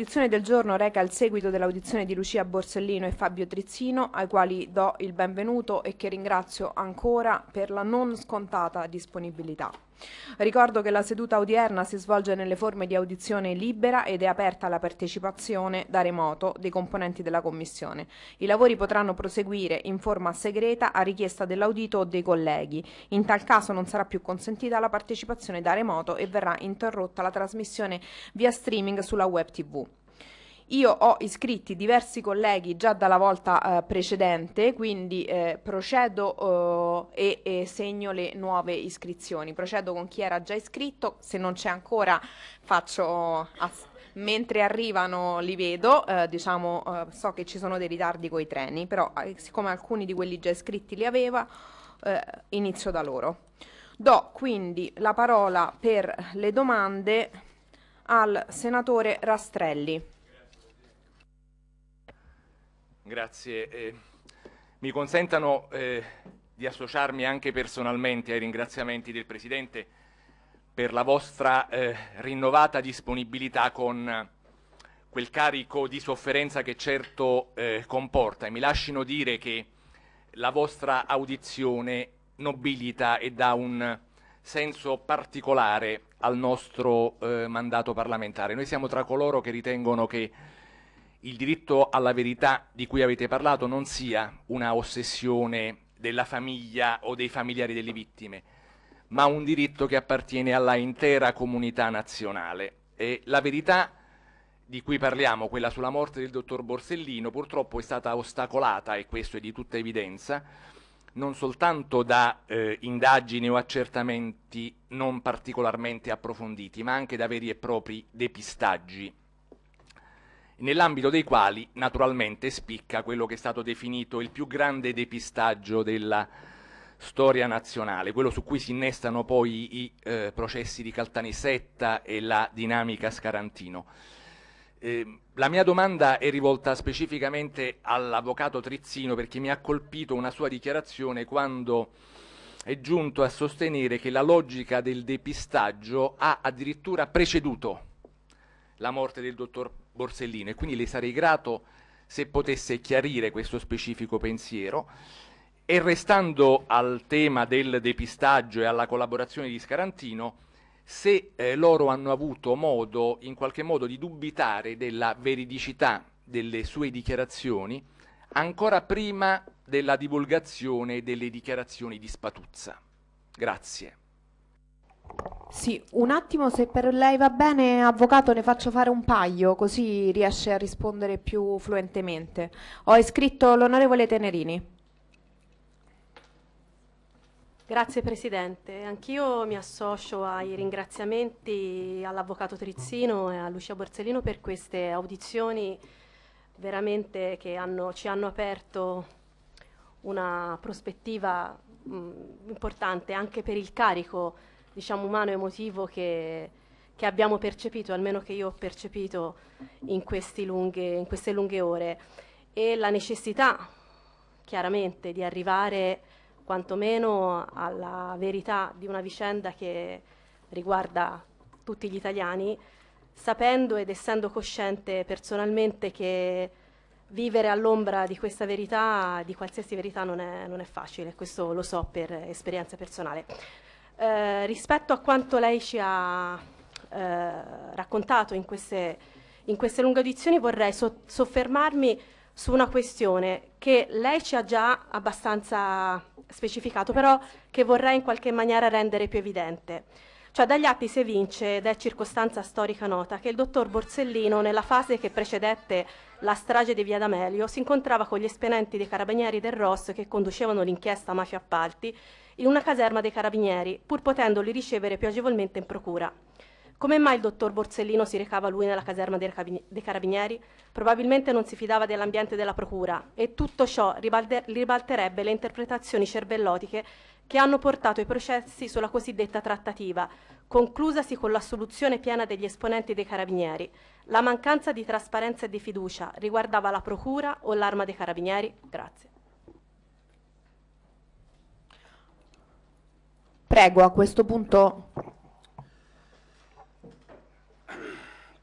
L'edizione del giorno reca il seguito dell'audizione di Lucia Borsellino e Fabio Trizzino, ai quali do il benvenuto e che ringrazio ancora per la non scontata disponibilità. Ricordo che la seduta odierna si svolge nelle forme di audizione libera ed è aperta alla partecipazione da remoto dei componenti della Commissione. I lavori potranno proseguire in forma segreta a richiesta dell'audito o dei colleghi. In tal caso non sarà più consentita la partecipazione da remoto e verrà interrotta la trasmissione via streaming sulla web TV. Io ho iscritti diversi colleghi già dalla volta eh, precedente, quindi eh, procedo eh, e, e, segno le nuove iscrizioni. Procedo con chi era già iscritto, se non c'è ancora faccio... Mentre arrivano li vedo, eh, diciamo, eh, so che ci sono dei ritardi coi treni, però eh, siccome alcuni di quelli già iscritti li aveva, inizio da loro. Do quindi la parola per le domande al senatore Rastrelli. Grazie. Eh, mi consentano eh, di associarmi anche personalmente ai ringraziamenti del Presidente per la vostra eh, rinnovata disponibilità con quel carico di sofferenza che certo eh, comporta e mi lascino dire che la vostra audizione nobilita e dà un senso particolare al nostro eh, mandato parlamentare. Noi siamo tra coloro che ritengono che il diritto alla verità di cui avete parlato non sia una ossessione della famiglia o dei familiari delle vittime, ma un diritto che appartiene alla intera comunità nazionale. E la verità di cui parliamo, quella sulla morte del dottor Borsellino, purtroppo è stata ostacolata, e questo è di tutta evidenza, non soltanto da eh, indagini o accertamenti non particolarmente approfonditi, ma anche da veri e propri depistaggi nell'ambito dei quali naturalmente spicca quello che è stato definito il più grande depistaggio della storia nazionale, quello su cui si innestano poi i eh, processi di Caltanissetta e la dinamica Scarantino. Eh, la mia domanda è rivolta specificamente all'avvocato Trizzino perché mi ha colpito una sua dichiarazione quando è giunto a sostenere che la logica del depistaggio ha addirittura preceduto la morte del dottor Borsellino e quindi le sarei grato se potesse chiarire questo specifico pensiero. E restando al tema del depistaggio e alla collaborazione di Scarantino, se eh, loro hanno avuto modo in qualche modo di dubitare della veridicità delle sue dichiarazioni ancora prima della divulgazione delle dichiarazioni di Spatuzza. Grazie. Sì, un attimo se per lei va bene, avvocato, ne faccio fare un paio, così riesce a rispondere più fluentemente. Ho iscritto l'onorevole Tenerini. Grazie Presidente, anch'io mi associo ai ringraziamenti all'Avvocato Trizzino e a Lucia Borsellino per queste audizioni veramente che hanno, ci hanno aperto una prospettiva mh, mm, importante anche per il carico diciamo, umano emotivo che, che, abbiamo percepito, almeno che io ho percepito in, lunghe, in queste lunghe ore, e la necessità chiaramente di arrivare quantomeno alla verità di una vicenda che riguarda tutti gli italiani, sapendo ed essendo cosciente personalmente che vivere all'ombra di questa verità, di qualsiasi verità, non è, non è facile, questo lo so per esperienza personale. Eh, rispetto a quanto lei ci ha eh, raccontato in queste, in queste, lunghe audizioni vorrei so soffermarmi su una questione che lei ci ha già abbastanza specificato, però che vorrei in qualche maniera rendere più evidente. Cioè dagli atti si evince, ed è circostanza storica nota, che il dottor Borsellino nella fase che precedette la strage di Via D'Amelio si incontrava con gli esponenti dei carabinieri del ROS che conducevano l'inchiesta Mafia Appalti in una caserma dei carabinieri, pur potendoli ricevere più agevolmente in procura. Come mai il dottor Borsellino si recava lui nella caserma dei carabinieri? Probabilmente non si fidava dell'ambiente della procura e tutto ciò ribalterebbe le interpretazioni cervellotiche che hanno portato i processi sulla cosiddetta trattativa, conclusasi con l'assoluzione piena degli esponenti dei carabinieri. La mancanza di trasparenza e di fiducia riguardava la procura o l'arma dei carabinieri? Grazie. Prego, a questo punto...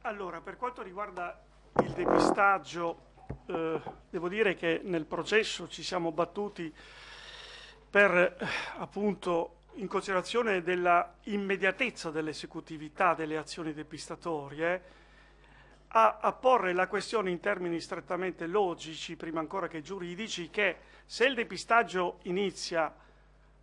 Allora, per quanto riguarda il depistaggio, eh, devo dire che nel processo ci siamo battuti per eh, appunto in considerazione della immediatezza dell'esecutività delle azioni depistatorie, a, a, porre la questione in termini strettamente logici, prima ancora che giuridici, che se il depistaggio inizia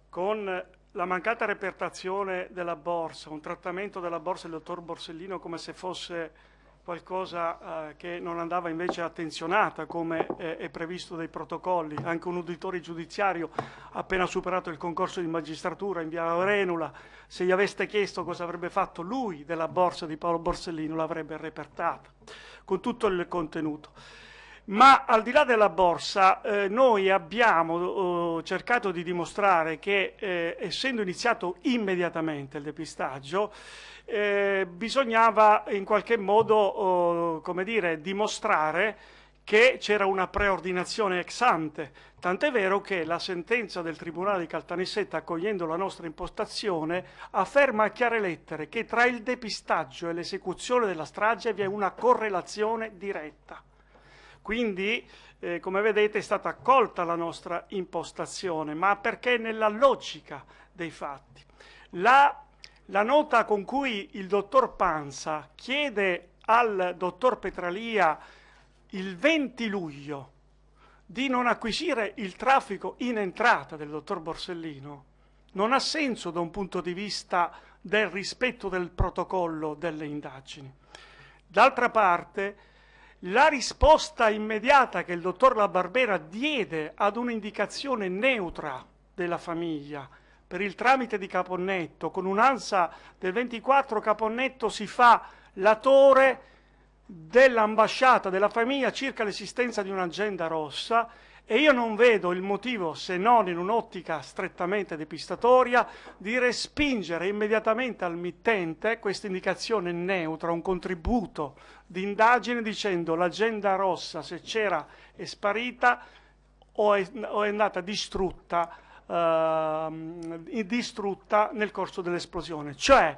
con la mancata repertazione della borsa, un trattamento della borsa del dottor Borsellino come se fosse qualcosa eh, che non andava invece attenzionata come eh, è previsto dai protocolli. Anche un uditore giudiziario appena superato il concorso di magistratura in via Renula, se gli aveste chiesto cosa avrebbe fatto lui della borsa di Paolo Borsellino, l'avrebbe repertata con tutto il contenuto. Ma al di là della borsa, eh, noi abbiamo eh, cercato di dimostrare che, eh, essendo iniziato immediatamente il depistaggio, eh, bisognava in qualche modo, eh, come dire, dimostrare che c'era una preordinazione ex ante, tant'è vero che la sentenza del Tribunale di Caltanissetta, accogliendo la nostra impostazione, afferma a chiare lettere che tra il depistaggio e l'esecuzione della strage vi è una correlazione diretta. Quindi, eh, come vedete, è stata accolta la nostra impostazione, ma perché nella logica dei fatti. La, la nota con cui il dottor Panza chiede al dottor Petralia il 20 luglio di non acquisire il traffico in entrata del dottor Borsellino non ha senso da un punto di vista del rispetto del protocollo delle indagini. D'altra parte, la risposta immediata che il dottor La Barbera diede ad un'indicazione neutra della famiglia per il tramite di Caponnetto, con un'ansa del 24 Caponnetto si fa latore dell'ambasciata della famiglia circa l'esistenza di un'agenda rossa e io non vedo il motivo, se non in un'ottica strettamente depistatoria, di respingere immediatamente al mittente questa indicazione neutra, un contributo di indagine dicendo l'agenda rossa, se c'era, è sparita o è, o è andata distrutta, eh, distrutta nel corso dell'esplosione. Cioè,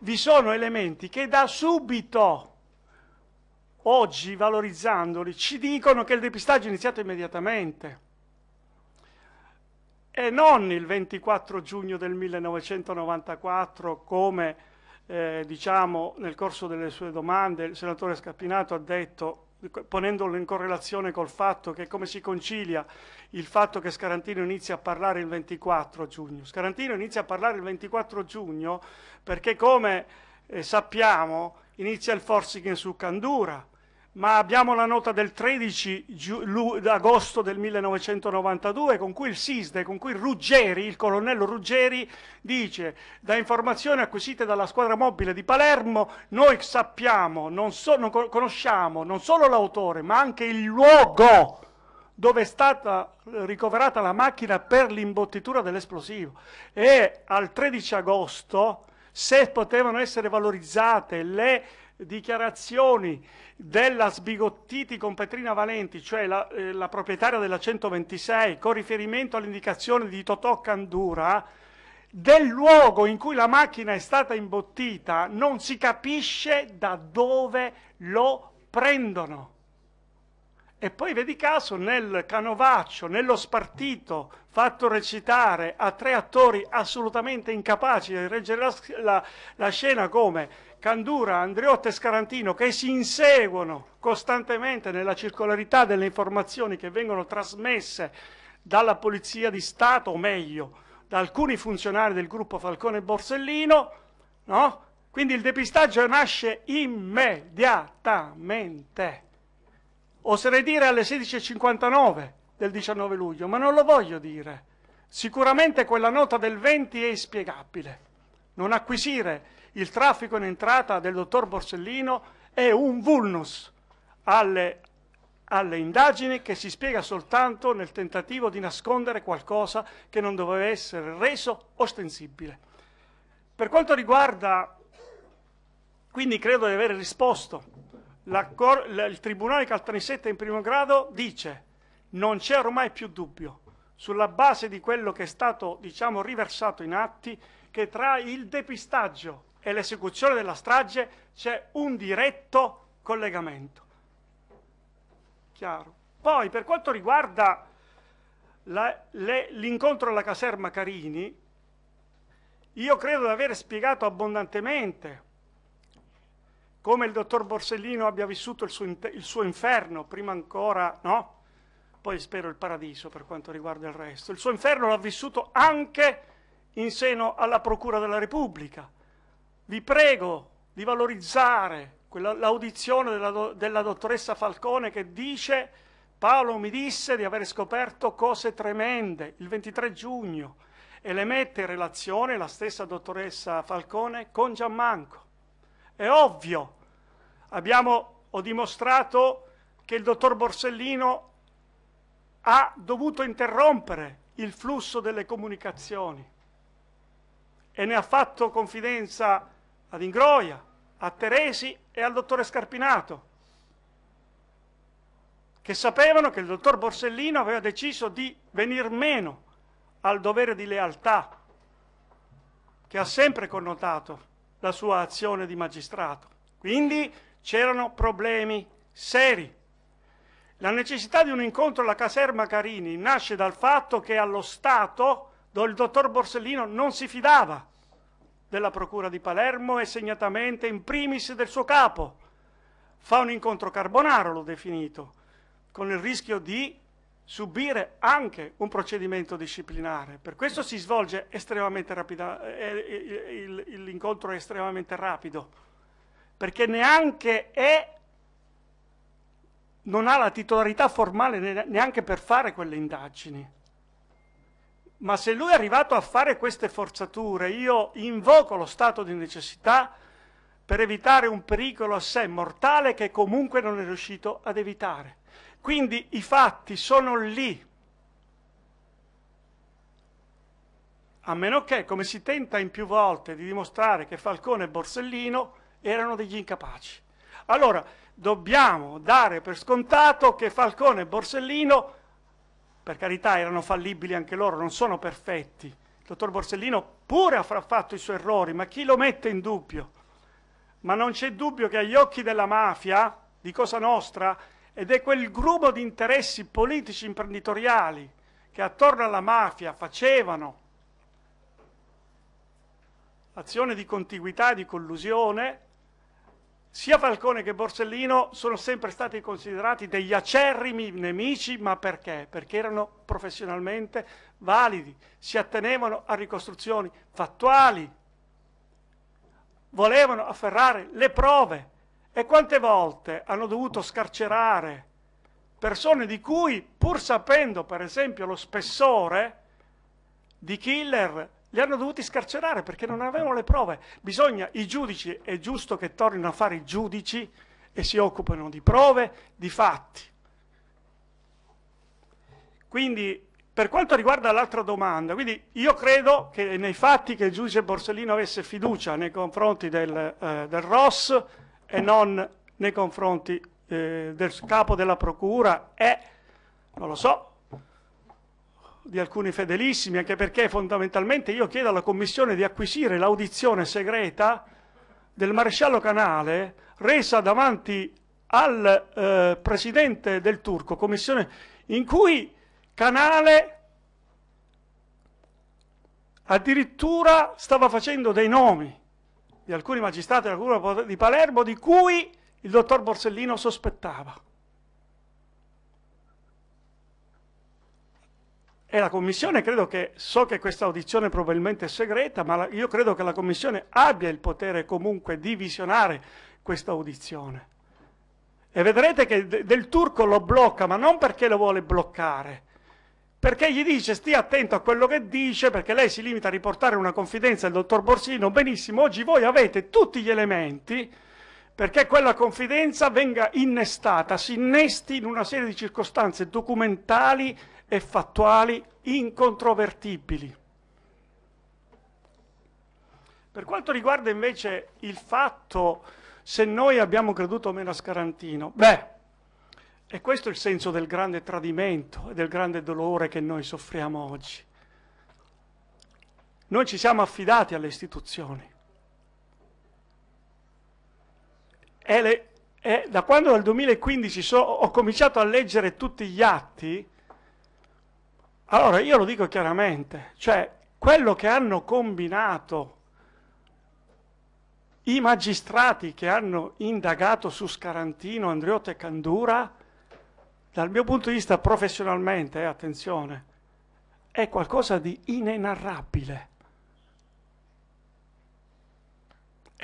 vi sono elementi che da subito oggi valorizzandoli, ci dicono che il depistaggio è iniziato immediatamente e non il 24 giugno del 1994 come eh, diciamo nel corso delle sue domande il senatore Scappinato ha detto ponendolo in correlazione col fatto che come si concilia il fatto che Scarantino inizia a parlare il 24 giugno. Scarantino inizia a parlare il 24 giugno perché come eh, sappiamo inizia il forcing su Candura, ma abbiamo la nota del 13 agosto del 1992 con cui il SISDE, con cui Ruggeri, il colonnello Ruggeri, dice da informazioni acquisite dalla squadra mobile di Palermo noi sappiamo, non, so, non conosciamo non solo l'autore ma anche il luogo dove è stata ricoverata la macchina per l'imbottitura dell'esplosivo e al 13 agosto se potevano essere valorizzate le dichiarazioni della Sbigottiti con Petrina Valenti, cioè la, eh, la proprietaria della 126, con riferimento all'indicazione di Totò Candura, del luogo in cui la macchina è stata imbottita non si capisce da dove lo prendono. E poi vedi caso nel canovaccio, nello spartito fatto recitare a tre attori assolutamente incapaci di reggere la, la, la scena come Candura, Andreotta e Scarantino che si inseguono costantemente nella circolarità delle informazioni che vengono trasmesse dalla Polizia di Stato, o meglio, da alcuni funzionari del gruppo Falcone e Borsellino, no? Quindi il depistaggio nasce immediatamente. Oserei dire alle 16.59 del 19 luglio, ma non lo voglio dire. Sicuramente quella nota del 20 è inspiegabile. Non acquisire il traffico in entrata del dottor Borsellino è un vulnus alle, alle indagini che si spiega soltanto nel tentativo di nascondere qualcosa che non doveva essere reso ostensibile. Per quanto riguarda, quindi credo di aver risposto, la, il Tribunale Caltanissetta in primo grado dice non c'è ormai più dubbio, sulla base di quello che è stato diciamo, riversato in atti, che tra il depistaggio e l'esecuzione della strage c'è un diretto collegamento. Chiaro. Poi, per quanto riguarda l'incontro alla caserma Carini, io credo di aver spiegato abbondantemente come il dottor Borsellino abbia vissuto il suo, il suo inferno, prima ancora, no? Poi spero il paradiso per quanto riguarda il resto. Il suo inferno l'ha vissuto anche in seno alla Procura della Repubblica vi prego di valorizzare l'audizione della, della dottoressa Falcone che dice Paolo mi disse di aver scoperto cose tremende il 23 giugno e le mette in relazione la stessa dottoressa Falcone con Gianmanco. È ovvio, abbiamo, ho dimostrato che il dottor Borsellino ha dovuto interrompere il flusso delle comunicazioni e ne ha fatto confidenza ad Ingroia, a Teresi e al dottore Scarpinato, che sapevano che il dottor Borsellino aveva deciso di venir meno al dovere di lealtà che ha sempre connotato la sua azione di magistrato. Quindi c'erano problemi seri. La necessità di un incontro alla caserma Carini nasce dal fatto che allo Stato il dottor Borsellino non si fidava della Procura di Palermo e segnatamente in primis del suo capo. Fa un incontro carbonaro, l'ho definito, con il rischio di subire anche un procedimento disciplinare. Per questo si svolge estremamente rapida, eh, eh l'incontro è estremamente rapido, perché neanche è, non ha la titolarità formale neanche per fare quelle indagini ma se lui è arrivato a fare queste forzature, io invoco lo stato di necessità per evitare un pericolo a sé mortale che comunque non è riuscito ad evitare. Quindi i fatti sono lì. A meno che, come si tenta in più volte di dimostrare che Falcone e Borsellino erano degli incapaci. Allora, dobbiamo dare per scontato che Falcone e Borsellino per carità erano fallibili anche loro, non sono perfetti. Il dottor Borsellino pure avrà fatto i suoi errori, ma chi lo mette in dubbio? Ma non c'è dubbio che agli occhi della mafia, di Cosa Nostra, ed è quel gruppo di interessi politici imprenditoriali che attorno alla mafia facevano azione di contiguità e di collusione, sia Falcone che Borsellino sono sempre stati considerati degli acerrimi nemici, ma perché? Perché erano professionalmente validi, si attenevano a ricostruzioni fattuali, volevano afferrare le prove e quante volte hanno dovuto scarcerare persone di cui, pur sapendo per esempio lo spessore di killer li hanno dovuti scarcerare perché non avevano le prove. Bisogna, i giudici, è giusto che tornino a fare i giudici e si occupano di prove, di fatti. Quindi, per quanto riguarda l'altra domanda, io credo che nei fatti che il giudice Borsellino avesse fiducia nei confronti del, eh, del ROS e non nei confronti eh, del capo della procura è, non lo so, di alcuni fedelissimi, anche perché fondamentalmente io chiedo alla Commissione di acquisire l'audizione segreta del maresciallo Canale resa davanti al eh, Presidente del Turco, commissione in cui Canale addirittura stava facendo dei nomi di alcuni magistrati della Cura di Palermo di cui il dottor Borsellino sospettava. E la Commissione credo che, so che questa audizione probabilmente è segreta, ma la, io credo che la Commissione abbia il potere comunque di visionare questa audizione. E vedrete che del turco lo blocca, ma non perché lo vuole bloccare, perché gli dice stia attento a quello che dice, perché lei si limita a riportare una confidenza al dottor Borsino, benissimo, oggi voi avete tutti gli elementi perché quella confidenza venga innestata, si innesti in una serie di circostanze documentali e fattuali incontrovertibili. Per quanto riguarda invece il fatto se noi abbiamo creduto o meno a Scarantino, beh, e questo è il senso del grande tradimento e del grande dolore che noi soffriamo oggi. Noi ci siamo affidati alle istituzioni. E, le, e da quando dal 2015 so, ho cominciato a leggere tutti gli atti, allora io lo dico chiaramente, cioè quello che hanno combinato i magistrati che hanno indagato su Scarantino, Andriotta e Candura, dal mio punto di vista professionalmente, eh, attenzione, è qualcosa di inenarrabile.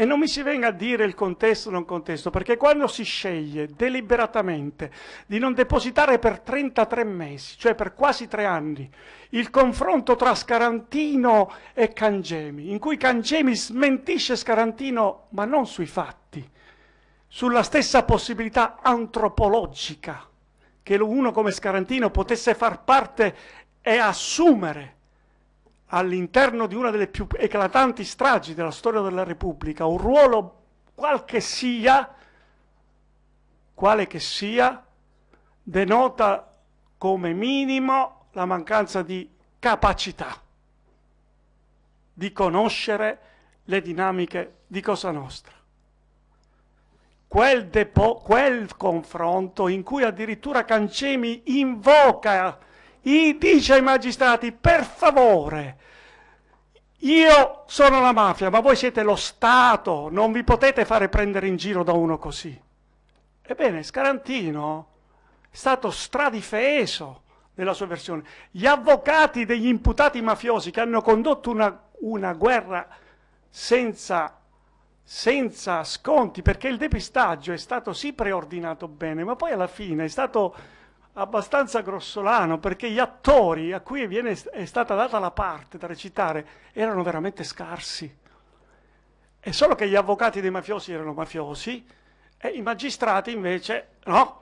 E non mi si venga a dire il contesto o non contesto, perché quando si sceglie deliberatamente di non depositare per 33 mesi, cioè per quasi tre anni, il confronto tra Scarantino e Cangemi, in cui Cangemi smentisce Scarantino, ma non sui fatti, sulla stessa possibilità antropologica che uno come Scarantino potesse far parte e assumere all'interno di una delle più eclatanti stragi della storia della Repubblica, un ruolo qual che sia, quale che sia, denota come minimo la mancanza di capacità di conoscere le dinamiche di Cosa Nostra. Quel, quel confronto in cui addirittura Cancemi invoca i dice ai magistrati, per favore, io sono la mafia, ma voi siete lo Stato, non vi potete fare prendere in giro da uno così. Ebbene, Scarantino è stato stradifeso nella sua versione. Gli avvocati degli imputati mafiosi che hanno condotto una, una guerra senza, senza sconti, perché il depistaggio è stato sì preordinato bene, ma poi alla fine è stato abbastanza grossolano perché gli attori a cui viene, è stata data la parte da recitare erano veramente scarsi. È solo che gli avvocati dei mafiosi erano mafiosi e i magistrati invece no.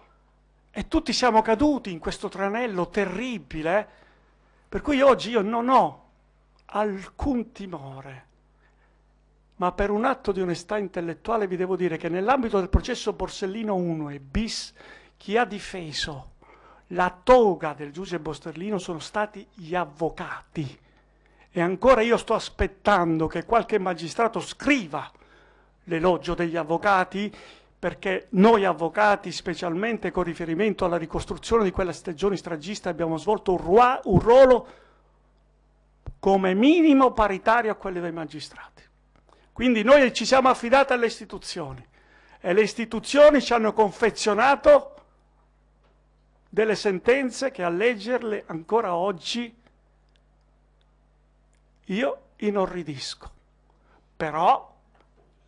E tutti siamo caduti in questo tranello terribile, per cui oggi io non ho alcun timore. Ma per un atto di onestà intellettuale vi devo dire che nell'ambito del processo Borsellino 1 e bis, chi ha difeso la toga del giudice Bosterlino sono stati gli avvocati. E ancora io sto aspettando che qualche magistrato scriva l'elogio degli avvocati, perché noi avvocati, specialmente con riferimento alla ricostruzione di quella stagione stragista, abbiamo svolto un, ruolo, un ruolo come minimo paritario a quello dei magistrati. Quindi noi ci siamo affidati alle istituzioni e le istituzioni ci hanno confezionato delle sentenze che a leggerle ancora oggi io inorridisco. Però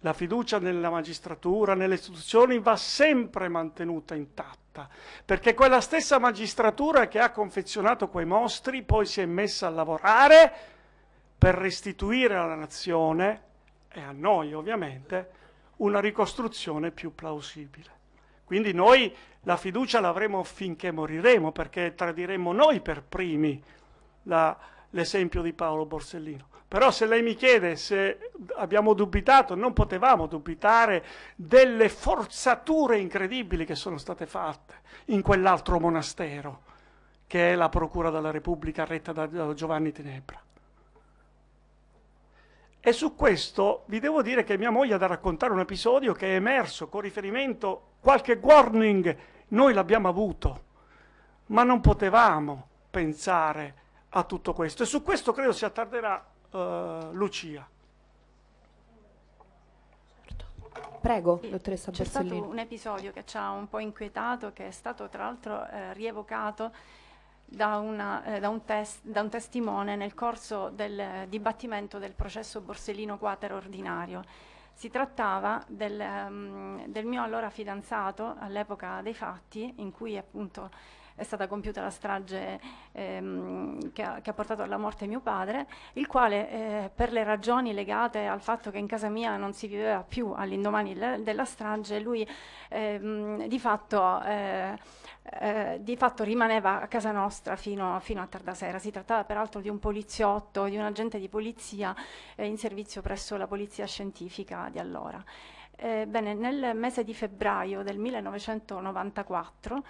la fiducia nella magistratura, nelle istituzioni va sempre mantenuta intatta, perché quella stessa magistratura che ha confezionato quei mostri poi si è messa a lavorare per restituire alla nazione e a noi ovviamente una ricostruzione più plausibile. Quindi noi la fiducia l'avremo finché moriremo, perché tradiremo noi per primi la, l'esempio di Paolo Borsellino. Però se lei mi chiede se abbiamo dubitato, non potevamo dubitare delle forzature incredibili che sono state fatte in quell'altro monastero, che è la Procura della Repubblica retta da Giovanni Tenebra. E su questo vi devo dire che mia moglie ha da raccontare un episodio che è emerso con riferimento, qualche warning noi l'abbiamo avuto, ma non potevamo pensare a tutto questo. E su questo credo si attarderà uh, Lucia. Certo. Prego, sì, dottoressa C'è stato un episodio che ci ha un po' inquietato, che è stato tra l'altro eh, rievocato da, una, eh, da, un test, da, un testimone nel corso del dibattimento del processo Borsellino Quater ordinario. Si trattava del, um, del mio allora fidanzato, all'epoca dei fatti, in cui appunto è stata compiuta la strage ehm, che, ha, che, ha, portato alla morte mio padre, il quale eh, per le ragioni legate al fatto che in casa mia non si viveva più all'indomani della strage, lui ehm, di fatto... Eh, eh, di fatto rimaneva a casa nostra fino, fino, a tarda sera. Si trattava peraltro di un poliziotto, di un agente di polizia eh, in servizio presso la polizia scientifica di allora. Eh, bene, nel mese di febbraio del 1994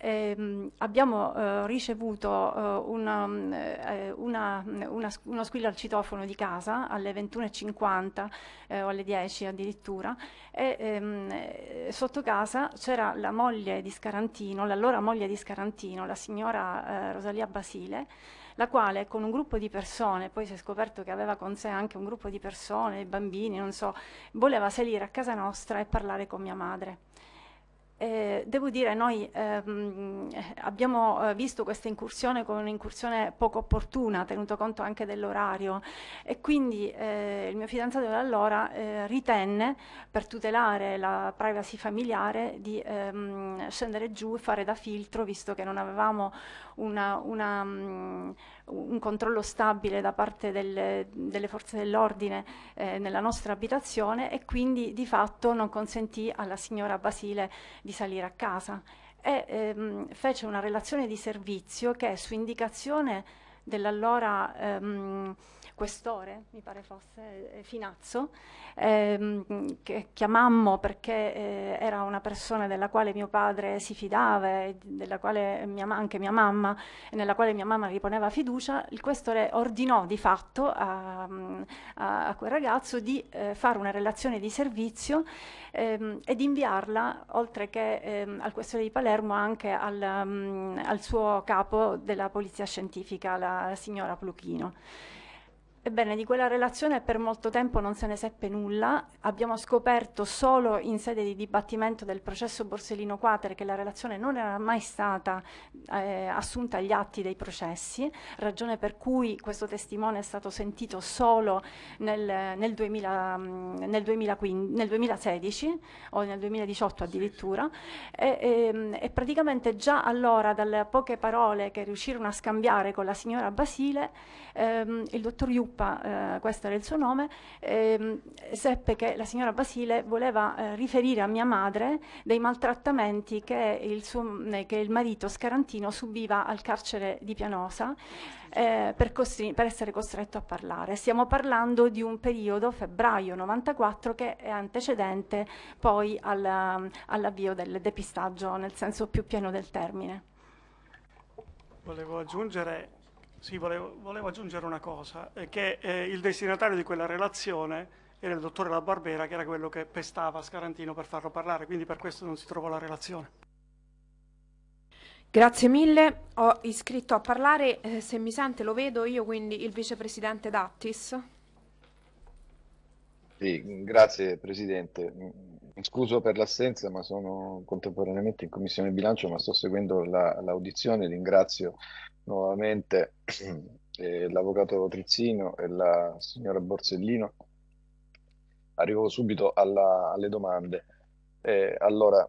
eh, abbiamo eh, ricevuto eh, mm, eh una, una, una, uno squillo al citofono di casa alle 21.50 eh, o alle 10 addirittura e ehm, eh, sotto casa c'era la moglie di Scarantino, l'allora moglie di Scarantino, la signora Rosalia Basile, la quale con un gruppo di persone, poi si è scoperto che aveva con sé anche un gruppo di persone, bambini, non so, voleva salire a casa nostra e parlare con mia madre. Eh, devo dire, noi ehm, abbiamo eh, visto questa incursione come un'incursione poco opportuna, tenuto conto anche dell'orario e quindi eh, il mio fidanzato da allora eh, ritenne per tutelare la privacy familiare di ehm, scendere giù e fare da filtro, visto che non avevamo una... una mh, mm, un controllo stabile da parte delle, delle forze dell'ordine eh, nella nostra abitazione e quindi di fatto non consentì alla signora Basile di salire a casa e ehm, fece una relazione di servizio che su indicazione dell'allora ehm, questore, mi pare fosse, eh, Finazzo, ehm, che chiamammo perché eh, era una persona della quale mio padre si fidava, e della quale mia, anche mia mamma, e nella quale mia mamma riponeva fiducia, il questore ordinò di fatto a, a, a quel ragazzo di eh, fare una relazione di servizio ehm, e di inviarla, oltre che ehm, al questore di Palermo, anche al, um, al suo capo della polizia scientifica, la signora Pluchino. Ebbene, di quella relazione per molto tempo non se ne seppe nulla, abbiamo scoperto solo in sede di dibattimento del processo Borsellino Quater che la relazione non era mai stata eh, assunta agli atti dei processi, ragione per cui questo testimone è stato sentito solo nel, nel, 2000, mm, nel, 2015, nel 2016 o nel 2018 addirittura e, e, ehm, e praticamente già allora dalle poche parole che riuscirono a scambiare con la signora Basile ehm, il dottor Iup Pippa, eh, questo era il suo nome, ehm, seppe che la signora Basile voleva eh, riferire a mia madre dei maltrattamenti che il, suo, mm, eh, che il, marito Scarantino subiva al carcere di Pianosa eh, per, per, essere costretto a parlare. Stiamo parlando di un periodo, febbraio 94, che è antecedente poi al, mm, all'avvio del depistaggio nel senso più pieno del termine. Volevo aggiungere sì, volevo, volevo aggiungere una cosa, che eh, il destinatario di quella relazione era il dottore La Barbera, che era quello che pestava Scarantino per farlo parlare, quindi per questo non si trovò la relazione. Grazie mille, ho iscritto a parlare, eh, se mi sente lo vedo io, quindi il vicepresidente Dattis. Sì, mm, grazie Presidente. Mm, scuso per l'assenza, ma sono contemporaneamente in Commissione Bilancio, ma sto seguendo la, l'audizione. Ringrazio nuovamente eh, l'Avvocato Trizzino e la signora Borsellino. Arrivo subito alla, alle domande. Eh, allora,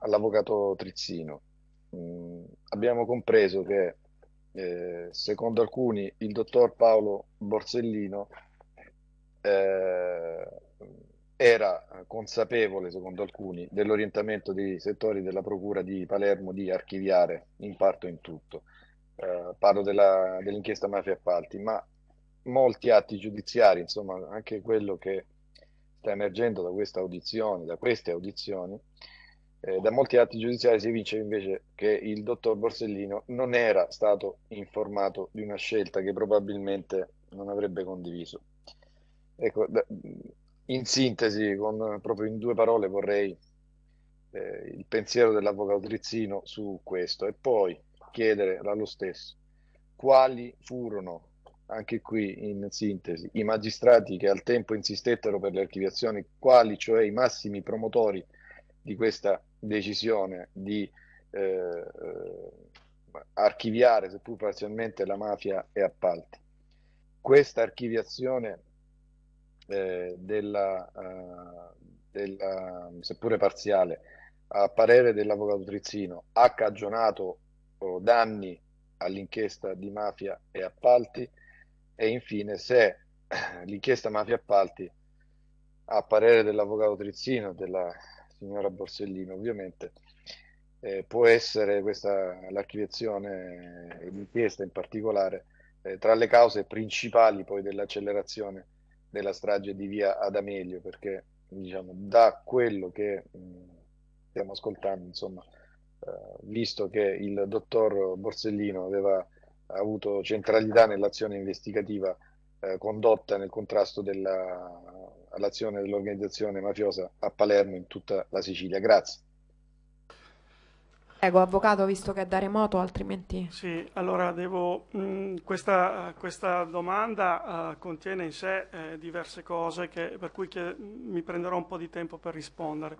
all'Avvocato Trizzino, mh, mm, abbiamo compreso che eh, secondo alcuni il dottor Paolo Borsellino eh, era consapevole, secondo alcuni, dell'orientamento dei settori della Procura di Palermo di archiviare in parte o in tutto. Eh, parlo della, dell'inchiesta Mafia Appalti, ma molti atti giudiziari, insomma, anche quello che sta emergendo da, audizione, da queste audizioni, eh, da molti atti giudiziari si evince invece che il dottor Borsellino non era stato informato di una scelta che probabilmente non avrebbe condiviso. Ecco, in sintesi, con, proprio in due parole vorrei eh, il pensiero dell'avvocato Trizzino su questo e poi chiedere allo stesso quali furono, anche qui in sintesi, i magistrati che al tempo insistettero per le archiviazioni, quali cioè i massimi promotori di questa decisione di eh, eh archiviare, seppur parzialmente, la mafia e appalti. Questa archiviazione eh, della, uh, della, seppure parziale, a parere dell'avvocato Trizzino, ha cagionato oh, danni all'inchiesta di mafia e appalti e infine se eh, l'inchiesta mafia e appalti, a parere dell'avvocato Trizzino, della signora Borsellino ovviamente, eh, può essere questa l'archiviazione, l'inchiesta in particolare, eh, tra le cause principali poi dell'accelerazione della strage di via Adamelio, perché diciamo, da quello che mh, mm, stiamo ascoltando, insomma, eh, visto che il dottor Borsellino aveva avuto centralità nell'azione investigativa eh, condotta nel contrasto della, all'azione dell'organizzazione mafiosa a Palermo in tutta la Sicilia. Grazie. Prego, avvocato, visto che è da remoto, altrimenti... Sì, allora devo... Mh, mm, questa, questa, domanda uh, contiene in sé eh, diverse cose, che, per cui che, mi prenderò un po' di tempo per rispondere.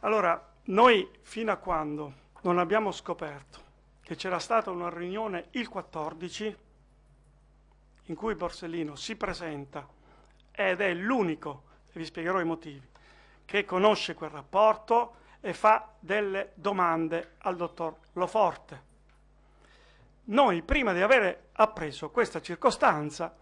Allora, noi fino a quando non abbiamo scoperto che c'era stata una riunione il 14 in cui Borsellino si presenta ed è l'unico, e vi spiegherò i motivi, che conosce quel rapporto e fa delle domande al dottor Loforte. Noi, prima di avere appreso questa circostanza,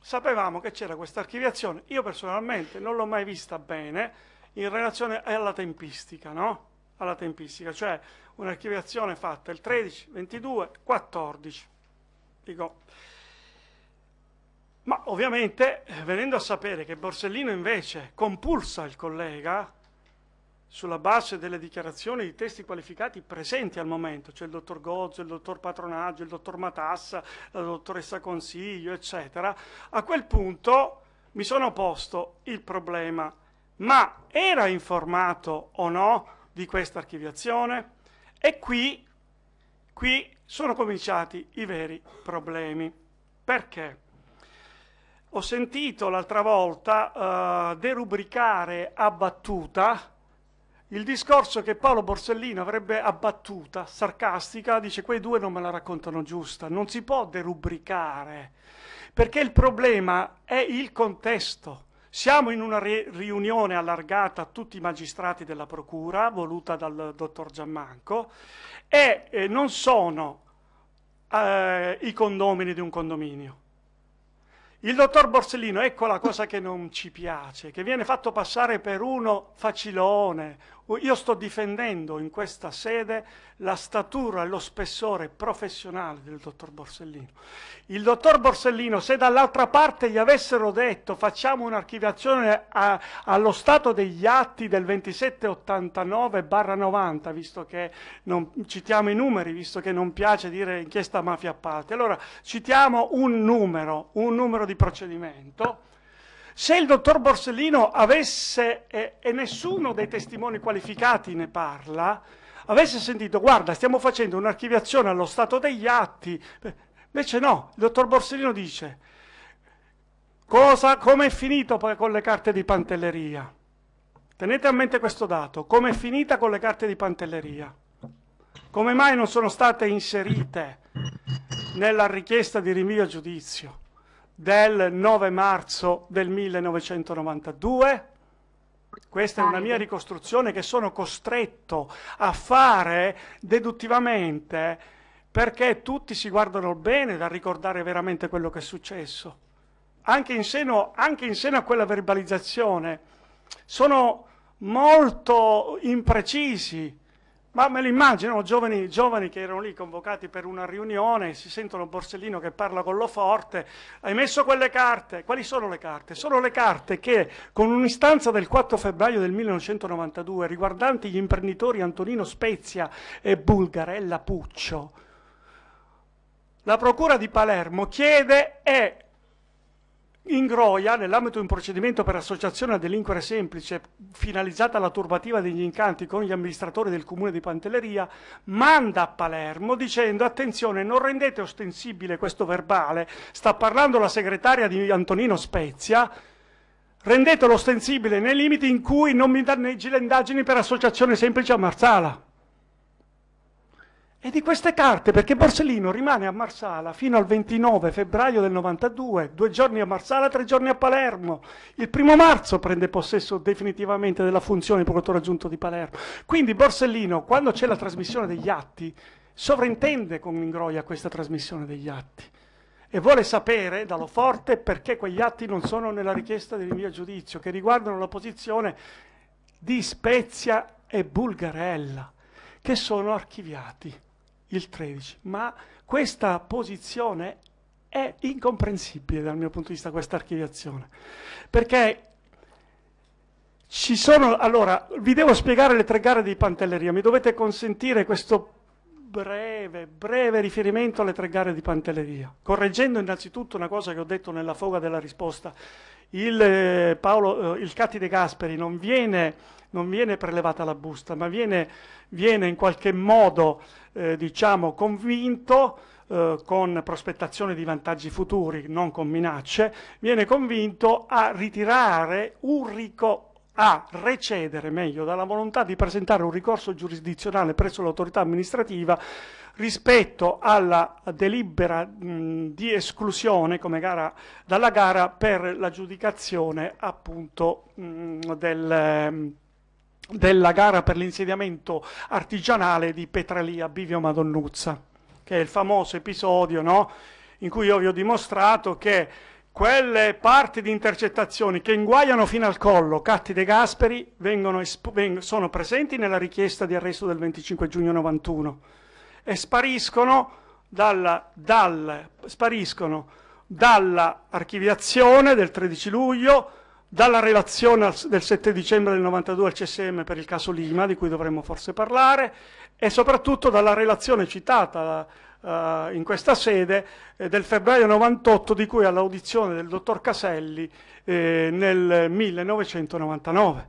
sapevamo che c'era questa archiviazione. Io personalmente non l'ho mai vista bene in relazione alla tempistica, no? alla tempistica, cioè un'archiviazione fatta il 13, 22, 14. Dico. Ma ovviamente, eh, venendo a sapere che Borsellino invece compulsa il collega, sulla base delle dichiarazioni di testi qualificati presenti al momento, cioè il dottor Gozzo, il dottor Patronaggio, il dottor Matassa, la dottoressa Consiglio, eccetera, a quel punto mi sono posto il problema, ma era informato o no di questa archiviazione? E qui, qui sono cominciati i veri problemi. Perché? Ho sentito l'altra volta uh, derubricare a battuta il discorso che Paolo Borsellino avrebbe abbattuta, sarcastica, dice quei due non me la raccontano giusta, non si può derubricare, perché il problema è il contesto. Siamo in una riunione allargata a tutti i magistrati della Procura, voluta dal dottor Giammanco, e eh, non sono eh, i condomini di un condominio il dottor Borsellino, ecco la cosa che non ci piace, che viene fatto passare per uno facilone, io sto difendendo in questa sede la statura e lo spessore professionale del dottor Borsellino. Il dottor Borsellino, se dall'altra parte gli avessero detto facciamo un'archiviazione allo stato degli atti del 2789-90, visto che non, citiamo i numeri, visto che non piace dire inchiesta mafia a parte, allora citiamo un numero, un numero di procedimento se il dottor Borsellino avesse, eh, e nessuno dei testimoni qualificati ne parla, avesse sentito, guarda, stiamo facendo un'archiviazione allo stato degli atti, invece no, il dottor Borsellino dice, come è finito con le carte di Pantelleria? Tenete a mente questo dato, come è finita con le carte di Pantelleria? Come mai non sono state inserite nella richiesta di rinvio a giudizio? del 9 marzo del 1992. Questa è una mia ricostruzione che sono costretto a fare deduttivamente perché tutti si guardano bene dal ricordare veramente quello che è successo. Anche in seno, anche in seno a quella verbalizzazione sono molto imprecisi ma me lo immagino, giovani, giovani, che erano lì convocati per una riunione, si sentono Borsellino che parla con lo forte, hai messo quelle carte, quali sono le carte? Sono le carte che con un'istanza del 4 febbraio del 1992 riguardanti gli imprenditori Antonino Spezia e Bulgarella Puccio, la Procura di Palermo chiede e in Groia, nell'ambito di un procedimento per associazione a delinquere semplice finalizzata alla turbativa degli incanti con gli amministratori del comune di Pantelleria, manda a Palermo dicendo attenzione non rendete ostensibile questo verbale, sta parlando la segretaria di Antonino Spezia, rendetelo ostensibile nei limiti in cui non mi danneggi le indagini per associazione semplice a Marzala. E di queste carte, perché Borsellino rimane a Marsala fino al 29 febbraio del 92, due giorni a Marsala, tre giorni a Palermo. Il primo marzo prende possesso definitivamente della funzione di procuratore aggiunto di Palermo. Quindi Borsellino, quando c'è la trasmissione degli atti, sovrintende con Mingroia questa trasmissione degli atti e vuole sapere dallo forte perché quegli atti non sono nella richiesta di rinvio a giudizio, che riguardano la posizione di Spezia e Bulgarella, che sono archiviati il 13, ma questa posizione è incomprensibile dal mio punto di vista questa archiviazione, perché ci sono, allora, vi devo spiegare le tre gare di Pantelleria, mi dovete consentire questo breve, breve riferimento alle tre gare di Pantelleria, correggendo innanzitutto una cosa che ho detto nella foga della risposta, il, eh, Paolo, eh, il Catti De Gasperi non viene, non viene prelevata la busta, ma viene, viene in qualche modo eh, diciamo convinto eh, con prospettazione di vantaggi futuri, non con minacce, viene convinto a ritirare un ricorso a recedere meglio dalla volontà di presentare un ricorso giurisdizionale presso l'autorità amministrativa rispetto alla delibera mh, di esclusione come gara, dalla gara per l'aggiudicazione appunto mh, del, della gara per l'insediamento artigianale di Petralia Bivio Madonnuzza, che è il famoso episodio no? in cui io vi ho dimostrato che quelle parti di intercettazioni che inguaiano fino al collo Catti De Gasperi veng sono presenti nella richiesta di arresto del 25 giugno 91 e spariscono dalla, dal, spariscono dall'archiviazione del 13 luglio dalla relazione del 7 dicembre del 92 al CSM per il caso Lima, di cui dovremmo forse parlare, e soprattutto dalla relazione citata uh, in questa sede eh, del febbraio 98, di cui all'audizione del dottor Caselli eh, nel 1999.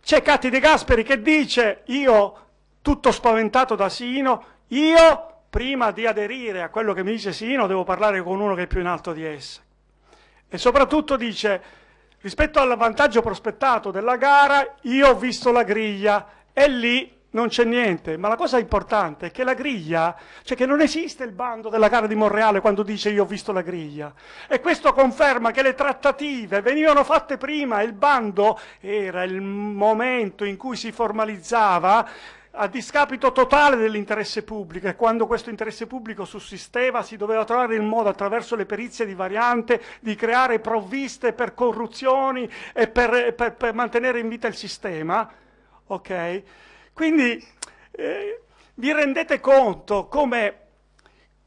C'è Cati De Gasperi che dice, io tutto spaventato da Sino, io prima di aderire a quello che mi dice Sino devo parlare con uno che è più in alto di esse. E soprattutto dice rispetto all'avvantaggio prospettato della gara, io ho visto la griglia e lì non c'è niente, ma la cosa importante è che la griglia, cioè che non esiste il bando della gara di Monreale quando dice io ho visto la griglia e questo conferma che le trattative venivano fatte prima, e il bando era il momento in cui si formalizzava a discapito totale dell'interesse pubblico e quando questo interesse pubblico sussisteva si doveva trovare il modo attraverso le perizie di variante di creare provviste per corruzioni e per, per, per mantenere in vita il sistema. Ok? Quindi eh, vi rendete conto come,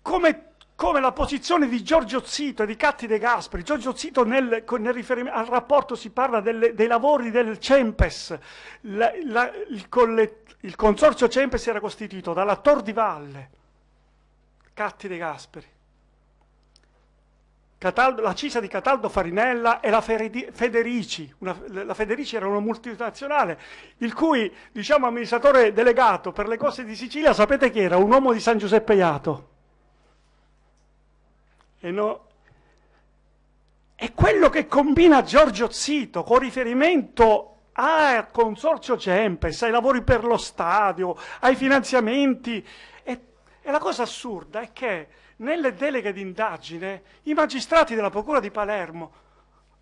come come la posizione di Giorgio Zito e di Catti De Gasperi. Giorgio Zito nel, nel al rapporto si parla delle, dei lavori del CEMPES, la, la, il, il, consorzio CEMPES era costituito dalla Tor di Valle, Catti De Gasperi, Cataldo, la Cisa di Cataldo Farinella e la Federici. Una, la Federici era una multinazionale, il cui diciamo, amministratore delegato per le cose di Sicilia sapete chi era un uomo di San Giuseppe Iato e no... È quello che combina Giorgio Zito con riferimento al consorzio Cempes, ai lavori per lo stadio, ai finanziamenti. E, e la cosa assurda è che nelle deleghe d'indagine i magistrati della Procura di Palermo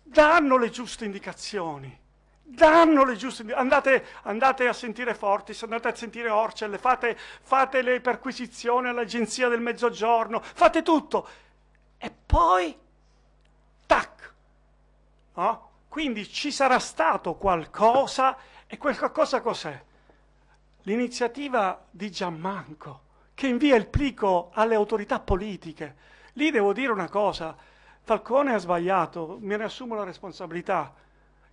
danno le giuste indicazioni danno le giuste andate, andate, a sentire Fortis, andate a sentire Orcelle, fate, fate le perquisizioni all'agenzia del mezzogiorno, fate tutto e poi tac. No? Quindi ci sarà stato qualcosa e quel qualcosa cos'è? L'iniziativa di Giammanco che invia il plico alle autorità politiche. Lì devo dire una cosa, Falcone ha sbagliato, me ne assumo la responsabilità.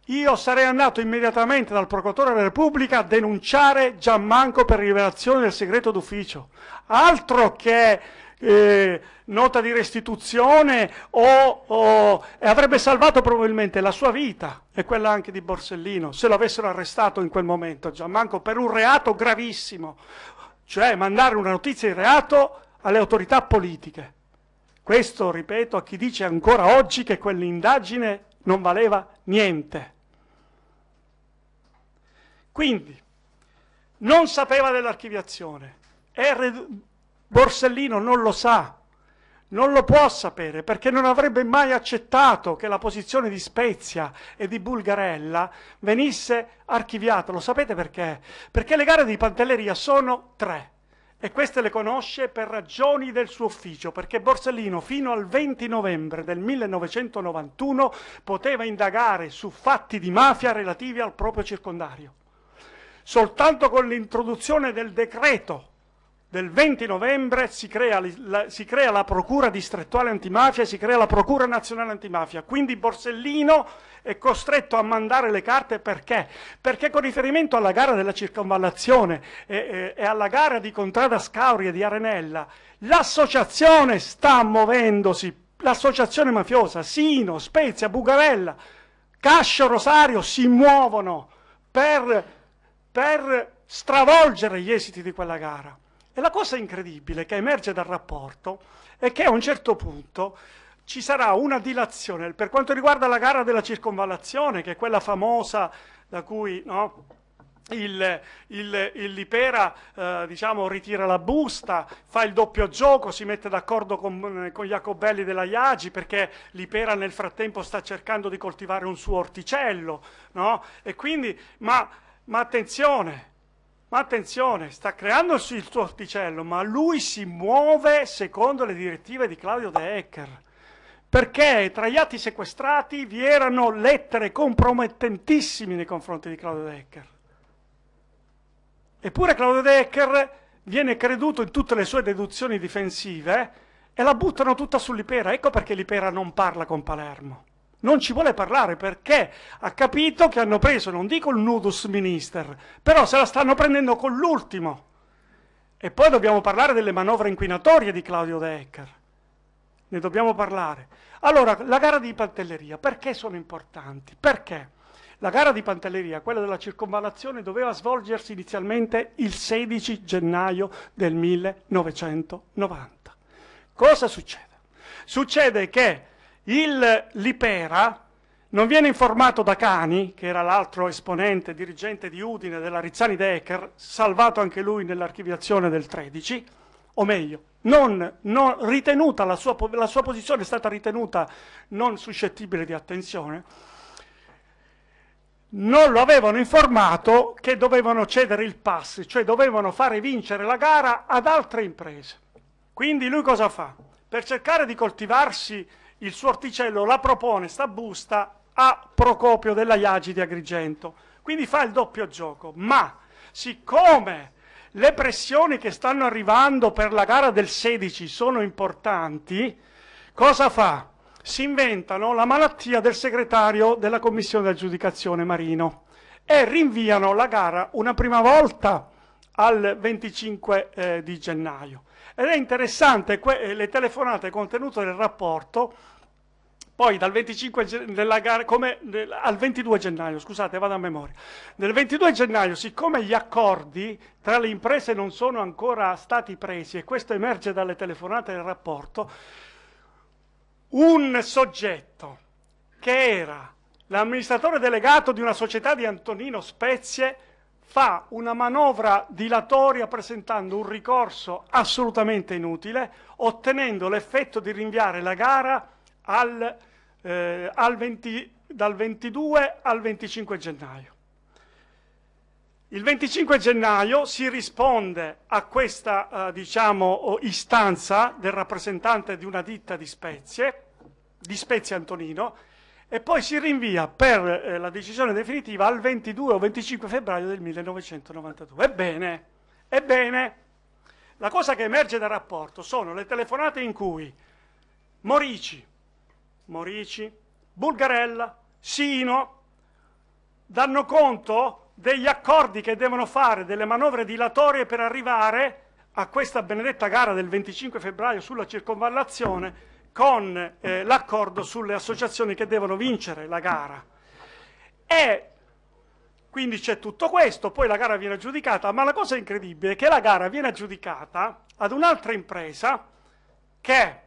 Io sarei andato immediatamente dal procuratore della Repubblica a denunciare Giammanco per rivelazione del segreto d'ufficio. Altro che eh, nota di restituzione o, o avrebbe salvato probabilmente la sua vita e quella anche di Borsellino se lo avessero arrestato in quel momento, Gianmanco, per un reato gravissimo, cioè mandare una notizia di reato alle autorità politiche. Questo, ripeto, a chi dice ancora oggi che quell'indagine non valeva niente. Quindi, non sapeva dell'archiviazione, è Borsellino non lo sa, non lo può sapere perché non avrebbe mai accettato che la posizione di Spezia e di Bulgarella venisse archiviata. Lo sapete perché? Perché le gare di Pantelleria sono tre e queste le conosce per ragioni del suo ufficio, perché Borsellino fino al 20 novembre del 1991 poteva indagare su fatti di mafia relativi al proprio circondario. Soltanto con l'introduzione del decreto del 20 novembre si crea, la, si crea, la, procura distrettuale antimafia, si crea la procura nazionale antimafia, quindi Borsellino è costretto a mandare le carte perché? Perché con riferimento alla gara della circonvallazione e, e, e alla gara di Contrada Scauri e di Arenella, l'associazione sta muovendosi, l'associazione mafiosa, Sino, Spezia, Bugarella, Cascio, Rosario si muovono per, per stravolgere gli esiti di quella gara. E la cosa incredibile che emerge dal rapporto è che a un certo punto ci sarà una dilazione per quanto riguarda la gara della circonvallazione, che è quella famosa da cui no, il, il, il, Lipera eh, diciamo, ritira la busta, fa il doppio gioco, si mette d'accordo con, eh, con Jacobelli della Iagi perché Lipera nel frattempo sta cercando di coltivare un suo orticello. No? Quindi, ma, ma attenzione, ma attenzione, sta creando il suo orticello, ma lui si muove secondo le direttive di Claudio De Ecker. Perché tra gli atti sequestrati vi erano lettere compromettentissime nei confronti di Claudio De Ecker. Eppure Claudio De Ecker viene creduto in tutte le sue deduzioni difensive e la buttano tutta sull'Ipera. Ecco perché l'Ipera non parla con Palermo non ci vuole parlare perché ha capito che hanno preso, non dico il nudus minister, però se la stanno prendendo con l'ultimo. E poi dobbiamo parlare delle manovre inquinatorie di Claudio De Ecker. Ne dobbiamo parlare. Allora, la gara di Pantelleria, perché sono importanti? Perché? La gara di Pantelleria, quella della circonvallazione, doveva svolgersi inizialmente il 16 gennaio del 1990. Cosa succede? Succede che il Lipera non viene informato da Cani, che era l'altro esponente, dirigente di Udine della Rizzani Decker, salvato anche lui nell'archiviazione del 13, o meglio, non, non ritenuta, la sua, la sua posizione è stata ritenuta non suscettibile di attenzione, non lo avevano informato che dovevano cedere il pass, cioè dovevano fare vincere la gara ad altre imprese. Quindi lui cosa fa? Per cercare di coltivarsi il suo orticello la propone, sta busta, a Procopio della Iagi di Agrigento. Quindi fa il doppio gioco, ma siccome le pressioni che stanno arrivando per la gara del 16 sono importanti, cosa fa? Si inventano la malattia del segretario della commissione di aggiudicazione Marino e rinviano la gara una prima volta al 25 eh, di gennaio. Ed è interessante que- eh, le telefonate contenute nel rapporto, poi dal 25 gen- come, nel, al 22 gennaio, scusate, vado a memoria. Nel 22 gennaio, siccome gli accordi tra le imprese non sono ancora stati presi, e questo emerge dalle telefonate del rapporto, un soggetto che era l'amministratore delegato di una società di Antonino Spezie fa una manovra dilatoria presentando un ricorso assolutamente inutile, ottenendo l'effetto di rinviare la gara al, eh, al 20, dal 22 al 25 gennaio. Il 25 gennaio si risponde a questa eh, diciamo, istanza del rappresentante di una ditta di spezie, di Spezie Antonino, e poi si rinvia per eh, la decisione definitiva al 22 o 25 febbraio del 1992. Ebbene, ebbene, la cosa che emerge dal rapporto sono le telefonate in cui Morici, Morici, Bulgarella, Sino danno conto degli accordi che devono fare, delle manovre dilatorie per arrivare a questa benedetta gara del 25 febbraio sulla circonvallazione con eh, l'accordo sulle associazioni che devono vincere la gara. E quindi c'è tutto questo, poi la gara viene aggiudicata, ma la cosa incredibile è che la gara viene aggiudicata ad un'altra impresa che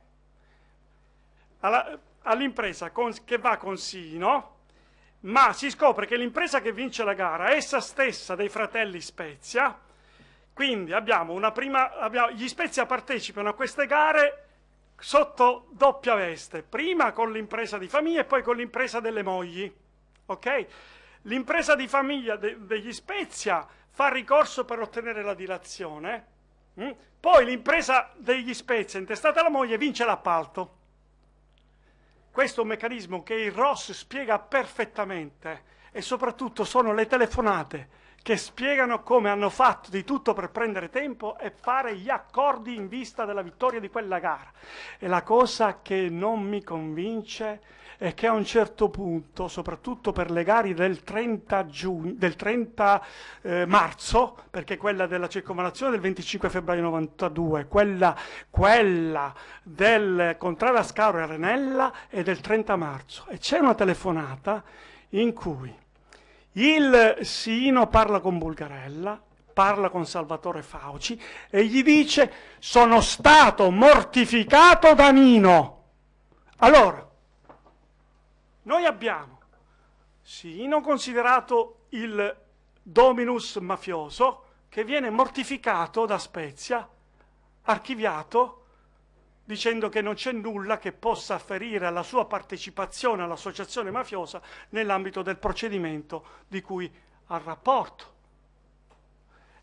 all'impresa che va con Sino, ma si scopre che l'impresa che vince la gara è essa stessa dei fratelli Spezia, quindi abbiamo una prima, abbiamo, gli Spezia partecipano a queste gare sotto doppia veste, prima con l'impresa di famiglia e poi con l'impresa delle mogli. Okay? L'impresa di famiglia de- degli Spezia fa ricorso per ottenere la dilazione, mm? poi l'impresa degli Spezia intestata alla moglie vince l'appalto. Questo è un meccanismo che il Ross spiega perfettamente e soprattutto sono le telefonate che spiegano come hanno fatto di tutto per prendere tempo e fare gli accordi in vista della vittoria di quella gara. E la cosa che non mi convince è che a un certo punto, soprattutto per le gare del 30, giugno, del 30 eh, marzo, perché quella della circonvalazione del 25 febbraio 92, quella, quella del contrario a Scaro e Renella è del 30 marzo, e c'è una telefonata in cui il Sino parla con Bulgarella, parla con Salvatore Fauci e gli dice sono stato mortificato da Nino. Allora, noi abbiamo Sino considerato il dominus mafioso che viene mortificato da Spezia, archiviato, dicendo che non c'è nulla che possa afferire alla sua partecipazione all'associazione mafiosa nell'ambito del procedimento di cui ha rapporto.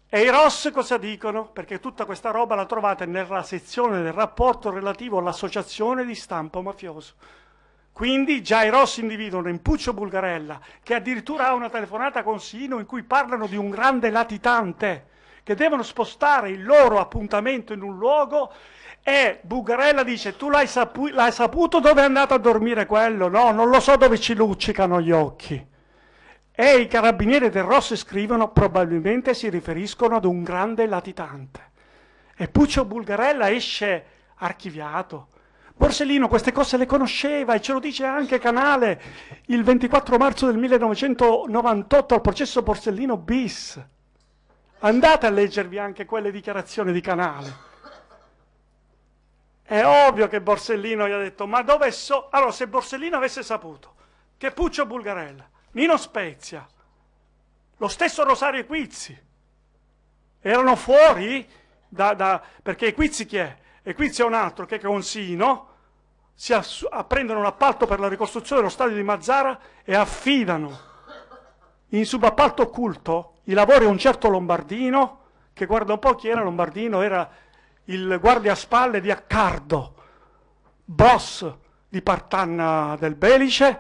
E i Ross cosa dicono? Perché tutta questa roba la trovate nella sezione del rapporto relativo all'associazione di stampo mafioso. Quindi già i Ross individuano in Puccio Bulgarella, che addirittura ha una telefonata con Sino in cui parlano di un grande latitante, che devono spostare il loro appuntamento in un luogo e Bugarella dice, tu l'hai, sapu- l'hai saputo dove è andato a dormire quello? No, non lo so dove ci luccicano gli occhi. E i carabinieri del Rosso scrivono, probabilmente si riferiscono ad un grande latitante. E Puccio Bulgarella esce archiviato. Borsellino queste cose le conosceva e ce lo dice anche Canale il 24 marzo del 1998 al processo Borsellino bis. Andate a leggervi anche quelle dichiarazioni di Canale. È ovvio che Borsellino gli ha detto, ma dove so... Allora, se Borsellino avesse saputo che Puccio Bulgarella, Nino Spezia, lo stesso Rosario Quizzi, erano fuori da, da... perché Quizzi chi è? E Quizzi è un altro che è Consino, si ass... prendono un appalto per la ricostruzione dello stadio di Mazzara e affidano in subappalto occulto i lavori a un certo Lombardino, che guarda un po' chi era Lombardino, era il guardiaspalle di Accardo, boss di Partanna del Belice,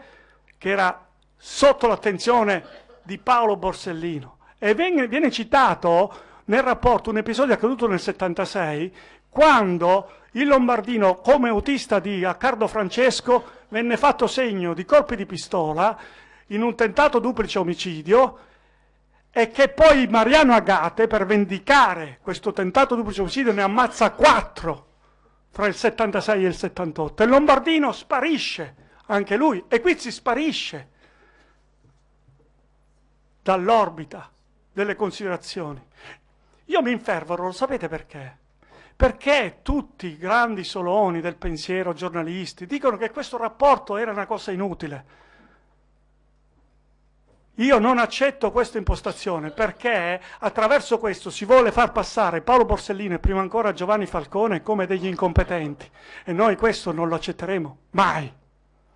che era sotto l'attenzione di Paolo Borsellino. E viene, viene citato nel rapporto un episodio accaduto nel 76, quando il Lombardino, come autista di Accardo Francesco, venne fatto segno di colpi di pistola in un tentato duplice omicidio e che poi Mariano Agate, per vendicare questo tentato duplice omicidio, ne ammazza quattro fra il 76 e il 78. E Lombardino sparisce, anche lui, e qui si sparisce dall'orbita delle considerazioni. Io mi infervoro, lo sapete perché? Perché tutti i grandi soloni del pensiero, giornalisti, dicono che questo rapporto era una cosa inutile io non accetto questa impostazione perché attraverso questo si vuole far passare Paolo Borsellino e prima ancora Giovanni Falcone come degli incompetenti e noi questo non lo accetteremo mai.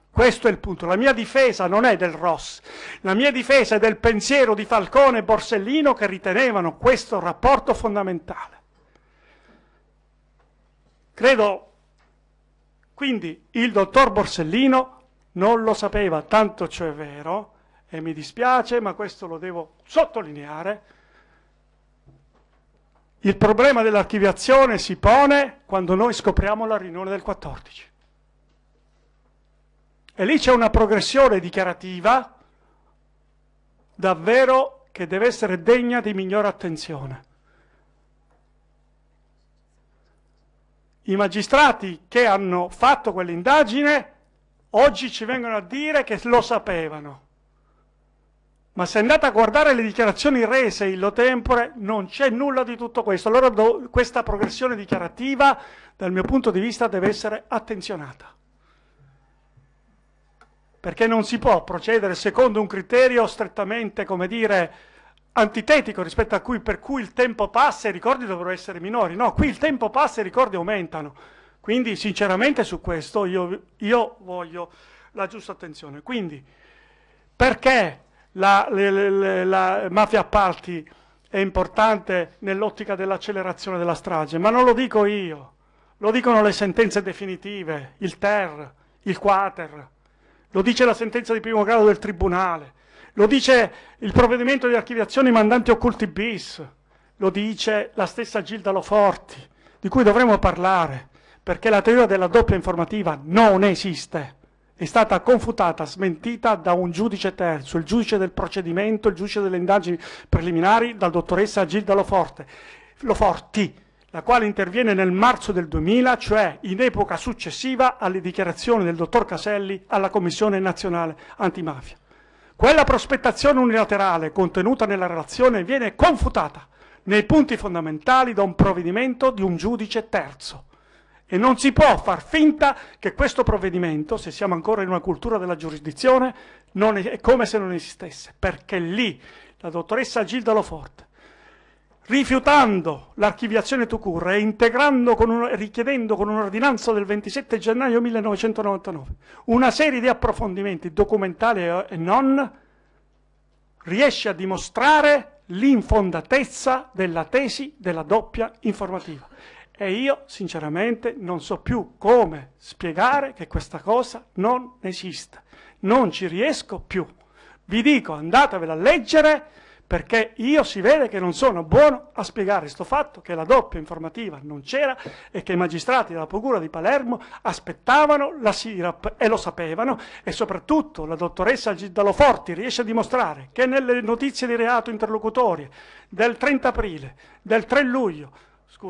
Questo è il punto. La mia difesa non è del Ross, la mia difesa è del pensiero di Falcone e Borsellino che ritenevano questo rapporto fondamentale. Credo quindi il dottor Borsellino non lo sapeva, tanto ciò cioè è vero e mi dispiace, ma questo lo devo sottolineare, il problema dell'archiviazione si pone quando noi scopriamo la riunione del 14. E lì c'è una progressione dichiarativa davvero che deve essere degna di migliore attenzione. I magistrati che hanno fatto quell'indagine oggi ci vengono a dire che lo sapevano ma se andate a guardare le dichiarazioni rese illo tempore, non c'è nulla di tutto questo. Allora do, questa progressione dichiarativa, dal mio punto di vista, deve essere attenzionata. Perché non si può procedere secondo un criterio strettamente, come dire, antitetico rispetto a cui, per cui il tempo passa e i ricordi dovrebbero essere minori. No, qui il tempo passa e i ricordi aumentano. Quindi, sinceramente, su questo io, io voglio la giusta attenzione. Quindi, perché la, le, le, la mafia party è importante nell'ottica dell'accelerazione della strage, ma non lo dico io, lo dicono le sentenze definitive, il TER, il Quater, lo dice la sentenza di primo grado del Tribunale, lo dice il provvedimento di archiviazione mandanti occulti bis, lo dice la stessa Gilda Loforti, di cui dovremmo parlare, perché la teoria della doppia informativa non esiste è stata confutata, smentita da un giudice terzo, il giudice del procedimento, il giudice delle indagini preliminari, dal dottoressa Gilda Loforte, Loforti, la quale interviene nel marzo del 2000, cioè in epoca successiva alle dichiarazioni del dottor Caselli alla Commissione nazionale antimafia. Quella prospettazione unilaterale contenuta nella relazione viene confutata nei punti fondamentali da un provvedimento di un giudice terzo. E non si può far finta che questo provvedimento, se siamo ancora in una cultura della giurisdizione, è come se non esistesse, perché lì la dottoressa Gilda Lofort, rifiutando l'archiviazione Tucur e richiedendo con un'ordinanza del 27 gennaio 1999 una serie di approfondimenti documentali e non, riesce a dimostrare l'infondatezza della tesi della doppia informativa. E io sinceramente non so più come spiegare che questa cosa non esista. Non ci riesco più. Vi dico andatevela a leggere perché io si vede che non sono buono a spiegare questo fatto che la doppia informativa non c'era e che i magistrati della Procura di Palermo aspettavano la SIRAP e lo sapevano e soprattutto la dottoressa Gidaloforti riesce a dimostrare che nelle notizie di reato interlocutorie del 30 aprile, del 3 luglio,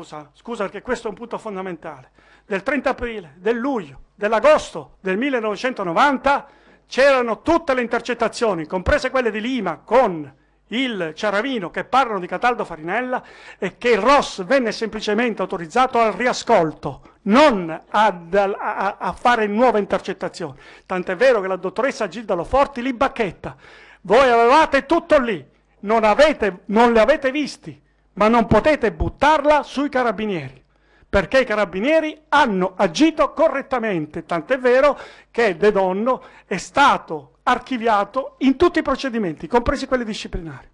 scusa, scusa perché questo è un punto fondamentale, del 30 aprile, del luglio, dell'agosto del 1990 c'erano tutte le intercettazioni, comprese quelle di Lima con il Ciaravino che parlano di Cataldo Farinella e che il Ross venne semplicemente autorizzato al riascolto, non ad, a, a, fare nuove intercettazioni. Tant'è vero che la dottoressa Gilda Loforti li bacchetta. Voi avevate tutto lì, non, avete, non le avete visti ma non potete buttarla sui carabinieri, perché i carabinieri hanno agito correttamente, tant'è vero che De Donno è stato archiviato in tutti i procedimenti, compresi quelli disciplinari.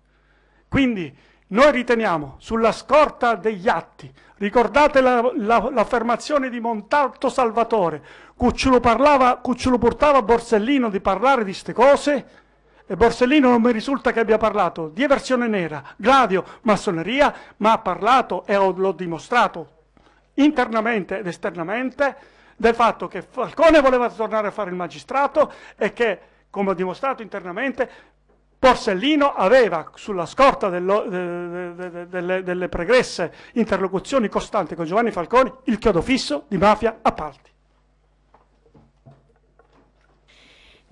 Quindi noi riteniamo, sulla scorta degli atti, ricordate la, la, l'affermazione di Montalto Salvatore, Cucciolo, parlava, Cucciolo portava Borsellino di parlare di queste cose, e Borsellino non mi risulta che abbia parlato di eversione nera, gladio, massoneria, ma ha parlato e l'ho dimostrato internamente ed esternamente del fatto che Falcone voleva tornare a fare il magistrato e che, come ho dimostrato internamente, Borsellino aveva sulla scorta dello, de, de, de, delle, delle pregresse interlocuzioni costanti con Giovanni Falcone il chiodo fisso di mafia a parti.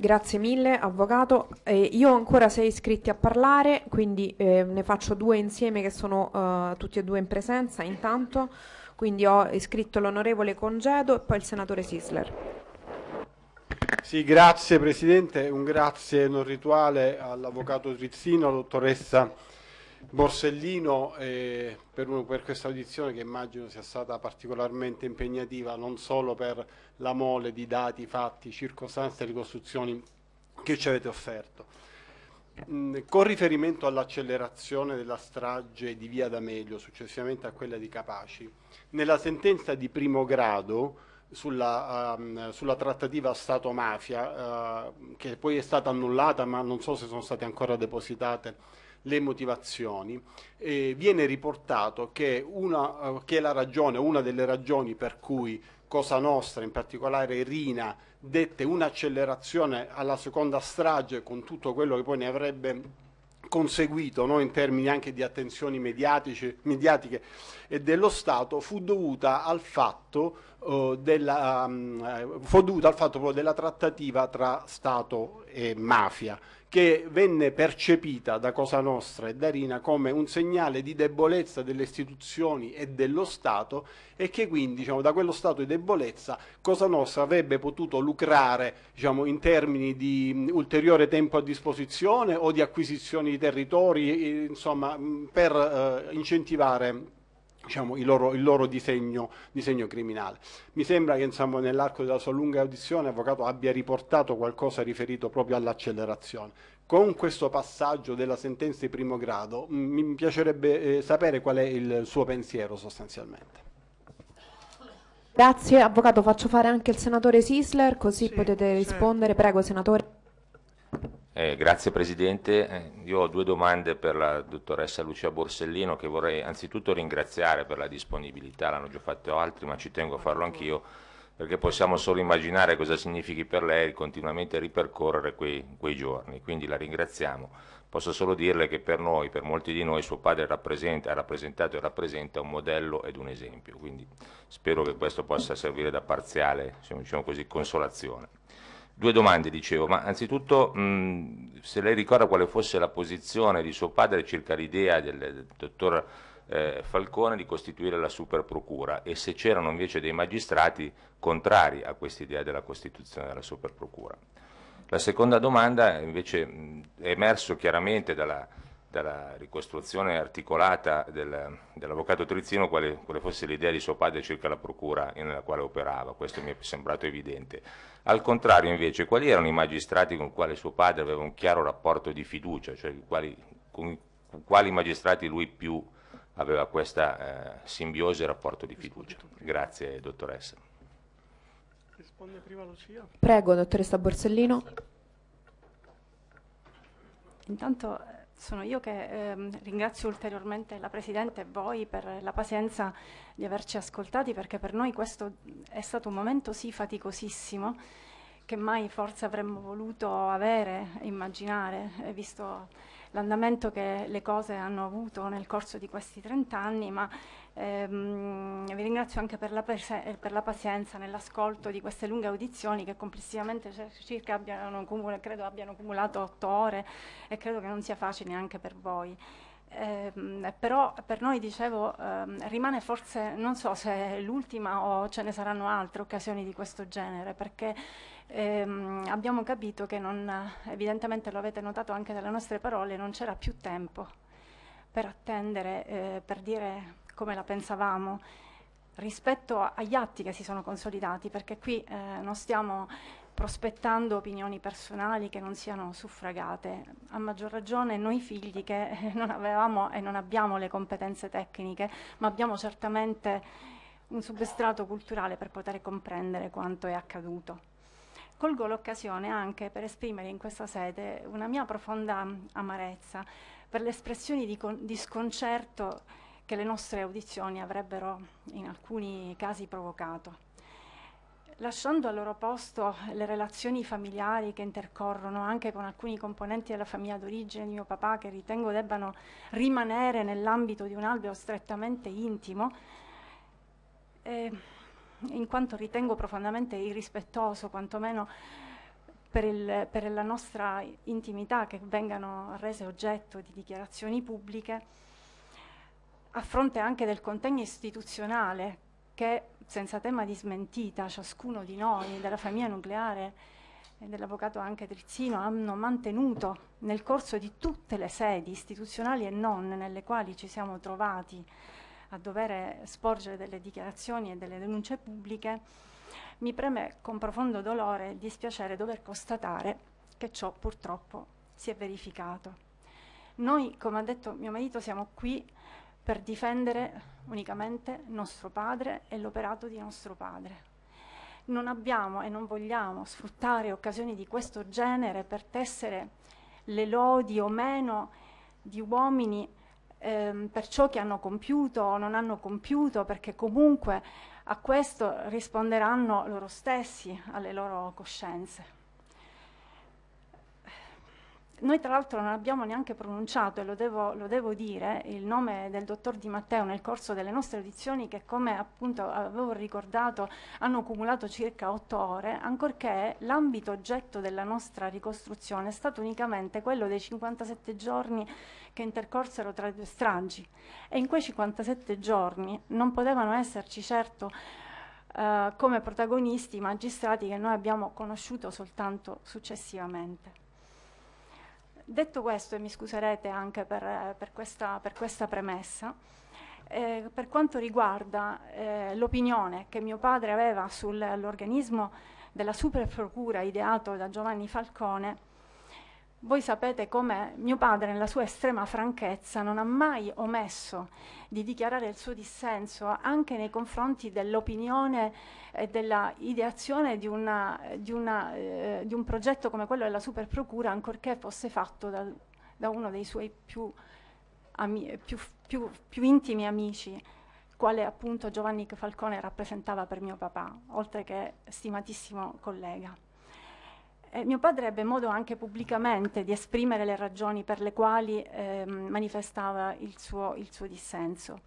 Grazie mille, avvocato. Eh, io ho ancora sei iscritti a parlare, quindi eh, ne faccio due insieme che sono eh, tutti e due in presenza intanto. Quindi ho iscritto l'onorevole Congedo e poi il senatore Sisler. Sì, grazie Presidente, un grazie non rituale all'avvocato Trizzino, alla dottoressa Borsellino eh, per, un, per, questa audizione che immagino sia stata particolarmente impegnativa non solo per la mole di dati, fatti, circostanze e ricostruzioni che ci avete offerto. Mm, con riferimento all'accelerazione della strage di Via D'Amelio, successivamente a quella di Capaci, nella sentenza di primo grado sulla, um, sulla, trattativa Stato-mafia, uh, che poi è stata annullata, ma non so se sono state ancora depositate le motivazioni, eh, viene riportato che, una, eh, che ragione, una delle ragioni per cui Cosa Nostra, in particolare Rina, dette un'accelerazione alla seconda strage con tutto quello che poi ne avrebbe conseguito no, in termini anche di attenzioni mediatiche e dello Stato fu dovuta al fatto, eh, della, um, fu dovuta al fatto della trattativa tra Stato e mafia che venne percepita da Cosa Nostra e da Rina come un segnale di debolezza delle istituzioni e dello Stato e che quindi diciamo, da quello stato di debolezza Cosa Nostra avrebbe potuto lucrare diciamo, in termini di ulteriore tempo a disposizione o di acquisizioni di territori eh, insomma, per eh, incentivare diciamo, il, loro, il loro disegno, disegno, criminale. Mi sembra che nell'arco della sua lunga audizione l'avvocato abbia riportato qualcosa riferito proprio all'accelerazione. Con questo passaggio della sentenza di primo grado mi piacerebbe eh, sapere qual è il suo pensiero sostanzialmente. Grazie, avvocato faccio fare anche il senatore Sisler così sì, potete rispondere. Certo. Prego, senatore. Eh, grazie Presidente, eh, io ho due domande per la dottoressa Lucia Borsellino che vorrei anzitutto ringraziare per la disponibilità, l'hanno già fatto altri ma ci tengo a farlo anch'io perché possiamo solo immaginare cosa significhi per lei continuamente ripercorrere quei, quei giorni, quindi la ringraziamo. Posso solo dirle che per noi, per molti di noi, suo padre rappresenta, ha rappresentato e rappresenta un modello ed un esempio, quindi spero che questo possa servire da parziale, diciamo così, consolazione. Due domande, dicevo, ma anzitutto mh, se lei ricorda quale fosse la posizione di suo padre circa l'idea del, del dottor eh, Falcone di costituire la super procura e se c'erano invece dei magistrati contrari a questa idea della costituzione della super procura. La seconda domanda invece mh, è emerso chiaramente dalla dalla ricostruzione articolata del, dell'avvocato Trizzino quale, quale, fosse l'idea di suo padre circa la procura nella quale operava, questo mi è sembrato evidente. Al contrario invece, quali erano i magistrati con i quali suo padre aveva un chiaro rapporto di fiducia, cioè quali, con, con, quali magistrati lui più aveva questa eh, simbiosi e rapporto di fiducia? Grazie dottoressa. Risponde prima Lucia. Prego dottoressa Borsellino. Intanto sono io che ehm, ringrazio ulteriormente la Presidente e voi per la pazienza di averci ascoltati perché per noi questo è stato un momento sì faticosissimo che mai forse avremmo voluto avere, e immaginare, eh, visto l'andamento che le cose hanno avuto nel corso di questi 30 anni, ma ehm, vi ringrazio anche per la, per la pazienza nell'ascolto di queste lunghe audizioni che complessivamente circa abbiano, credo abbiano cumulato 8 ore e credo che non sia facile anche per voi. Eh, però per noi, dicevo, eh, rimane forse, non so se l'ultima o ce ne saranno altre occasioni di questo genere, perché ehm, abbiamo capito che non, evidentemente lo avete notato anche dalle nostre parole, non c'era più tempo per attendere, eh, per dire come la pensavamo rispetto agli atti che si sono consolidati, perché qui eh, non stiamo prospettando opinioni personali che non siano suffragate, a maggior ragione noi figli che eh, non avevamo e non abbiamo le competenze tecniche, ma abbiamo certamente un substrato culturale per poter comprendere quanto è accaduto colgo l'occasione anche per esprimere in questa sede una mia profonda amarezza per le espressioni di, di sconcerto che le nostre audizioni avrebbero in alcuni casi provocato lasciando al loro posto le relazioni familiari che intercorrono anche con alcuni componenti della famiglia d'origine di mio papà che ritengo debbano rimanere nell'ambito di un albero strettamente intimo, eh, in quanto ritengo profondamente irrispettoso, quantomeno per, il, per la nostra intimità, che vengano rese oggetto di dichiarazioni pubbliche, a fronte anche del contegno istituzionale che, senza tema di smentita, ciascuno di noi, della famiglia nucleare e dell'avvocato anche Trizzino, hanno mantenuto nel corso di tutte le sedi istituzionali e non nelle quali ci siamo trovati a dover sporgere delle dichiarazioni e delle denunce pubbliche, mi preme con profondo dolore e dispiacere dover constatare che ciò purtroppo si è verificato. Noi, come ha detto mio marito, siamo qui per difendere unicamente nostro padre e l'operato di nostro padre. Non abbiamo e non vogliamo sfruttare occasioni di questo genere per tessere le lodi o meno di uomini ehm, per ciò che hanno compiuto o non hanno compiuto, perché comunque a questo risponderanno loro stessi, alle loro coscienze. Noi tra l'altro non abbiamo neanche pronunciato, e lo devo, lo devo, dire, il nome del dottor Di Matteo nel corso delle nostre audizioni che come appunto avevo ricordato hanno accumulato circa otto ore, ancorché l'ambito oggetto della nostra ricostruzione è stato unicamente quello dei 57 giorni che intercorsero tra i due stragi e in quei 57 giorni non potevano esserci certo eh, come protagonisti i magistrati che noi abbiamo conosciuto soltanto successivamente. Detto questo, e mi scuserete anche per, per, questa, per questa, premessa, eh, per quanto riguarda eh, l'opinione che mio padre aveva sull'organismo della super procura ideato da Giovanni Falcone, voi sapete com'è, mio padre nella sua estrema franchezza non ha mai omesso di dichiarare il suo dissenso anche nei confronti dell'opinione e dell'ideazione di, una, di, una, eh, di, un progetto come quello della Superprocura, ancorché fosse fatto dal, da uno dei suoi più, ami, più, più, più intimi amici, quale appunto Giovanni Falcone rappresentava per mio papà, oltre che stimatissimo collega. Eh, mio padre ebbe modo anche pubblicamente di esprimere le ragioni per le quali eh, manifestava il suo, il suo dissenso.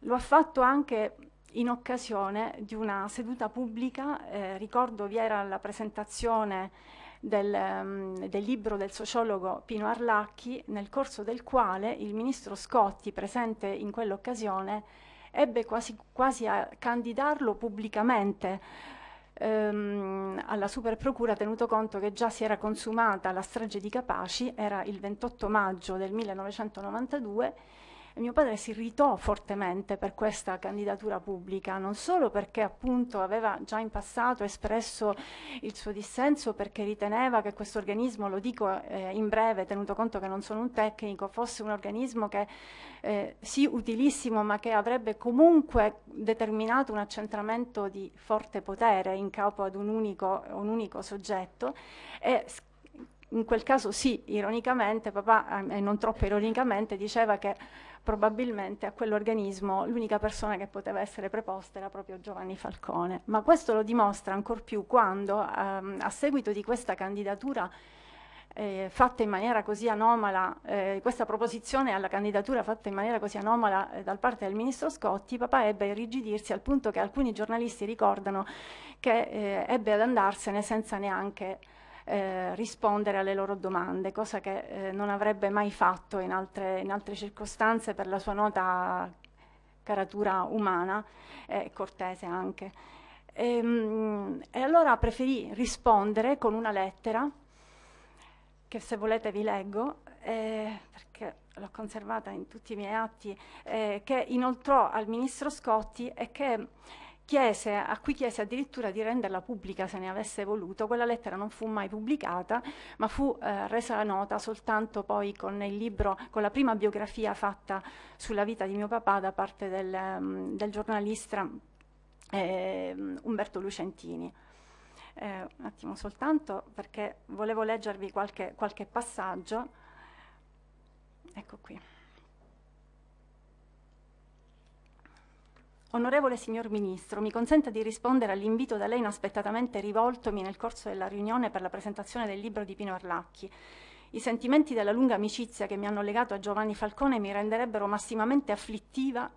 Lo ha fatto anche in occasione di una seduta pubblica, eh, ricordo vi era la presentazione del, um, del, libro del sociologo Pino Arlacchi, nel corso del quale il ministro Scotti, presente in quell'occasione, ebbe quasi, quasi a candidarlo pubblicamente ehm, alla Super Procura tenuto conto che già si era consumata la strage di Capaci, era il 28 maggio del 1992 e mio padre si irritò fortemente per questa candidatura pubblica, non solo perché appunto aveva già in passato espresso il suo dissenso perché riteneva che questo organismo, lo dico eh, in breve, tenuto conto che non sono un tecnico, fosse un organismo che eh, sì utilissimo ma che avrebbe comunque determinato un accentramento di forte potere in capo ad un unico, un unico soggetto e in quel caso sì, ironicamente, papà, ehm, e eh, non troppo ironicamente, diceva che probabilmente a quell'organismo l'unica persona che poteva essere preposta era proprio Giovanni Falcone. Ma questo lo dimostra ancor più quando, ehm, a seguito di questa candidatura eh, fatta in maniera così anomala, eh, questa proposizione alla candidatura fatta in maniera così anomala eh, da parte del ministro Scotti, papà ebbe a irrigidirsi al punto che alcuni giornalisti ricordano che eh, ebbe ad andarsene senza neanche eh, rispondere alle loro domande, cosa che eh, non avrebbe mai fatto in altre, in altre, circostanze per la sua nota caratura umana eh, e eh, cortese anche. E, ehm, mh, e allora preferì rispondere con una lettera che se volete vi leggo, eh, perché l'ho conservata in tutti i miei atti, eh, che inoltrò al ministro Scotti e che chiese, a cui chiese addirittura di renderla pubblica se ne avesse voluto. Quella lettera non fu mai pubblicata, ma fu eh, resa nota soltanto poi con il libro, con la prima biografia fatta sulla vita di mio papà da parte del, mm, del giornalista eh, Umberto Lucentini. Eh, un attimo soltanto perché volevo leggervi qualche, qualche passaggio. Ecco qui. Onorevole signor Ministro, mi consenta di rispondere all'invito da lei inaspettatamente rivoltomi nel corso della riunione per la presentazione del libro di Pino Arlacchi. I sentimenti della lunga amicizia che mi hanno legato a Giovanni Falcone mi renderebbero massimamente afflittiva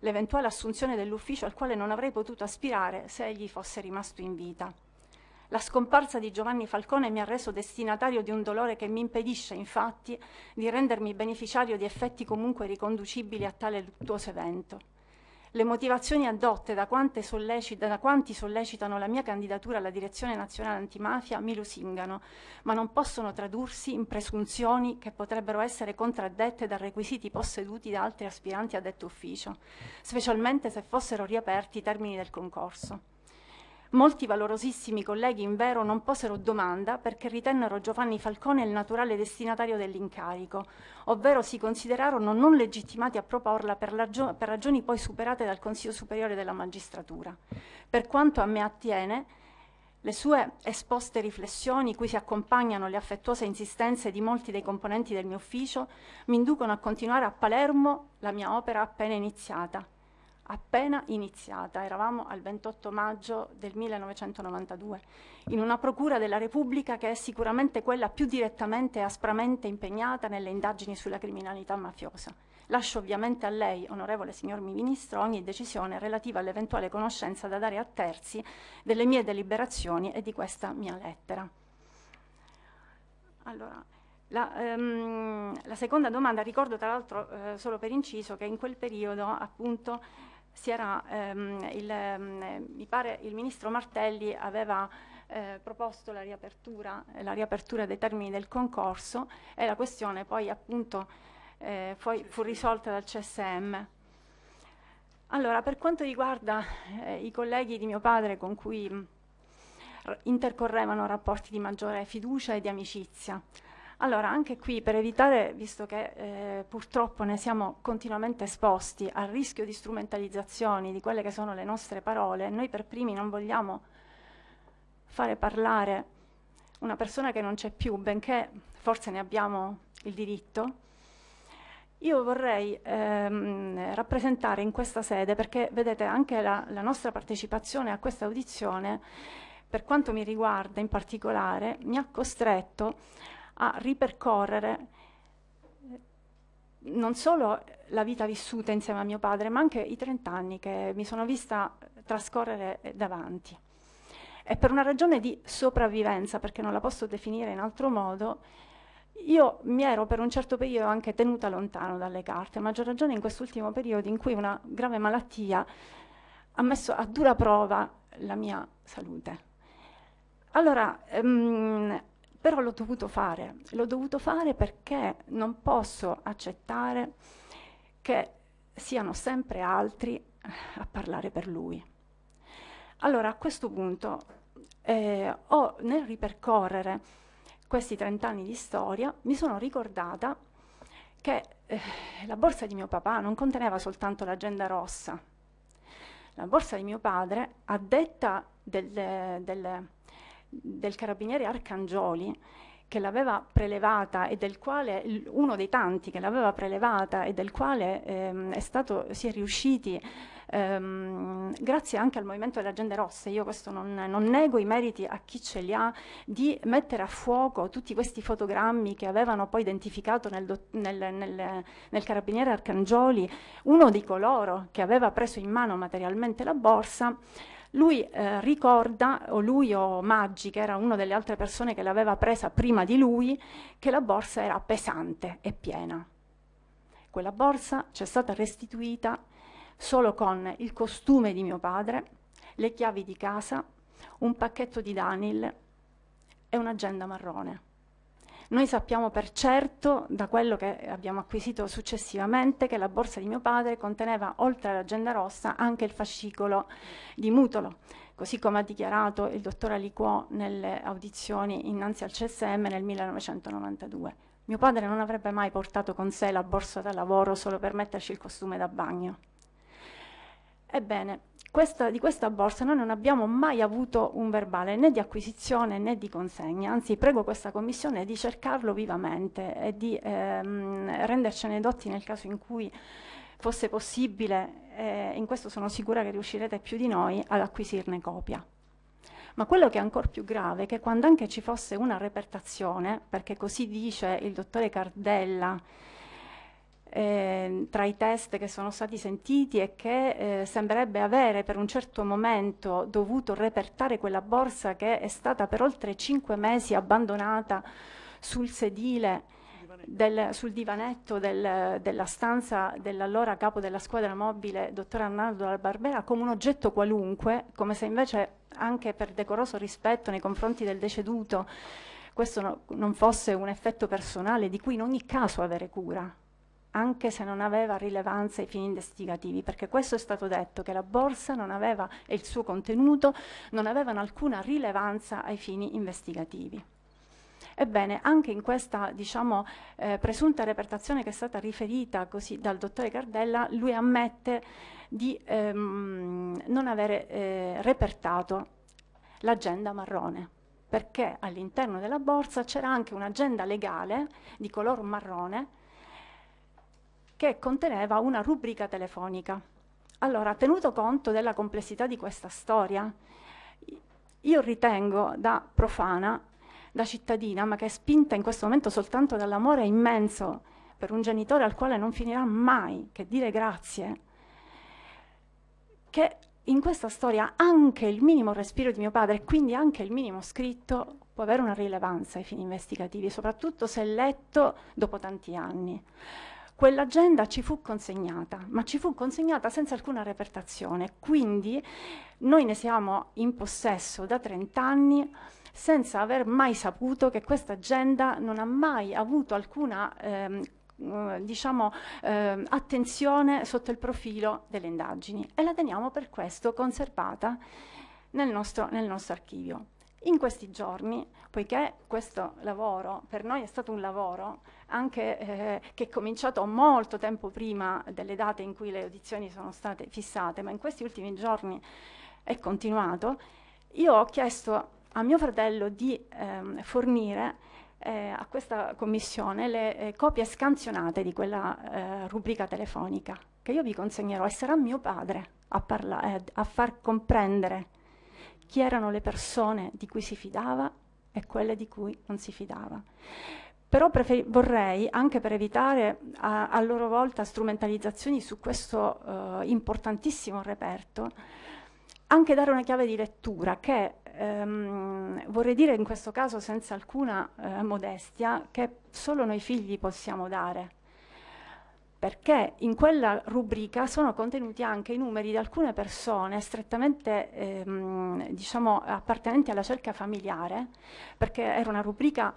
l'eventuale assunzione dell'ufficio al quale non avrei potuto aspirare se egli fosse rimasto in vita. La scomparsa di Giovanni Falcone mi ha reso destinatario di un dolore che mi impedisce, infatti, di rendermi beneficiario di effetti comunque riconducibili a tale luttuoso evento le motivazioni adotte da, sollecita, da, quanti sollecitano la mia candidatura alla direzione nazionale antimafia mi lusingano, ma non possono tradursi in presunzioni che potrebbero essere contraddette da requisiti posseduti da altri aspiranti a detto ufficio, specialmente se fossero riaperti i termini del concorso. Molti valorosissimi colleghi in vero non posero domanda perché ritennero Giovanni Falcone il naturale destinatario dell'incarico, ovvero si considerarono non legittimati a proporla per, ragio per ragioni poi superate dal Consiglio Superiore della Magistratura. Per quanto a me attiene, le sue esposte riflessioni, cui si accompagnano le affettuose insistenze di molti dei componenti del mio ufficio, mi inducono a continuare a Palermo la mia opera appena iniziata, appena iniziata, eravamo al 28 maggio del 1992, in una procura della Repubblica che è sicuramente quella più direttamente e aspramente impegnata nelle indagini sulla criminalità mafiosa. Lascio ovviamente a lei, onorevole signor Ministro, ogni decisione relativa all'eventuale conoscenza da dare a terzi delle mie deliberazioni e di questa mia lettera. Allora, la, ehm, la, seconda domanda, ricordo tra l'altro eh, solo per inciso che in quel periodo appunto si era, ehm, il, ehm, mi pare il ministro Martelli aveva eh, proposto la riapertura, la riapertura, dei termini del concorso e la questione poi appunto eh, fu, fu risolta dal CSM. Allora, per quanto riguarda eh, i colleghi di mio padre con cui mm, intercorrevano rapporti di maggiore fiducia e di amicizia, allora, anche qui per evitare, visto che eh, purtroppo ne siamo continuamente esposti al rischio di strumentalizzazioni di quelle che sono le nostre parole, noi per primi non vogliamo fare parlare una persona che non c'è più, benché forse ne abbiamo il diritto, io vorrei ehm, rappresentare in questa sede, perché vedete anche la, la nostra partecipazione a questa audizione, per quanto mi riguarda in particolare, mi ha costretto a ripercorrere eh, non solo la vita vissuta insieme a mio padre, ma anche i 30 anni che mi sono vista trascorrere davanti. E per una ragione di sopravvivenza, perché non la posso definire in altro modo, io mi ero per un certo periodo anche tenuta lontano dalle carte, a maggior ragione in quest'ultimo periodo in cui una grave malattia ha messo a dura prova la mia salute. Allora, ehm, però l'ho dovuto fare, l'ho dovuto fare perché non posso accettare che siano sempre altri a parlare per lui. Allora a questo punto eh, ho, nel ripercorrere questi 30 anni di storia mi sono ricordata che eh, la borsa di mio papà non conteneva soltanto l'agenda rossa, la borsa di mio padre, a detta delle, delle del carabiniere Arcangioli che l'aveva prelevata e del quale, uno dei tanti che l'aveva prelevata e del quale ehm, è stato, si è riusciti ehm, grazie anche al movimento delle agende rosse, io questo non, non, nego i meriti a chi ce li ha, di mettere a fuoco tutti questi fotogrammi che avevano poi identificato nel, nel, nel, nel carabiniere Arcangioli, uno di coloro che aveva preso in mano materialmente la borsa, lui eh, ricorda, o lui o Maggi, che era una delle altre persone che l'aveva presa prima di lui, che la borsa era pesante e piena. Quella borsa ci è stata restituita solo con il costume di mio padre, le chiavi di casa, un pacchetto di Danil e un'agenda marrone. Noi sappiamo per certo, da quello che abbiamo acquisito successivamente, che la borsa di mio padre conteneva, oltre all'agenda rossa, anche il fascicolo di Mutolo, così come ha dichiarato il dottor Aliquò nelle audizioni innanzi al CSM nel 1992. Mio padre non avrebbe mai portato con sé la borsa da lavoro solo per metterci il costume da bagno. Ebbene, questa, di questa borsa noi non abbiamo mai avuto un verbale né di acquisizione né di consegna, anzi prego questa commissione di cercarlo vivamente e di ehm, rendercene dotti nel caso in cui fosse possibile, eh, in questo sono sicura che riuscirete più di noi ad acquisirne copia. Ma quello che è ancora più grave è che quando anche ci fosse una repertazione, perché così dice il dottore Cardella, eh, tra i test che sono stati sentiti e che eh, sembrerebbe avere per un certo momento dovuto repertare quella borsa che è stata per oltre cinque mesi abbandonata sul sedile, del, sul divanetto del, della stanza dell'allora capo della squadra mobile, dottor Arnaldo Albarbera, come un oggetto qualunque, come se invece anche per decoroso rispetto nei confronti del deceduto questo no, non fosse un effetto personale di cui in ogni caso avere cura anche se non aveva rilevanza ai fini investigativi, perché questo è stato detto, che la borsa aveva, e il suo contenuto non avevano alcuna rilevanza ai fini investigativi. Ebbene, anche in questa diciamo, eh, presunta repertazione che è stata riferita così dal dottore Cardella, lui ammette di ehm, non avere eh, repertato l'agenda marrone perché all'interno della borsa c'era anche un'agenda legale di color marrone che conteneva una rubrica telefonica. Allora, tenuto conto della complessità di questa storia, io ritengo da profana, da cittadina, ma che è spinta in questo momento soltanto dall'amore immenso per un genitore al quale non finirà mai che dire grazie, che in questa storia anche il minimo respiro di mio padre e quindi anche il minimo scritto può avere una rilevanza ai fini investigativi, soprattutto se letto dopo tanti anni. Quell'agenda ci fu consegnata, ma ci fu consegnata senza alcuna repertazione, quindi noi ne siamo in possesso da 30 anni senza aver mai saputo che questa agenda non ha mai avuto alcuna ehm, eh, diciamo, eh, attenzione sotto il profilo delle indagini e la teniamo per questo conservata nel nostro, nel nostro archivio in questi giorni, poiché questo lavoro per noi è stato un lavoro anche eh, che è cominciato molto tempo prima delle date in cui le audizioni sono state fissate, ma in questi ultimi giorni è continuato, io ho chiesto a mio fratello di ehm, fornire eh, a questa commissione le eh, copie scansionate di quella eh, rubrica telefonica che io vi consegnerò e sarà mio padre a, eh, a far comprendere chi erano le persone di cui si fidava e quelle di cui non si fidava. Però vorrei, anche per evitare a, a, loro volta strumentalizzazioni su questo eh, importantissimo reperto, anche dare una chiave di lettura che ehm, vorrei dire in questo caso senza alcuna eh, modestia che solo noi figli possiamo dare perché in quella rubrica sono contenuti anche i numeri di alcune persone strettamente ehm, diciamo, appartenenti alla cerca familiare, perché era una rubrica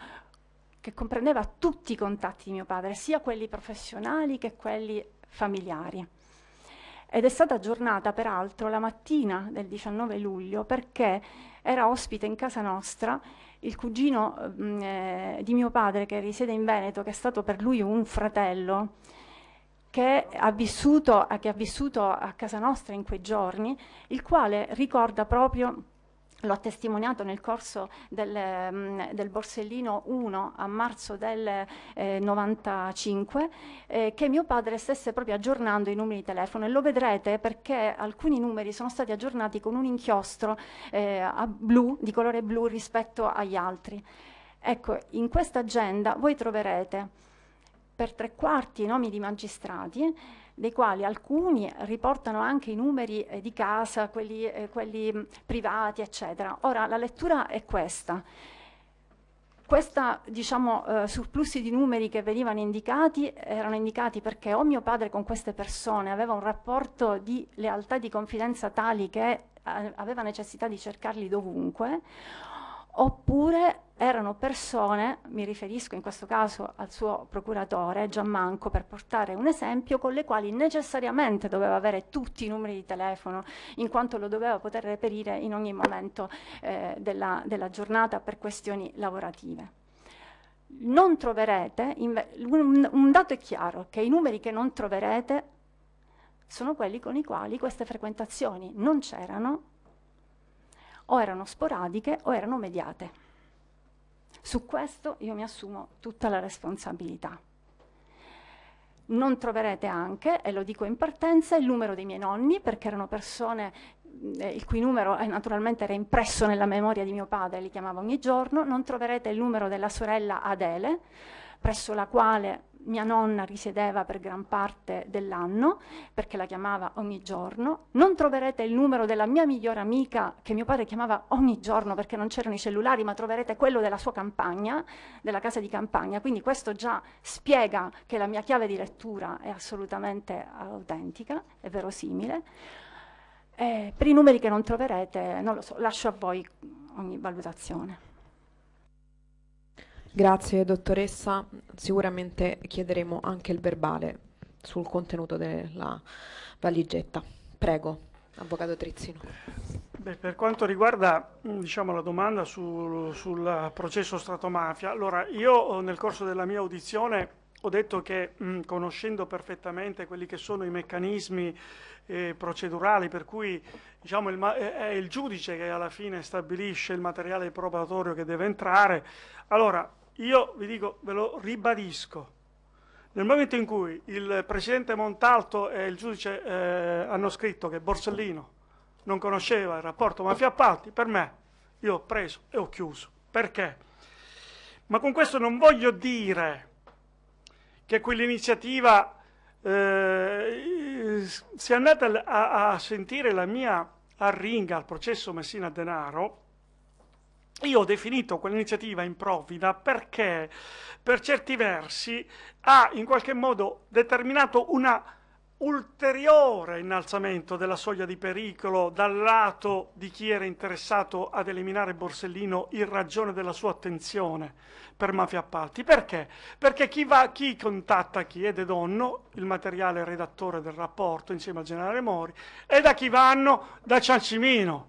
che comprendeva tutti i contatti di mio padre, sia quelli professionali che quelli familiari. Ed è stata aggiornata peraltro la mattina del 19 luglio perché era ospite in casa nostra il cugino mm, eh, di mio padre che risiede in Veneto, che è stato per lui un fratello, che ha, vissuto, eh, che ha vissuto a casa nostra in quei giorni, il quale ricorda proprio l'ho testimoniato nel corso del, mm, del, Borsellino 1 a marzo del eh, 95, eh, che mio padre stesse proprio aggiornando i numeri di telefono e lo vedrete perché alcuni numeri sono stati aggiornati con un inchiostro eh, blu, di colore blu rispetto agli altri. Ecco, in questa agenda voi troverete per tre quarti i nomi di magistrati, dei quali alcuni riportano anche i numeri eh, di casa, quelli, eh, quelli mm, privati, eccetera. Ora, la lettura è questa. Questa, diciamo, eh, surplussi di numeri che venivano indicati erano indicati perché o mio padre con queste persone aveva un rapporto di lealtà e di confidenza tali che eh, aveva necessità di cercarli dovunque, oppure erano persone, mi riferisco in questo caso al suo procuratore Giammanco per portare un esempio, con le quali necessariamente doveva avere tutti i numeri di telefono, in quanto lo doveva poter reperire in ogni momento eh, della, della giornata per questioni lavorative non troverete, un, dato è chiaro, che i numeri che non troverete sono quelli con i quali queste frequentazioni non c'erano, o erano sporadiche o erano mediate. Su questo io mi assumo tutta la responsabilità. Non troverete anche, e lo dico in partenza, il numero dei miei nonni, perché erano persone eh, il cui numero eh, naturalmente era impresso nella memoria di mio padre, li chiamava ogni giorno, non troverete il numero della sorella Adele, presso la quale mia nonna risiedeva per gran parte dell'anno perché la chiamava ogni giorno. Non troverete il numero della mia migliore amica che mio padre chiamava ogni giorno perché non c'erano i cellulari, ma troverete quello della sua campagna, della casa di campagna. Quindi questo già spiega che la mia chiave di lettura è assolutamente autentica, è verosimile. Eh, per i numeri che non troverete, non lo so, lascio a voi ogni valutazione. Grazie dottoressa, sicuramente chiederemo anche il verbale sul contenuto della valigetta. Prego, avvocato Trizzino. Beh, per quanto riguarda diciamo, la domanda sul, sul, processo stratomafia, allora io eh, nel corso della mia audizione ho detto che mh, mm, conoscendo perfettamente quelli che sono i meccanismi eh, procedurali per cui diciamo, il è il giudice che alla fine stabilisce il materiale probatorio che deve entrare, allora io vi dico, ve lo ribadisco, nel momento in cui il Presidente Montalto e il giudice eh, hanno scritto che Borsellino non conosceva il rapporto mafia-appalti, per me, io ho preso e ho chiuso. Perché? Ma con questo non voglio dire che quell'iniziativa eh, sia andata a, a sentire la mia arringa al processo Messina Denaro, io ho definito quell'iniziativa improvvida perché per certi versi ha in qualche modo determinato un ulteriore innalzamento della soglia di pericolo dal lato di chi era interessato ad eliminare Borsellino in ragione della sua attenzione per mafia appalti. Perché? Perché chi, va, chi contatta chi è De Donno, il materiale redattore del rapporto insieme al generale Mori, e da chi vanno? Da Ciancimino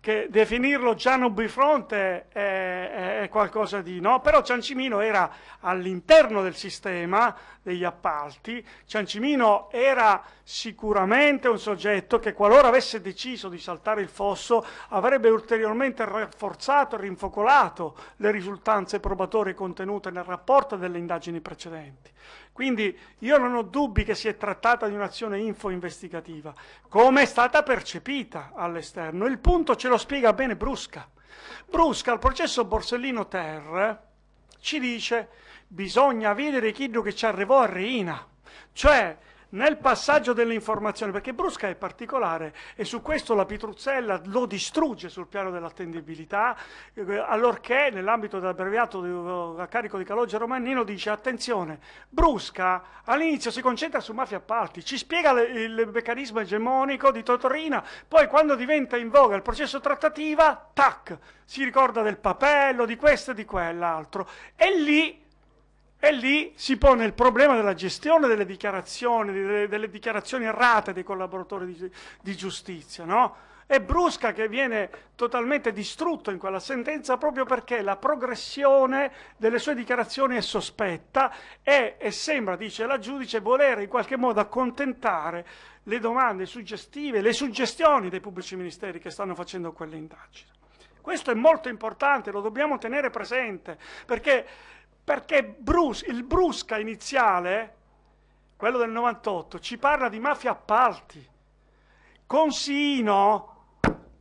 che definirlo Giano Bifronte è, è, qualcosa di no, però Ciancimino era all'interno del sistema degli appalti, Ciancimino era sicuramente un soggetto che qualora avesse deciso di saltare il fosso avrebbe ulteriormente rafforzato e rinfocolato le risultanze probatorie contenute nel rapporto delle indagini precedenti. Quindi io non ho dubbi che si è trattata di un'azione info-investigativa, come è stata percepita all'esterno. Il punto ce lo spiega bene Brusca. Brusca al processo Borsellino Ter ci dice bisogna vedere chi che ci arrivò a Reina, cioè nel passaggio delle informazioni, perché Brusca è particolare e su questo la Pitruzzella lo distrugge sul piano dell'attendibilità, eh, allorché nell'ambito dell'abbreviato eh, a carico di Calogero Mannino dice attenzione, Brusca all'inizio si concentra su mafia appalti, ci spiega le, il meccanismo egemonico di Totorina, poi quando diventa in voga il processo trattativa, tac, si ricorda del papello, di questo e di quell'altro e lì e lì si pone il problema della gestione delle dichiarazioni, delle, delle dichiarazioni errate dei collaboratori di, di giustizia, no? È Brusca che viene totalmente distrutto in quella sentenza proprio perché la progressione delle sue dichiarazioni è sospetta e, e sembra, dice la giudice, volere in qualche modo accontentare le domande suggestive, le suggestioni dei pubblici ministeri che stanno facendo quelle indagini. Questo è molto importante, lo dobbiamo tenere presente, perché perché Bruce, il Brusca iniziale, quello del 98, ci parla di mafia appalti. Con Sino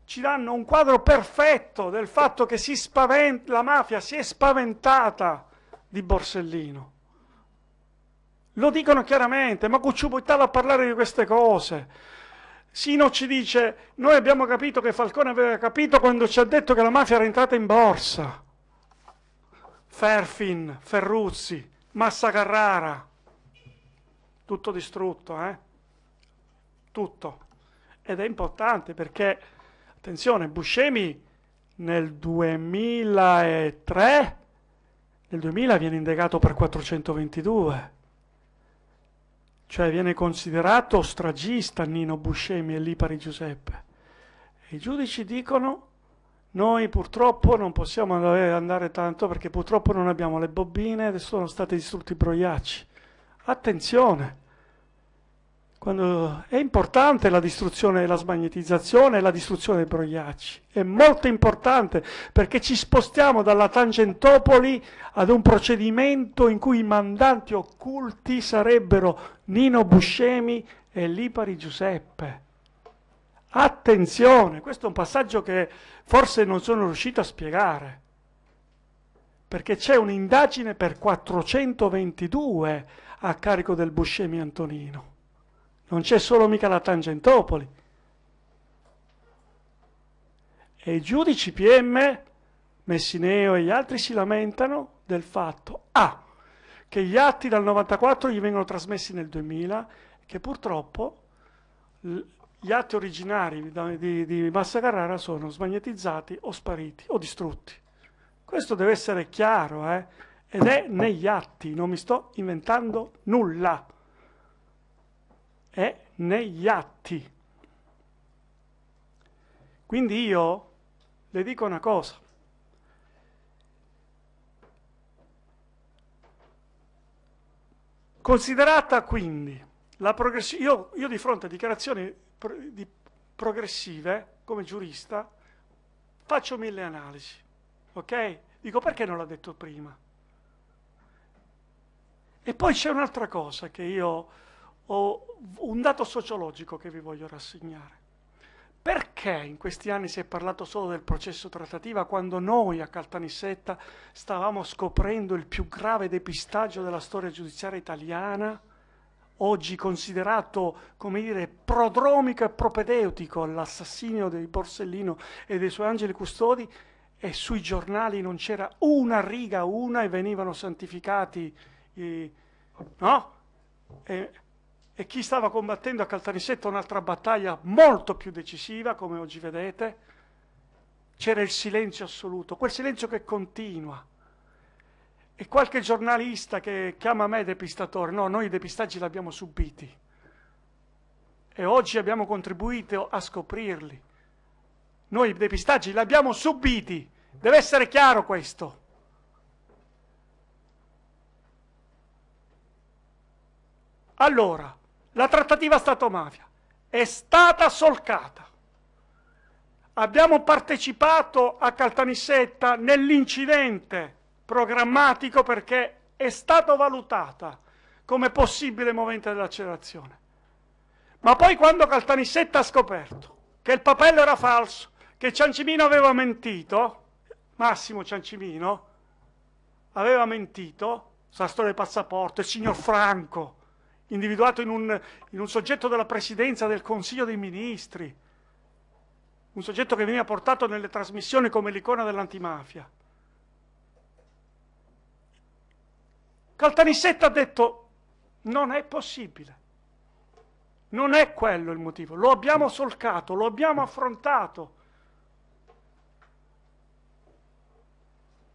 ci danno un quadro perfetto del fatto che spaventa, la mafia si è spaventata di Borsellino. Lo dicono chiaramente, ma Cucciubo stava a parlare di queste cose. Sino ci dice, noi abbiamo capito che Falcone aveva capito quando ci ha detto che la mafia era entrata in borsa. Ferfin, Ferruzzi, Massa Carrara, tutto distrutto, eh? tutto. Ed è importante perché, attenzione, Buscemi nel 2003, nel 2000 viene indagato per 422, cioè viene considerato stragista Nino Buscemi e Lipari Giuseppe. i giudici dicono noi purtroppo non possiamo andare tanto perché purtroppo non abbiamo le bobine e sono stati distrutti i broiacci. Attenzione! Quando è importante la distruzione e la smagnetizzazione e la distruzione dei brogliacci, è molto importante perché ci spostiamo dalla Tangentopoli ad un procedimento in cui i mandanti occulti sarebbero Nino Buscemi e Lipari Giuseppe. Attenzione, questo è un passaggio che forse non sono riuscito a spiegare, perché c'è un'indagine per 422 a carico del Buscemi Antonino, non c'è solo mica la Tangentopoli. E i giudici PM, Messineo e gli altri si lamentano del fatto A, che gli atti dal 94 gli vengono trasmessi nel 2000, che purtroppo gli atti originari di, di Massa Carrara sono smagnetizzati o spariti o distrutti. Questo deve essere chiaro, eh? ed è negli atti, non mi sto inventando nulla. È negli atti. Quindi io le dico una cosa. Considerata quindi la progressione, io, io di fronte a dichiarazioni progressive, come giurista, faccio mille analisi, ok? Dico perché non l'ha detto prima? E poi c'è un'altra cosa che io ho, un dato sociologico che vi voglio rassegnare. Perché in questi anni si è parlato solo del processo trattativa quando noi a Caltanissetta stavamo scoprendo il più grave depistaggio della storia giudiziaria italiana? oggi considerato, come dire, prodromico e propedeutico all'assassinio di Borsellino e dei suoi angeli custodi, e sui giornali non c'era una riga, una, e venivano santificati, eh, no? E, e chi stava combattendo a Caltanissetta un'altra battaglia molto più decisiva, come oggi vedete, c'era il silenzio assoluto, quel silenzio che continua. E qualche giornalista che chiama me depistatore, no, noi i depistaggi li abbiamo subiti e oggi abbiamo contribuito a scoprirli. Noi i depistaggi li abbiamo subiti, deve essere chiaro questo. Allora, la trattativa Stato-mafia è stata solcata. Abbiamo partecipato a Caltanissetta nell'incidente programmatico perché è stato valutata come possibile movente dell'accelerazione. Ma poi quando Caltanissetta ha scoperto che il papello era falso, che Ciancimino aveva mentito, Massimo Ciancimino aveva mentito, sulla storia del passaporto, il signor Franco, individuato in un, in un soggetto della presidenza del Consiglio dei Ministri, un soggetto che veniva portato nelle trasmissioni come l'icona dell'antimafia. Caltanissetta ha detto non è possibile. Non è quello il motivo, lo abbiamo solcato, lo abbiamo affrontato.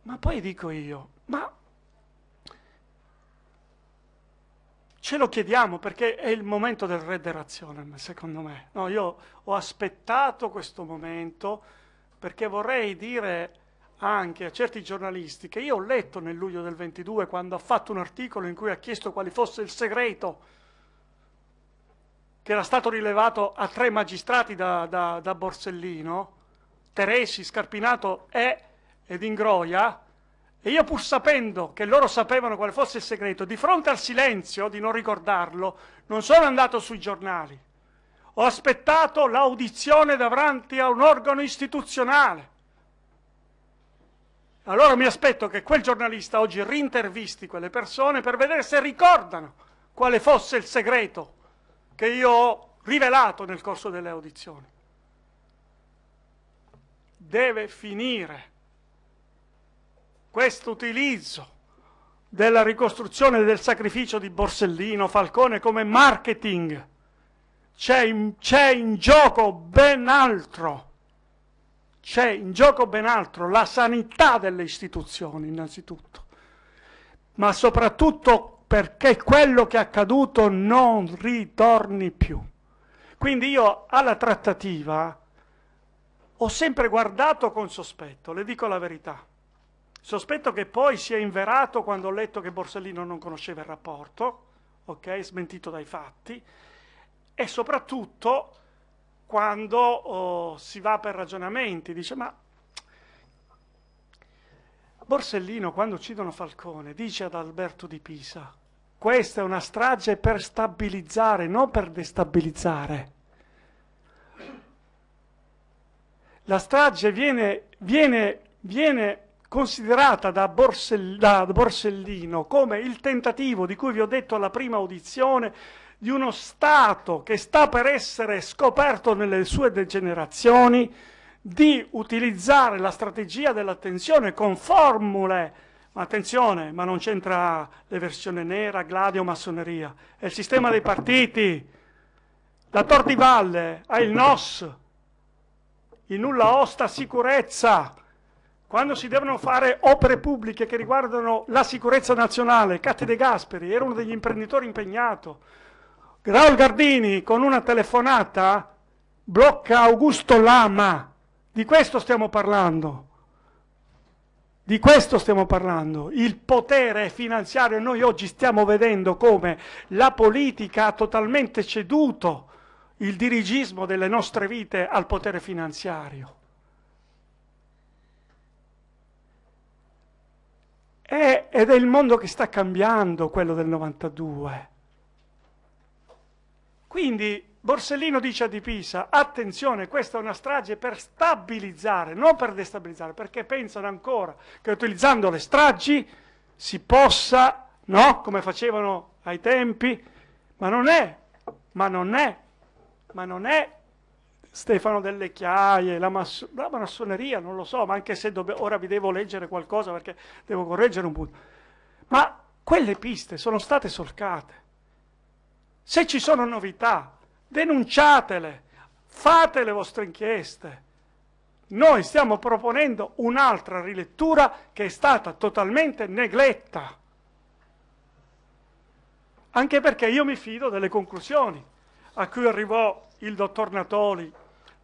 Ma poi dico io, ma ce lo chiediamo perché è il momento del re derazione, secondo me. No, io ho aspettato questo momento perché vorrei dire anche a certi giornalisti che io ho letto nel luglio del 22 quando ha fatto un articolo in cui ha chiesto quale fosse il segreto che era stato rilevato a tre magistrati da, da, da Borsellino, Teresi, Scarpinato e, ed Ingroia, e io pur sapendo che loro sapevano quale fosse il segreto, di fronte al silenzio di non ricordarlo, non sono andato sui giornali. Ho aspettato l'audizione davanti a un organo istituzionale allora mi aspetto che quel giornalista oggi rintervisti quelle persone per vedere se ricordano quale fosse il segreto che io ho rivelato nel corso delle audizioni. Deve finire questo utilizzo della ricostruzione del sacrificio di Borsellino, Falcone come marketing. C'è in, in gioco ben altro c'è in gioco ben altro, la sanità delle istituzioni innanzitutto, ma soprattutto perché quello che è accaduto non ritorni più. Quindi io alla trattativa ho sempre guardato con sospetto, le dico la verità. Sospetto che poi sia inverato quando ho letto che Borsellino non conosceva il rapporto, ok, smentito dai fatti, e soprattutto quando oh, si va per ragionamenti, dice ma Borsellino quando uccidono Falcone dice ad Alberto di Pisa questa è una strage per stabilizzare, non per destabilizzare. La strage viene, viene, viene considerata da, Borsell da Borsellino come il tentativo di cui vi ho detto alla prima audizione di uno Stato che sta per essere scoperto nelle sue degenerazioni, di utilizzare la strategia dell'attenzione con formule, ma attenzione, ma non c'entra l'eversione nera, gladio, massoneria, è il sistema dei partiti, la Tor di Valle ha il NOS, il nulla osta sicurezza, quando si devono fare opere pubbliche che riguardano la sicurezza nazionale, Catti De Gasperi era uno degli imprenditori impegnato, Raul Gardini con una telefonata blocca Augusto Lama, di questo stiamo parlando. Di questo stiamo parlando, il potere finanziario. Noi oggi stiamo vedendo come la politica ha totalmente ceduto il dirigismo delle nostre vite al potere finanziario. ed è il mondo che sta cambiando, quello del 92. Quindi Borsellino dice a Di Pisa, attenzione, questa è una strage per stabilizzare, non per destabilizzare, perché pensano ancora che utilizzando le stragi si possa, no? come facevano ai tempi, ma non è, ma non è, ma non è Stefano delle Chiaie, la, masso la massoneria, non lo so, ma anche se ora vi devo leggere qualcosa perché devo correggere un punto. Ma quelle piste sono state solcate se ci sono novità, denunciatele, fate le vostre inchieste. Noi stiamo proponendo un'altra rilettura che è stata totalmente negletta. Anche perché io mi fido delle conclusioni a cui arrivò il dottor Natoli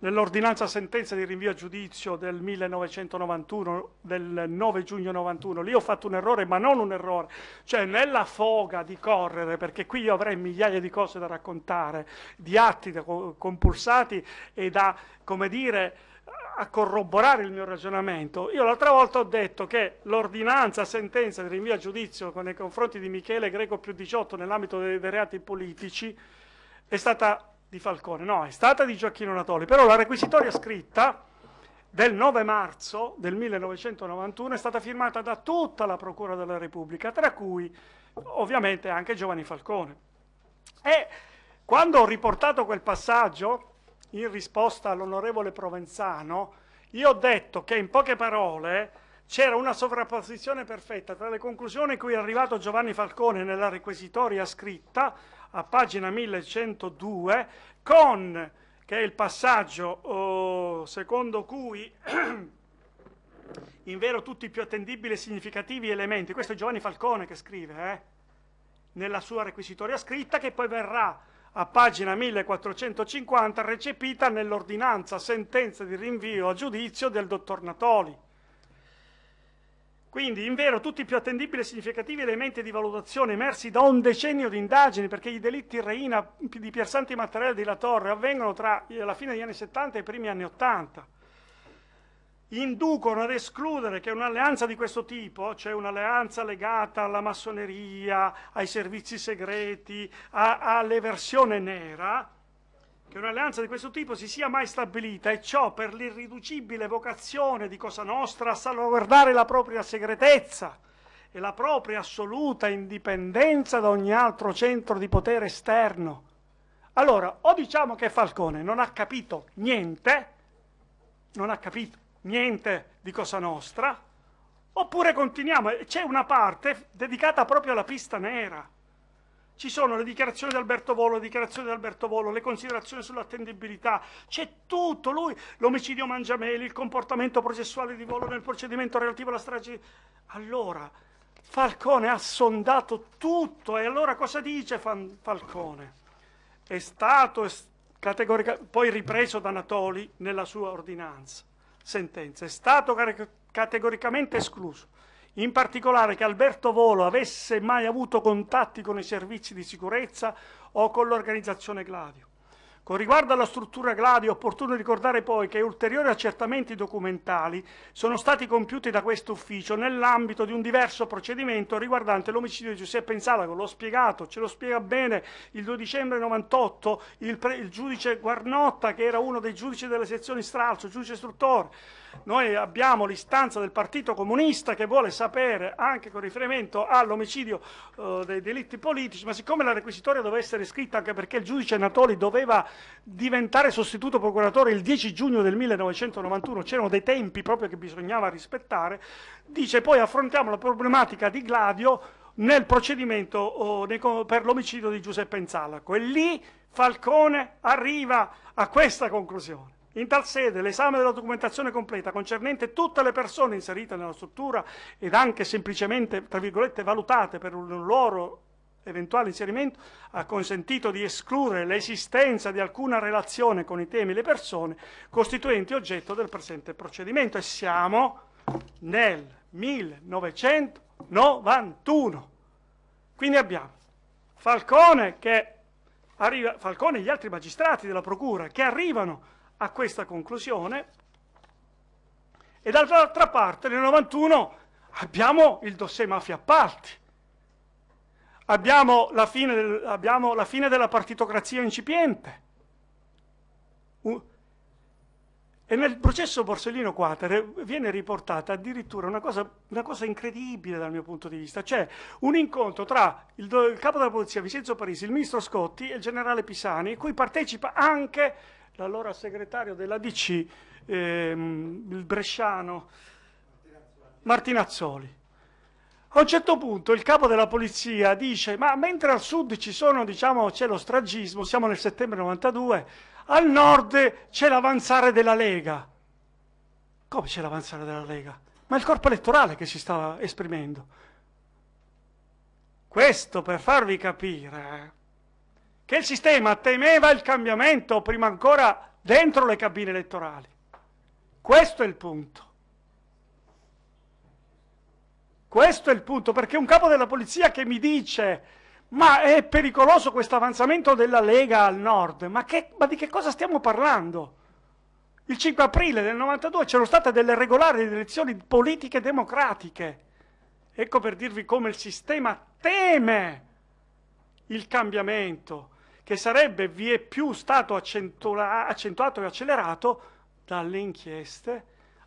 nell'ordinanza sentenza di rinvio a giudizio del 1991, del 9 giugno 91, lì ho fatto un errore, ma non un errore, cioè nella foga di correre, perché qui io avrei migliaia di cose da raccontare, di atti da, compulsati e da, come dire, a corroborare il mio ragionamento. Io l'altra volta ho detto che l'ordinanza sentenza di rinvio a giudizio nei confronti di Michele Greco più 18 nell'ambito dei, dei reati politici è stata di Falcone, no, è stata di Gioacchino Natoli, però la requisitoria scritta del 9 marzo del 1991 è stata firmata da tutta la Procura della Repubblica, tra cui ovviamente anche Giovanni Falcone. E quando ho riportato quel passaggio in risposta all'onorevole Provenzano, io ho detto che in poche parole c'era una sovrapposizione perfetta tra le conclusioni cui è arrivato Giovanni Falcone nella requisitoria scritta a pagina 1102 con, che è il passaggio oh, secondo cui in vero tutti i più attendibili e significativi elementi, questo è Giovanni Falcone che scrive, eh, nella sua requisitoria scritta che poi verrà a pagina 1450 recepita nell'ordinanza sentenza di rinvio a giudizio del dottor Natoli. Quindi, in vero, tutti i più attendibili e significativi elementi di valutazione emersi da un decennio di indagini, perché i delitti reina di Piersanti Mattarella della Torre avvengono tra la fine degli anni 70 e i primi anni 80, inducono ad escludere che un'alleanza di questo tipo, cioè un'alleanza legata alla massoneria, ai servizi segreti, a, all'eversione nera, che un'alleanza di questo tipo si sia mai stabilita e ciò per l'irriducibile vocazione di Cosa Nostra a salvaguardare la propria segretezza e la propria assoluta indipendenza da ogni altro centro di potere esterno. Allora, o diciamo che Falcone non ha capito niente, non ha capito niente di Cosa Nostra, oppure continuiamo, c'è una parte dedicata proprio alla pista nera ci sono le dichiarazioni di Alberto Volo, le dichiarazioni di Alberto Volo, le considerazioni sull'attendibilità, c'è tutto, lui, l'omicidio Mangiameli, il comportamento processuale di Volo nel procedimento relativo alla strage. Allora, Falcone ha sondato tutto e allora cosa dice Fan Falcone? È stato è categoricamente, poi ripreso da Natoli nella sua ordinanza, sentenza, è stato categoricamente escluso in particolare che Alberto Volo avesse mai avuto contatti con i servizi di sicurezza o con l'organizzazione Gladio. Con riguardo alla struttura Gladio, è opportuno ricordare poi che ulteriori accertamenti documentali sono stati compiuti da questo ufficio nell'ambito di un diverso procedimento riguardante l'omicidio di Giuseppe Insalago. L'ho spiegato, ce lo spiega bene il 2 dicembre 98 il, pre, il giudice Guarnotta, che era uno dei giudici delle sezioni stralcio, giudice istruttore noi abbiamo l'istanza del Partito Comunista che vuole sapere anche con riferimento all'omicidio eh, dei delitti politici, ma siccome la requisitoria doveva essere scritta anche perché il giudice Natoli doveva diventare sostituto procuratore il 10 giugno del 1991, c'erano dei tempi proprio che bisognava rispettare, dice poi affrontiamo la problematica di Gladio nel procedimento oh, per l'omicidio di Giuseppe Inzallaco e lì Falcone arriva a questa conclusione. In tal sede l'esame della documentazione completa concernente tutte le persone inserite nella struttura ed anche semplicemente, tra virgolette, valutate per un loro eventuale inserimento ha consentito di escludere l'esistenza di alcuna relazione con i temi e le persone costituenti oggetto del presente procedimento e siamo nel 1991. Quindi abbiamo Falcone, arriva, Falcone e gli altri magistrati della Procura che arrivano a questa conclusione e dall'altra parte nel 91 abbiamo il dossier mafia a parti, abbiamo la fine, del, abbiamo la fine della partitocrazia incipiente e nel processo Borsellino Quater viene riportata addirittura una cosa, una cosa, incredibile dal mio punto di vista, cioè un incontro tra il, il capo della polizia Vincenzo Parisi, il ministro Scotti e il generale Pisani, cui partecipa anche l'allora segretario della DC, ehm, il bresciano Martinazzoli. A un certo punto il capo della polizia dice, ma mentre al sud diciamo, c'è diciamo, lo stragismo, siamo nel settembre 92, al nord c'è l'avanzare della Lega. Come c'è l'avanzare della Lega? Ma è il corpo elettorale che si stava esprimendo. Questo per farvi capire eh, che il sistema temeva il cambiamento prima ancora dentro le cabine elettorali. Questo è il punto. Questo è il punto, perché un capo della polizia che mi dice ma è pericoloso questo avanzamento della Lega al nord, ma, che, ma di che cosa stiamo parlando? Il 5 aprile del 92 c'erano state delle regolari elezioni politiche democratiche. Ecco per dirvi come il sistema teme il cambiamento che sarebbe vie più stato accentuato e accelerato dalle inchieste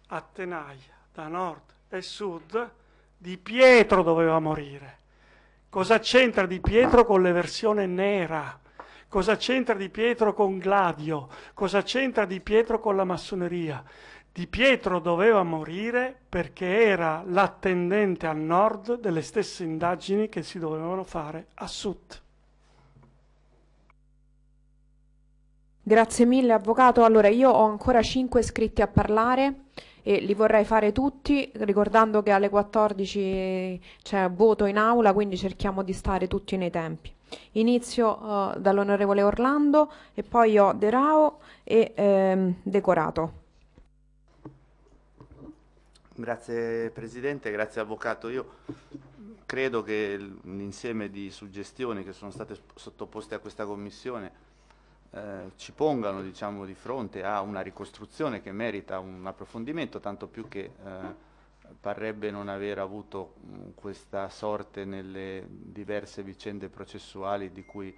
a Tenaia, da nord e sud, di Pietro doveva morire. Cosa c'entra di Pietro con l'eversione nera? Cosa c'entra di Pietro con Gladio? Cosa c'entra di Pietro con la massoneria? Di Pietro doveva morire perché era l'attendente a nord delle stesse indagini che si dovevano fare a sud. Grazie mille Avvocato, allora io ho ancora 5 iscritti a parlare e li vorrei fare tutti ricordando che alle 14 c'è voto in aula quindi cerchiamo di stare tutti nei tempi. Inizio uh, dall'onorevole Orlando e poi ho De Rao e ehm, Decorato. Grazie Presidente, grazie Avvocato. Io credo che l'insieme di suggestioni che sono state sottoposte a questa Commissione eh, ci pongano diciamo, di fronte a una ricostruzione che merita un approfondimento, tanto più che eh, parrebbe non aver avuto mh, mm, questa sorte nelle diverse vicende processuali di cui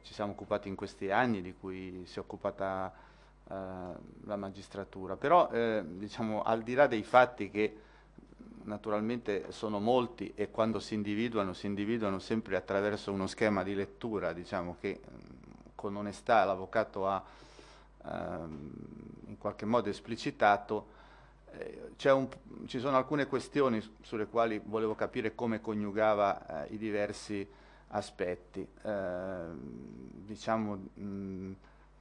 ci siamo occupati in questi anni, di cui si è occupata eh, la magistratura. Però eh, diciamo, al di là dei fatti che mm, naturalmente sono molti e quando si individuano si individuano sempre attraverso uno schema di lettura diciamo, che mm, con onestà l'avvocato ha ehm, in qualche modo esplicitato, eh, un, ci sono alcune questioni sulle quali volevo capire come coniugava eh, i diversi aspetti, eh, diciamo mh, mm,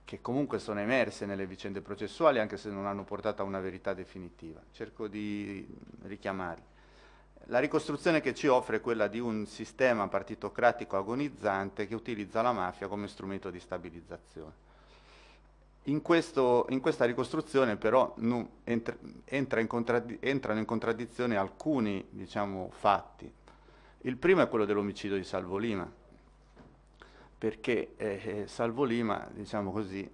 che comunque sono emerse nelle vicende processuali anche se non hanno portato a una verità definitiva. Cerco di richiamarli. La ricostruzione che ci offre è quella di un sistema partitocratico agonizzante che utilizza la mafia come strumento di stabilizzazione. In, questo, in questa ricostruzione però nu, entra, entra in entrano in contraddizione alcuni diciamo, fatti. Il primo è quello dell'omicidio di Salvo Lima, perché eh, eh Lima diciamo così, eh,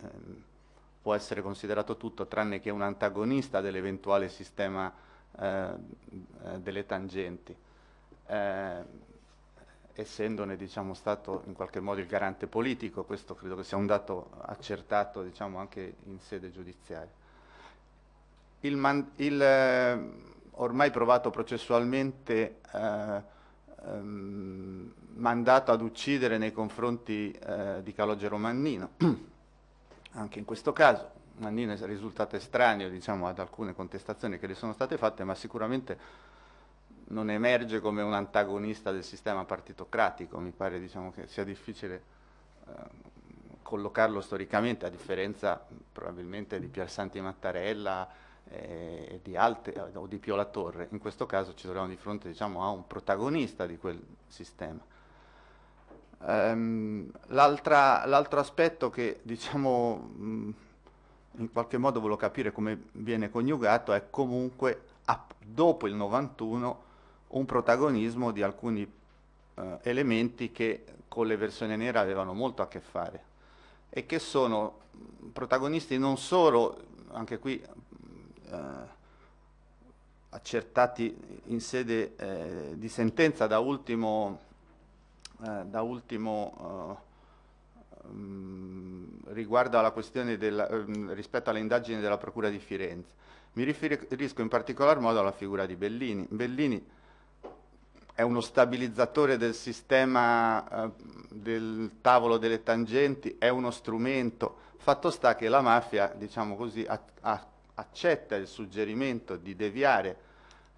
può essere considerato tutto tranne che un antagonista dell'eventuale sistema eh, delle tangenti, eh, essendone diciamo, stato in qualche modo il garante politico, questo credo che sia un dato accertato diciamo, anche in sede giudiziaria. Il, man- il eh, ormai provato processualmente eh, ehm, mandato ad uccidere nei confronti eh, di Calogero Mannino, anche in questo caso Nannino è risultato estraneo diciamo, ad alcune contestazioni che le sono state fatte, ma sicuramente non emerge come un antagonista del sistema partitocratico, mi pare diciamo, che sia difficile eh, collocarlo storicamente, a differenza probabilmente di Piersanti Mattarella eh, di Alte, o di Pio La Torre. In questo caso ci troviamo di fronte diciamo, a un protagonista di quel sistema. Ehm, l'altro aspetto che diciamo, mh, in qualche modo volevo capire come viene coniugato, è comunque a, dopo il 91 un protagonismo di alcuni eh, elementi che con le versioni nere avevano molto a che fare e che sono protagonisti non solo, anche qui eh, accertati in sede eh, di sentenza da ultimo, eh, da ultimo eh, Ehm, riguardo alla questione della, mh, ehm, rispetto alle indagini della Procura di Firenze. Mi riferisco in particolar modo alla figura di Bellini. Bellini è uno stabilizzatore del sistema eh, del tavolo delle tangenti, è uno strumento. Fatto sta che la mafia, diciamo così, a, a, accetta il suggerimento di deviare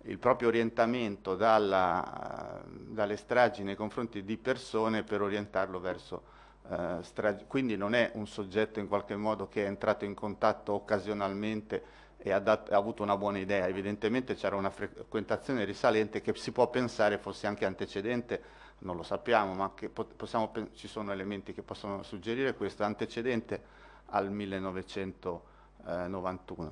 il proprio orientamento dalla, ehm, dalle stragi nei confronti di persone per orientarlo verso eh, quindi non è un soggetto in qualche modo che è entrato in contatto occasionalmente e ha, ha avuto una buona idea, evidentemente c'era una frequentazione risalente che si può pensare fosse anche antecedente, non lo sappiamo, ma possiamo, ci sono elementi che possono suggerire questo, antecedente al 1991. Um,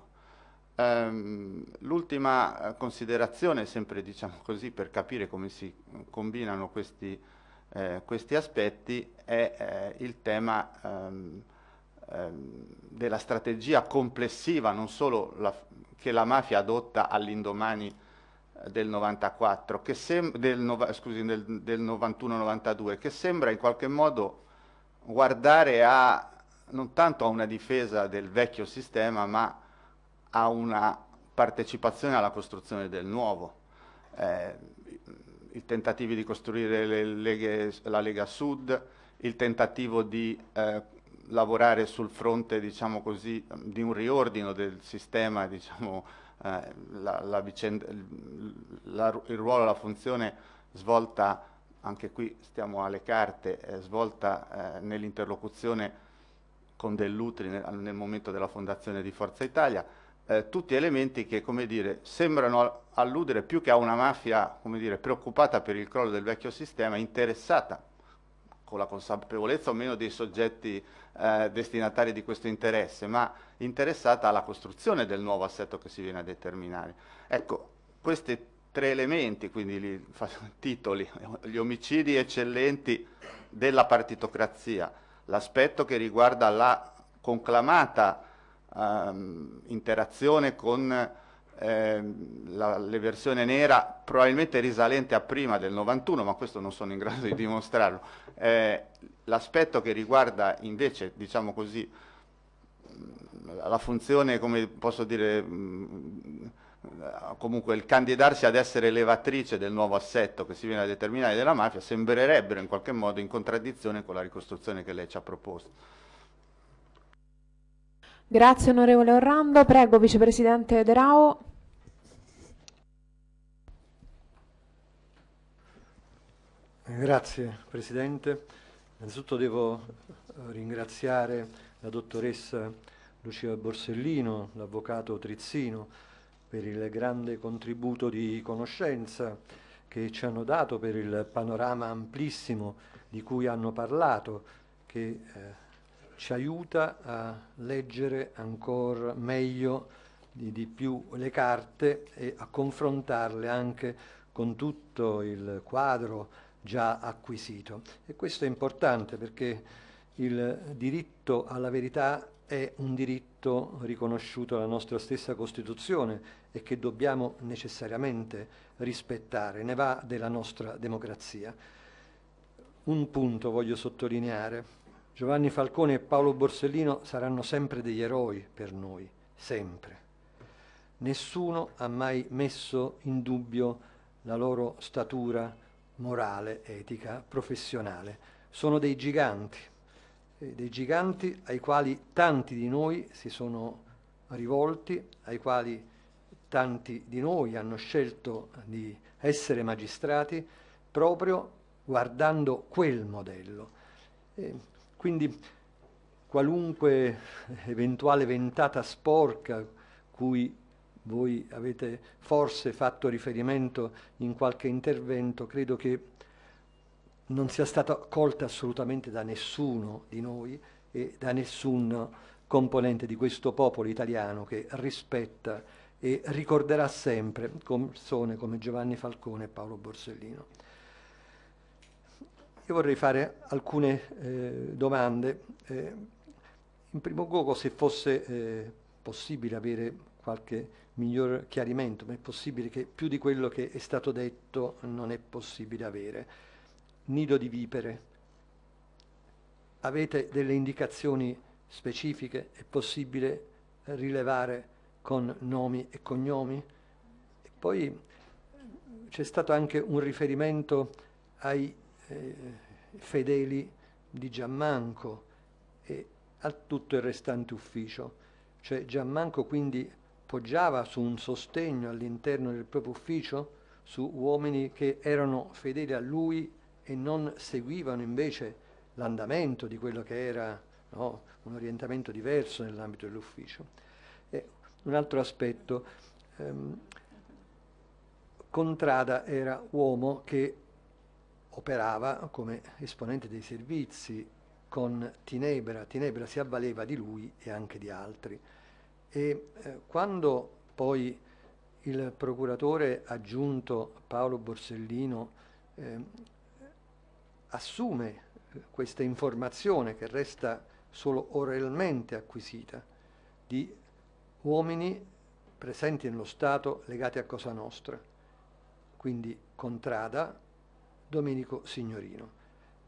ehm, L'ultima eh, considerazione, sempre diciamo così, per capire come si combinano questi eh, questi aspetti è eh, il tema ehm, ehm, della strategia complessiva, non solo la, che la mafia adotta all'indomani eh, del 94, che sem- del, no- scusi, del, del 91-92, che sembra in qualche modo guardare a, non tanto a una difesa del vecchio sistema, ma a una partecipazione alla costruzione del nuovo. Eh, i tentativi di costruire leghe, la Lega Sud, il tentativo di eh, lavorare sul fronte diciamo così, di un riordino del sistema, diciamo, eh, la, la vicenda, la, il ruolo, la funzione svolta, anche qui stiamo alle carte, eh, svolta nell'interlocuzione con Dell'Utri nel, nel momento della fondazione di Forza Italia eh, tutti elementi che come dire, sembrano alludere più che a una mafia come dire, preoccupata per il crollo del vecchio sistema, interessata con la consapevolezza o meno dei soggetti eh, destinatari di questo interesse, ma interessata alla costruzione del nuovo assetto che si viene a determinare. Ecco, questi tre elementi, quindi i titoli, gli omicidi eccellenti della partitocrazia, l'aspetto che riguarda la conclamata um, interazione con ehm, la, le versioni nera probabilmente risalente a prima del 91, ma questo non sono in grado di dimostrarlo. Eh, l'aspetto che riguarda invece, diciamo così, la funzione, come posso dire, mm, comunque il candidarsi ad essere levatrice del nuovo assetto che si viene a determinare della mafia, sembrerebbero in qualche modo in contraddizione con la ricostruzione che lei ci ha proposto. Grazie onorevole Orrando. Prego vicepresidente De Rao. Grazie Presidente. Innanzitutto devo eh, ringraziare la dottoressa Lucia Borsellino, l'avvocato Trizzino, per il grande contributo di conoscenza che ci hanno dato per il panorama amplissimo di cui hanno parlato, che eh, ci aiuta a leggere ancora meglio di, di più le carte e a confrontarle anche con tutto il quadro già acquisito. E questo è importante perché il diritto alla verità è un diritto riconosciuto dalla nostra stessa Costituzione e che dobbiamo necessariamente rispettare, ne va della nostra democrazia. Un punto voglio sottolineare, Giovanni Falcone e Paolo Borsellino saranno sempre degli eroi per noi, sempre. Nessuno ha mai messo in dubbio la loro statura morale, etica, professionale. Sono dei giganti, dei giganti ai quali tanti di noi si sono rivolti, ai quali tanti di noi hanno scelto di essere magistrati proprio guardando quel modello. E quindi qualunque eventuale ventata sporca cui voi avete forse fatto riferimento in qualche intervento, credo che non sia stata colta assolutamente da nessuno di noi e da nessun componente di questo popolo italiano che rispetta e ricorderà sempre persone come Giovanni Falcone e Paolo Borsellino. Io vorrei fare alcune eh, domande. Eh, in primo luogo, se fosse eh, possibile avere qualche miglior chiarimento, ma è possibile che più di quello che è stato detto non è possibile avere. Nido di vipere. Avete delle indicazioni specifiche? È possibile rilevare con nomi e cognomi? E poi eh, c'è stato anche un riferimento ai eh, fedeli di Giammanco e a tutto il restante ufficio. Cioè Giammanco quindi poggiava su un sostegno all'interno del proprio ufficio, su uomini che erano fedeli a lui e non seguivano invece l'andamento di quello che era no, un orientamento diverso nell'ambito dell'ufficio. E un altro aspetto, ehm, Contrada era uomo che operava come esponente dei servizi con Tinebra, Tinebra si avvaleva di lui e anche di altri. E eh, quando poi il procuratore aggiunto Paolo Borsellino ehm, eh, assume questa informazione che resta solo oralmente acquisita di uomini presenti nello Stato legati a Cosa Nostra, quindi Contrada, Domenico Signorino.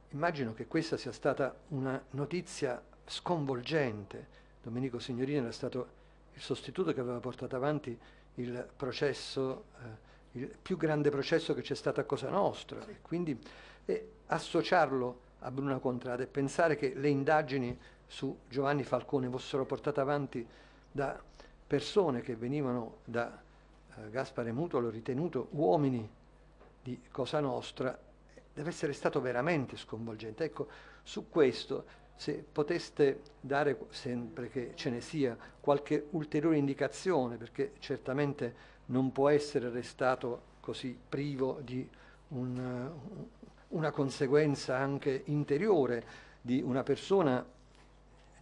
Immagino che questa sia stata una notizia sconvolgente. Domenico Signorino era stato il sostituto che aveva portato avanti il processo, eh, il più grande processo che c'è stato a Cosa Nostra. Sì. E quindi e associarlo a Bruna Contrada e pensare che le indagini su Giovanni Falcone fossero portate avanti da persone che venivano da eh, Gaspare Mutolo ritenuto uomini di Cosa Nostra deve essere stato veramente sconvolgente. Ecco, su questo, se poteste dare, sempre che ce ne sia, qualche ulteriore indicazione, perché certamente non può essere restato così privo di un, uh, una conseguenza anche interiore di una persona,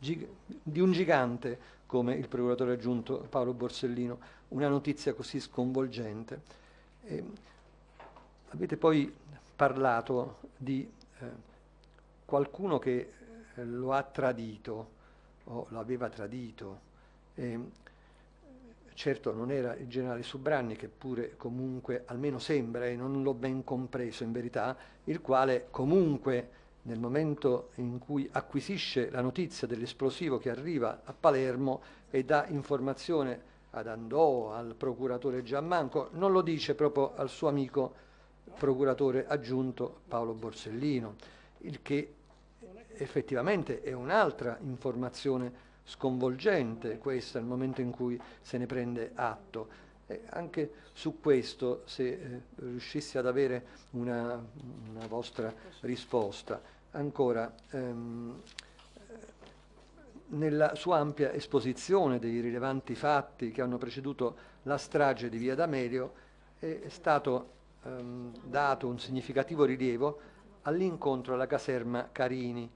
di un gigante come il procuratore aggiunto Paolo Borsellino, una notizia così sconvolgente. E ehm, avete poi parlato di eh, qualcuno che eh, lo ha tradito o lo aveva tradito. E, certo non era il generale Subranni, che pure comunque, almeno sembra, e non l'ho ben compreso in verità, il quale comunque nel momento in cui acquisisce la notizia dell'esplosivo che arriva a Palermo e dà informazione ad Andò, al procuratore Giammanco, non lo dice proprio al suo amico procuratore aggiunto Paolo Borsellino, il che effettivamente è un'altra informazione sconvolgente questa, nel momento in cui se ne prende atto. E anche su questo, se eh, riuscissi ad avere una, una vostra risposta, ancora ehm, eh, nella sua ampia esposizione dei rilevanti fatti che hanno preceduto la strage di Via D'Amelio, è stato ehm, dato un significativo rilievo all'incontro alla caserma Carini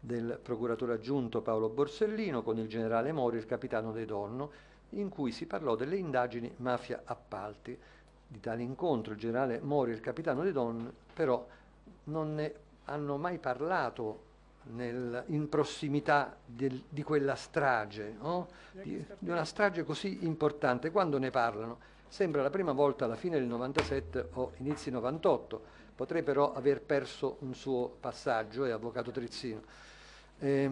del procuratore aggiunto Paolo Borsellino con il generale Mori, il capitano De Donno, in cui si parlò delle indagini mafia appalti. Di tale incontro il generale Mori e il capitano De Donno però non ne hanno mai parlato nel, in prossimità del, di quella strage, no? di, di una strage così importante. Quando ne parlano? Sembra la prima volta alla fine del 97 o inizi 98, potrei però aver perso un suo passaggio, è avvocato Trizzino. Eh,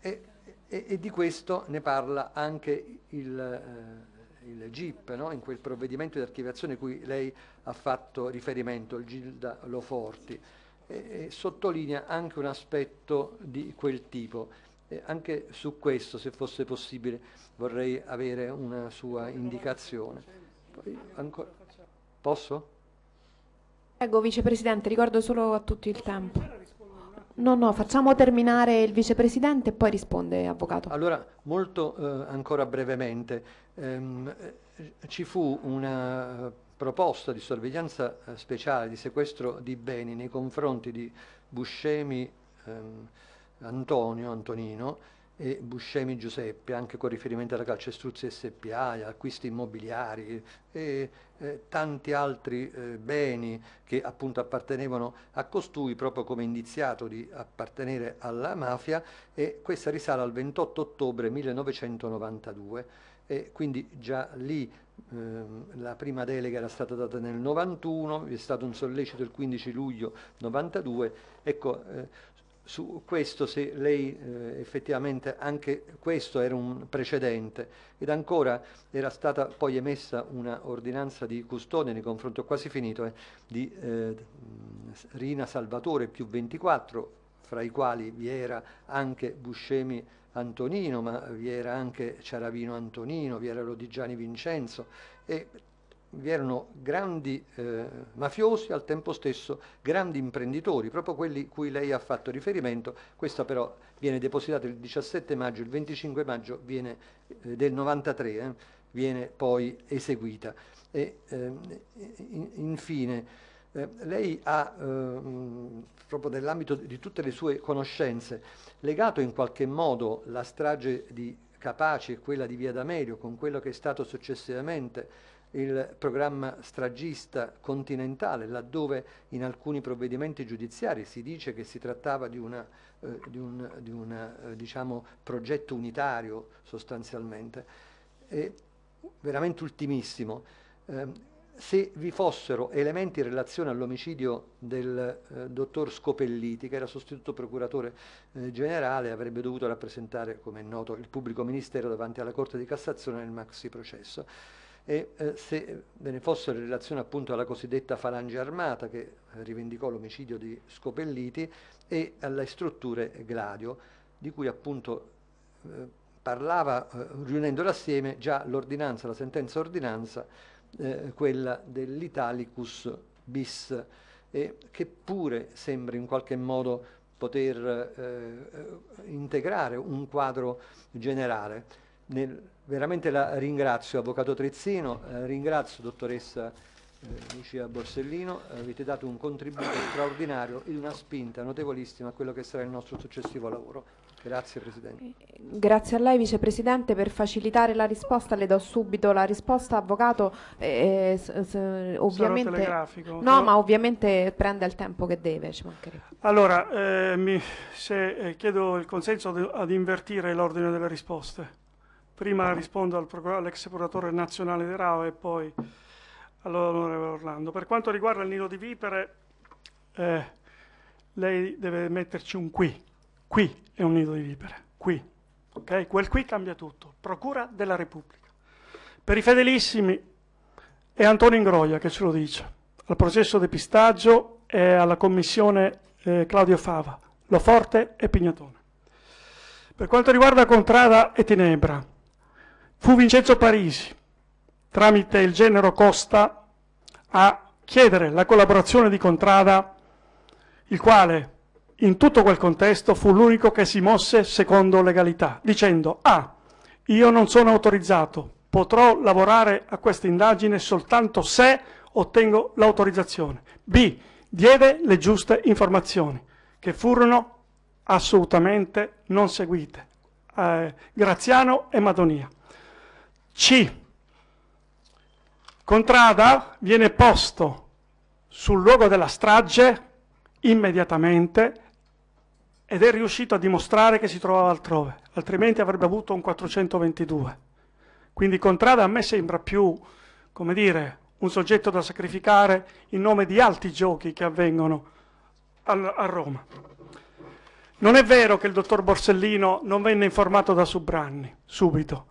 e, e, e, di questo ne parla anche il, eh, il GIP, no? in quel provvedimento di archiviazione cui lei ha fatto riferimento, il Gilda Loforti, e, e sottolinea anche un aspetto di quel tipo. E anche su questo, se fosse possibile, vorrei avere una sua indicazione. Ancora. Posso? Prego, Vicepresidente, ricordo solo a tutti il tempo. No, no, facciamo terminare il Vicepresidente e poi risponde Avvocato. Allora, molto eh, ancora brevemente, ehm, eh, ci fu una eh, proposta di sorveglianza eh, speciale, di sequestro di beni nei confronti di Buscemi ehm, Antonio, Antonino, e Buscemi Giuseppe, anche con riferimento alla Calcestruzzi SPA, agli acquisti immobiliari e eh, tanti altri eh, beni che appunto appartenevano a costui proprio come indiziato di appartenere alla mafia e questa risale al 28 ottobre 1992 e quindi già lì ehm, la prima delega era stata data nel 91, vi è stato un sollecito il 15 luglio 92, ecco eh, su questo se lei eh, effettivamente anche questo era un precedente ed ancora era stata poi emessa una ordinanza di custodia nei confronti, ho quasi finito, eh, di eh, Rina Salvatore più 24, fra i quali vi era anche Buscemi Antonino, ma vi era anche Ciaravino Antonino, vi era Lodigiani Vincenzo e vi erano grandi eh, mafiosi, al tempo stesso grandi imprenditori, proprio quelli cui lei ha fatto riferimento. Questa però viene depositata il 17 maggio, il 25 maggio viene, eh, del 93, eh, viene poi eseguita. E, ehm, in, infine, eh, lei ha, ehm, proprio nell'ambito di tutte le sue conoscenze, legato in qualche modo la strage di Capaci e quella di Via D'Amelio con quello che è stato successivamente il programma stragista continentale, laddove in alcuni provvedimenti giudiziari si dice che si trattava di, una, eh, di un, di una, eh, diciamo, progetto unitario sostanzialmente, è veramente ultimissimo. Eh, se vi fossero elementi in relazione all'omicidio del eh, dottor Scopelliti, che era sostituto procuratore eh, generale, avrebbe dovuto rappresentare, come è noto, il pubblico ministero davanti alla Corte di Cassazione nel maxi processo e eh, se ve ne fossero in relazione appunto alla cosiddetta falange armata che rivendicò l'omicidio di Scopelliti e alle strutture Gladio, di cui appunto eh, parlava eh, riunendole assieme già l'ordinanza, la sentenza ordinanza, eh, quella dell'Italicus bis, che pure sembra in qualche modo poter eh, eh, integrare un quadro generale nel, veramente la ringrazio, Avvocato Trezzino, eh, ringrazio dottoressa eh, Lucia Borsellino, avete dato un contributo straordinario e una spinta notevolissima a quello che sarà il nostro successivo lavoro. Grazie Presidente. Grazie a lei Vicepresidente, per facilitare la risposta le do subito la risposta Avvocato, eh, eh s- s- ovviamente, no, no ma ovviamente prende il tempo che deve, ci mancherebbe. Allora, eh, mi, se, eh, chiedo il consenso ad, ad invertire l'ordine delle risposte. Prima rispondo al all'ex procuratore nazionale di Rao e poi all'onorevole Orlando. Per quanto riguarda il nido di vipere, eh, lei deve metterci un qui. Qui è un nido di vipere, qui. Okay? Quel qui cambia tutto. Procura della Repubblica. Per i fedelissimi è Antonio Ingroia che ce lo dice, al processo di pistaggio e alla commissione eh, Claudio Fava, Lo forte e Pignatone. Per quanto riguarda Contrada e Tenebra, Fu Vincenzo Parisi, tramite il genero Costa, a chiedere la collaborazione di Contrada, il quale in tutto quel contesto fu l'unico che si mosse secondo legalità, dicendo A. Ah, io non sono autorizzato, potrò lavorare a questa indagine soltanto se ottengo l'autorizzazione. B. Diede le giuste informazioni, che furono assolutamente non seguite. Eh, Graziano e Madonia. C. Contrada viene posto sul luogo della strage immediatamente ed è riuscito a dimostrare che si trovava altrove, altrimenti avrebbe avuto un 422. Quindi Contrada a me sembra più, come dire, un soggetto da sacrificare in nome di altri giochi che avvengono a Roma. Non è vero che il dottor Borsellino non venne informato da Subranni subito.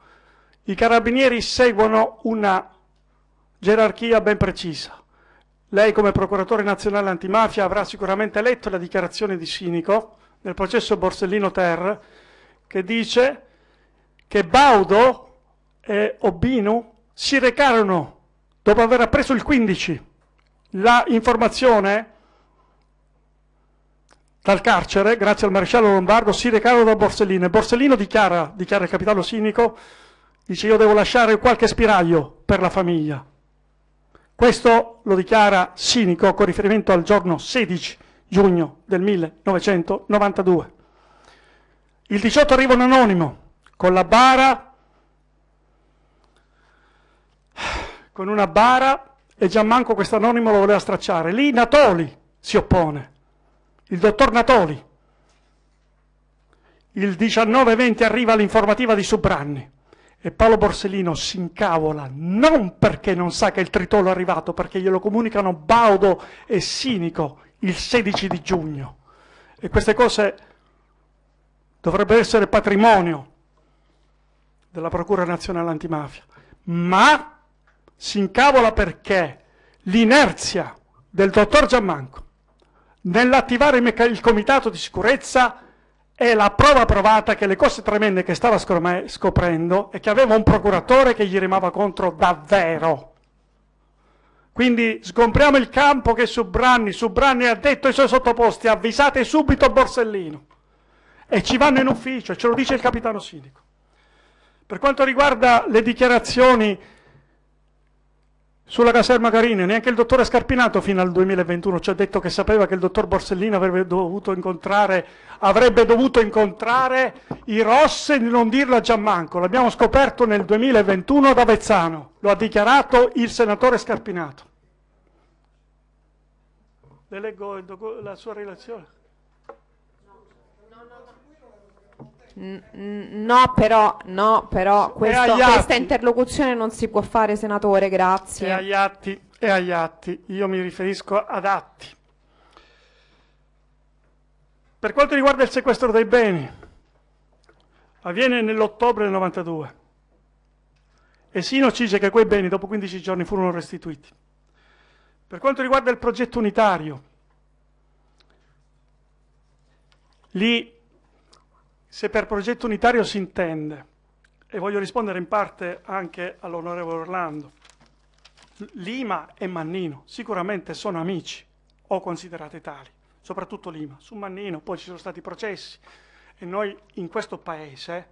I carabinieri seguono una gerarchia ben precisa. Lei come procuratore nazionale antimafia avrà sicuramente letto la dichiarazione di Sinico nel processo Borsellino Ter che dice che Baudo e Obinu si recarono dopo aver appreso il 15 la informazione dal carcere, grazie al maresciallo Lombardo, si recarono da Borsellino e Borsellino dichiara, dichiara il capitano Sinico, Dice io devo lasciare qualche spiraglio per la famiglia. Questo lo dichiara Sinico con riferimento al giorno 16 giugno del 1992. Il 18 arriva un anonimo con la bara, con una bara e Gianmanco questo anonimo lo voleva stracciare. Lì Natoli si oppone, il dottor Natoli. Il 19-20 arriva l'informativa di Subranni. E Paolo Borsellino si incavola non perché non sa che il tritolo è arrivato, perché glielo comunicano Baudo e Sinico il 16 di giugno. E queste cose dovrebbero essere patrimonio della Procura Nazionale Antimafia. Ma si incavola perché l'inerzia del dottor Giammanco nell'attivare il comitato di sicurezza è la prova provata che le cose tremende che stava scoprendo è che aveva un procuratore che gli rimava contro davvero. Quindi sgompriamo il campo che su Branni, ha detto ai suoi sottoposti avvisate subito Borsellino e ci vanno in ufficio e ce lo dice il capitano sindaco. Per quanto riguarda le dichiarazioni sulla caserma Carini, neanche il dottore Scarpinato fino al 2021 ci ha detto che sapeva che il dottor Borsellino avrebbe dovuto incontrare, avrebbe dovuto incontrare i rossi e non dirlo a Giammanco. L'abbiamo scoperto nel 2021 ad Avezzano, lo ha dichiarato il senatore Scarpinato. Le leggo la sua relazione. No però, no, però, questo, questa interlocuzione non si può fare, senatore, grazie. E agli atti, e agli atti. Io mi riferisco ad atti. Per quanto riguarda il sequestro dei beni, avviene nell'ottobre del 92. E Sino dice che quei beni dopo 15 giorni furono restituiti. Per quanto riguarda il progetto unitario, lì se per progetto unitario si intende, e voglio rispondere in parte anche all'onorevole Orlando, Lima e Mannino sicuramente sono amici o considerate tali, soprattutto Lima. Su Mannino poi ci sono stati processi e noi in questo paese eh,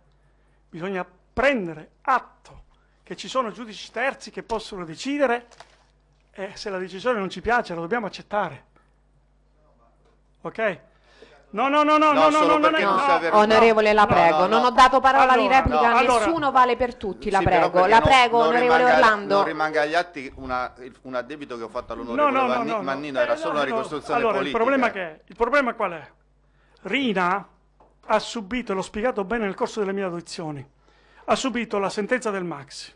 bisogna prendere atto che ci sono giudici terzi che possono decidere e se la decisione non ci piace la dobbiamo accettare. Ok? No, no, no, no, no, no, no, no, no, onorevole, la prego, non ho dato parola allora, di replica a allora, nessuno, vale per tutti, la sì, prego, la prego, onorevole rimanga, Orlando. Non rimanga agli atti una, un addebito che ho fatto all'onorevole Mannino, era eh, solo una ricostruzione allora, politica. Il problema, è, il problema qual è? Rina ha subito, l'ho spiegato bene nel corso delle mie audizioni, ha subito la sentenza del Maxi,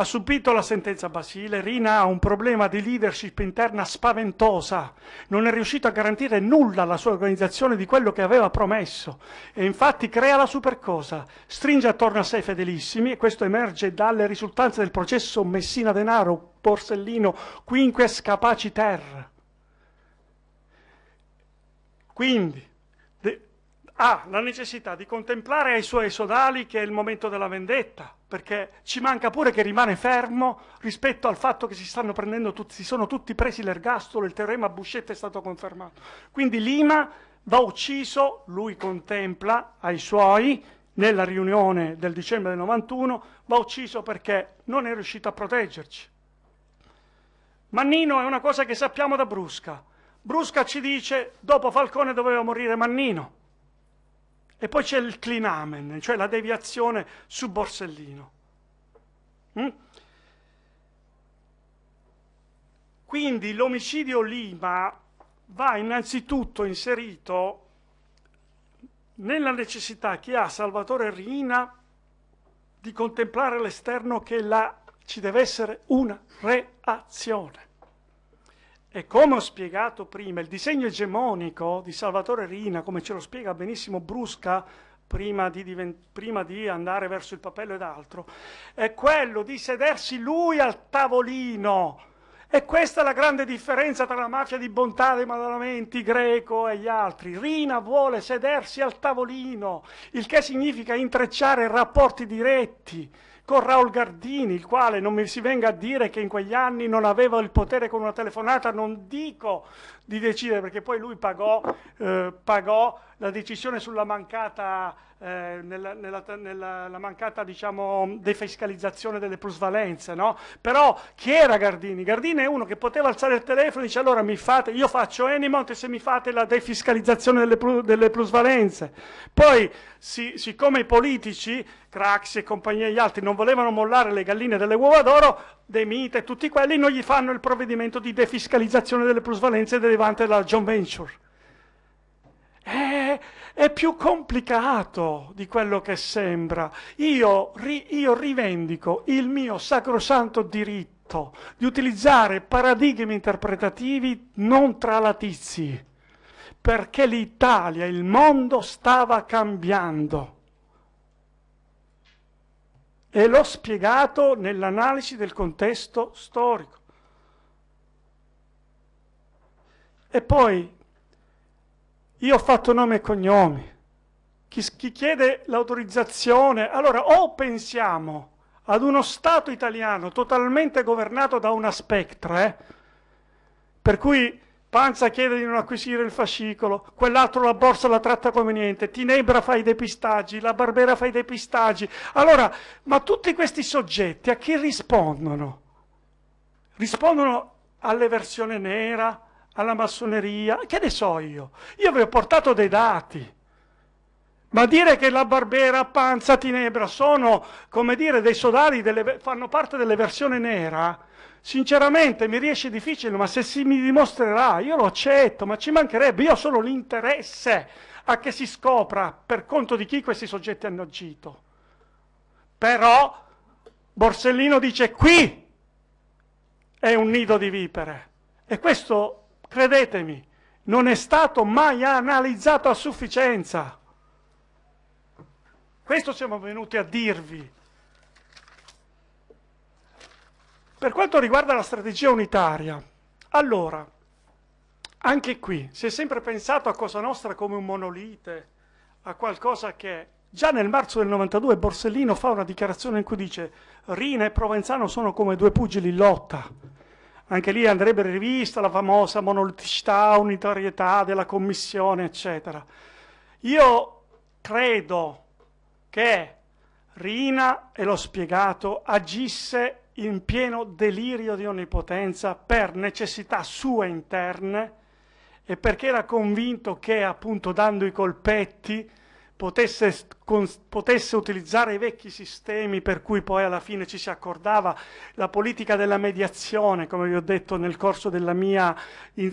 ha subito la sentenza Basile, Rina ha un problema di leadership interna spaventosa, non è riuscito a garantire nulla alla sua organizzazione di quello che aveva promesso e infatti crea la supercosa, stringe attorno a sé i fedelissimi e questo emerge dalle risultanze del processo Messina Denaro, Borsellino, Quinques Capaciter. Quindi ha ah, la necessità di contemplare ai suoi sodali che è il momento della vendetta, perché ci manca pure che rimane fermo rispetto al fatto che si stanno prendendo tutti, si sono tutti presi l'ergastolo, il teorema Buscetta è stato confermato. Quindi Lima va ucciso, lui contempla ai suoi, nella riunione del dicembre del 91, va ucciso perché non è riuscito a proteggerci. Mannino è una cosa che sappiamo da Brusca. Brusca ci dice, dopo Falcone doveva morire Mannino. E poi c'è il clinamen, cioè la deviazione su Borsellino. Mm? Quindi l'omicidio Lima va innanzitutto inserito nella necessità che ha Salvatore Rina di contemplare l'esterno che la, ci deve essere una reazione. E come ho spiegato prima, il disegno egemonico di Salvatore Rina, come ce lo spiega benissimo Brusca prima di, divent- prima di andare verso il papello ed altro, è quello di sedersi lui al tavolino. E questa è la grande differenza tra la mafia di bontà dei Madalamenti, Greco e gli altri. Rina vuole sedersi al tavolino, il che significa intrecciare rapporti diretti con Raul Gardini, il quale non mi si venga a dire che in quegli anni non aveva il potere con una telefonata, non dico di decidere, perché poi lui pagò, eh, pagò la decisione sulla mancata, eh, nella, nella, nella, mancata diciamo, defiscalizzazione delle plusvalenze, no? però chi era Gardini? Gardini è uno che poteva alzare il telefono e dice allora mi fate, io faccio Enimont e se mi fate la defiscalizzazione delle, delle plusvalenze. Poi si, siccome i politici, Craxi e compagnia e gli altri, non volevano mollare le galline delle uova d'oro, De Mita e tutti quelli non gli fanno il provvedimento di defiscalizzazione delle plusvalenze derivante dalla joint venture è, è più complicato di quello che sembra. Io, ri, io rivendico il mio sacrosanto diritto di utilizzare paradigmi interpretativi non tralatizi, perché l'Italia, il mondo stava cambiando. E l'ho spiegato nell'analisi del contesto storico. E poi io ho fatto nome e cognomi. Chi, chi chiede l'autorizzazione, allora o pensiamo ad uno Stato italiano totalmente governato da una spectra, eh? per cui Panza chiede di non acquisire il fascicolo, quell'altro la borsa la tratta come niente, Tinebra fa i depistaggi, la Barbera fa i depistaggi. Allora, ma tutti questi soggetti a chi rispondono? Rispondono alle versioni nera, alla massoneria, che ne so io? Io vi ho portato dei dati. Ma dire che la Barbera, Panza, Tinebra sono, come dire, dei sodali, delle, fanno parte delle versioni nera, sinceramente mi riesce difficile, ma se si mi dimostrerà, io lo accetto, ma ci mancherebbe, io ho solo l'interesse a che si scopra per conto di chi questi soggetti hanno agito. Però Borsellino dice qui è un nido di vipere e questo credetemi, non è stato mai analizzato a sufficienza. Questo siamo venuti a dirvi. Per quanto riguarda la strategia unitaria, allora, anche qui si è sempre pensato a Cosa Nostra come un monolite, a qualcosa che già nel marzo del 92 Borsellino fa una dichiarazione in cui dice Rina e Provenzano sono come due pugili in lotta anche lì andrebbe rivista la famosa monolità, unitarietà della commissione, eccetera. Io credo che Rina, e l'ho spiegato, agisse in pieno delirio di onnipotenza per necessità sue interne e perché era convinto che appunto dando i colpetti potesse, con, potesse utilizzare i vecchi sistemi per cui poi alla fine ci si accordava, la politica della mediazione, come vi ho detto nel corso della mia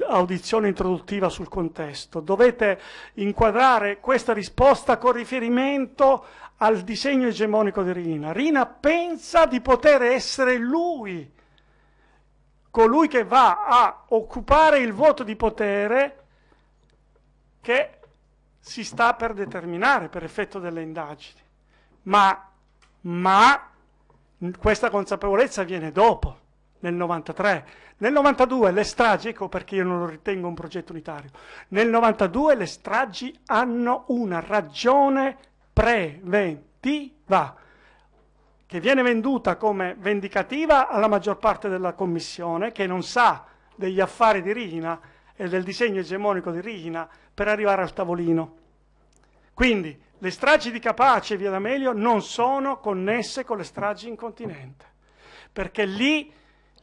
audizione introduttiva sul contesto. Dovete inquadrare questa risposta con riferimento al disegno egemonico di Rina. Rina pensa di poter essere lui colui che va a occupare il vuoto di potere che si sta per determinare per effetto delle indagini, ma, ma questa consapevolezza viene dopo, nel 93. Nel 92 le stragi, ecco perché io non lo ritengo un progetto unitario, nel 92 le stragi hanno una ragione preventiva che viene venduta come vendicativa alla maggior parte della commissione che non sa degli affari di Rina e del disegno egemonico di Rina per arrivare al tavolino. Quindi le stragi di Capace e Via D'Amelio non sono connesse con le stragi in continente, perché lì,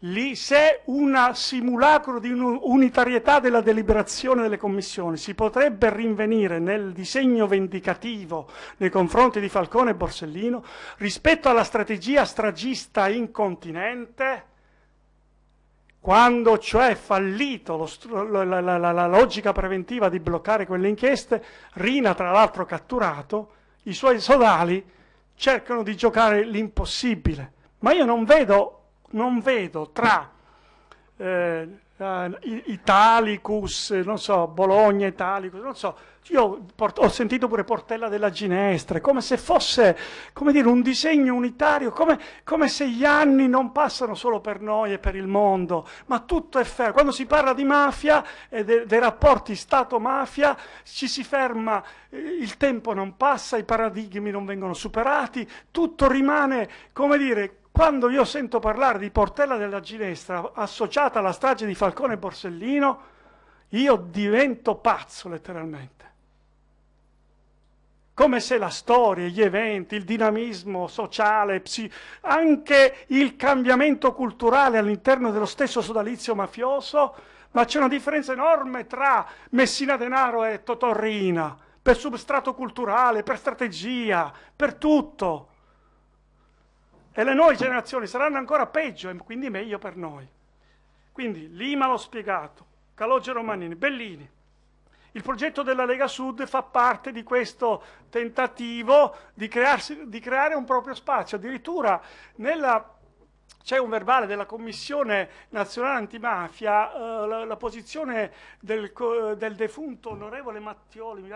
lì c'è un simulacro di unitarietà della deliberazione delle commissioni. Si potrebbe rinvenire nel disegno vendicativo nei confronti di Falcone e Borsellino rispetto alla strategia stragista in continente quando cioè è fallito la, la, la, la logica preventiva di bloccare quelle inchieste, Rina, tra l'altro catturato, i suoi sodali cercano di giocare l'impossibile. Ma io non vedo, non vedo tra eh, uh, Italicus, non so, Bologna Italicus, non so, io ho sentito pure Portella della Ginestra, come se fosse, come dire, un disegno unitario, come, come, se gli anni non passano solo per noi e per il mondo, ma tutto è fermo. Quando si parla di mafia e de, dei rapporti Stato-mafia, ci si ferma, eh, il tempo non passa, i paradigmi non vengono superati, tutto rimane, come dire, quando io sento parlare di Portella della Ginestra associata alla strage di Falcone e Borsellino, io divento pazzo letteralmente. Come se la storia, gli eventi, il dinamismo sociale, anche il cambiamento culturale all'interno dello stesso sodalizio mafioso, ma c'è una differenza enorme tra Messina Denaro e Totorrina, per substrato culturale, per strategia, per tutto e le nuove generazioni saranno ancora peggio e quindi meglio per noi. Quindi Lima l'ho spiegato, Calogero Mannini, Bellini. Il progetto della Lega Sud fa parte di questo tentativo di, crearsi, di creare un proprio spazio. Addirittura nella c'è un verbale della Commissione nazionale antimafia, eh, la, la, posizione del, del, defunto onorevole Mattioli,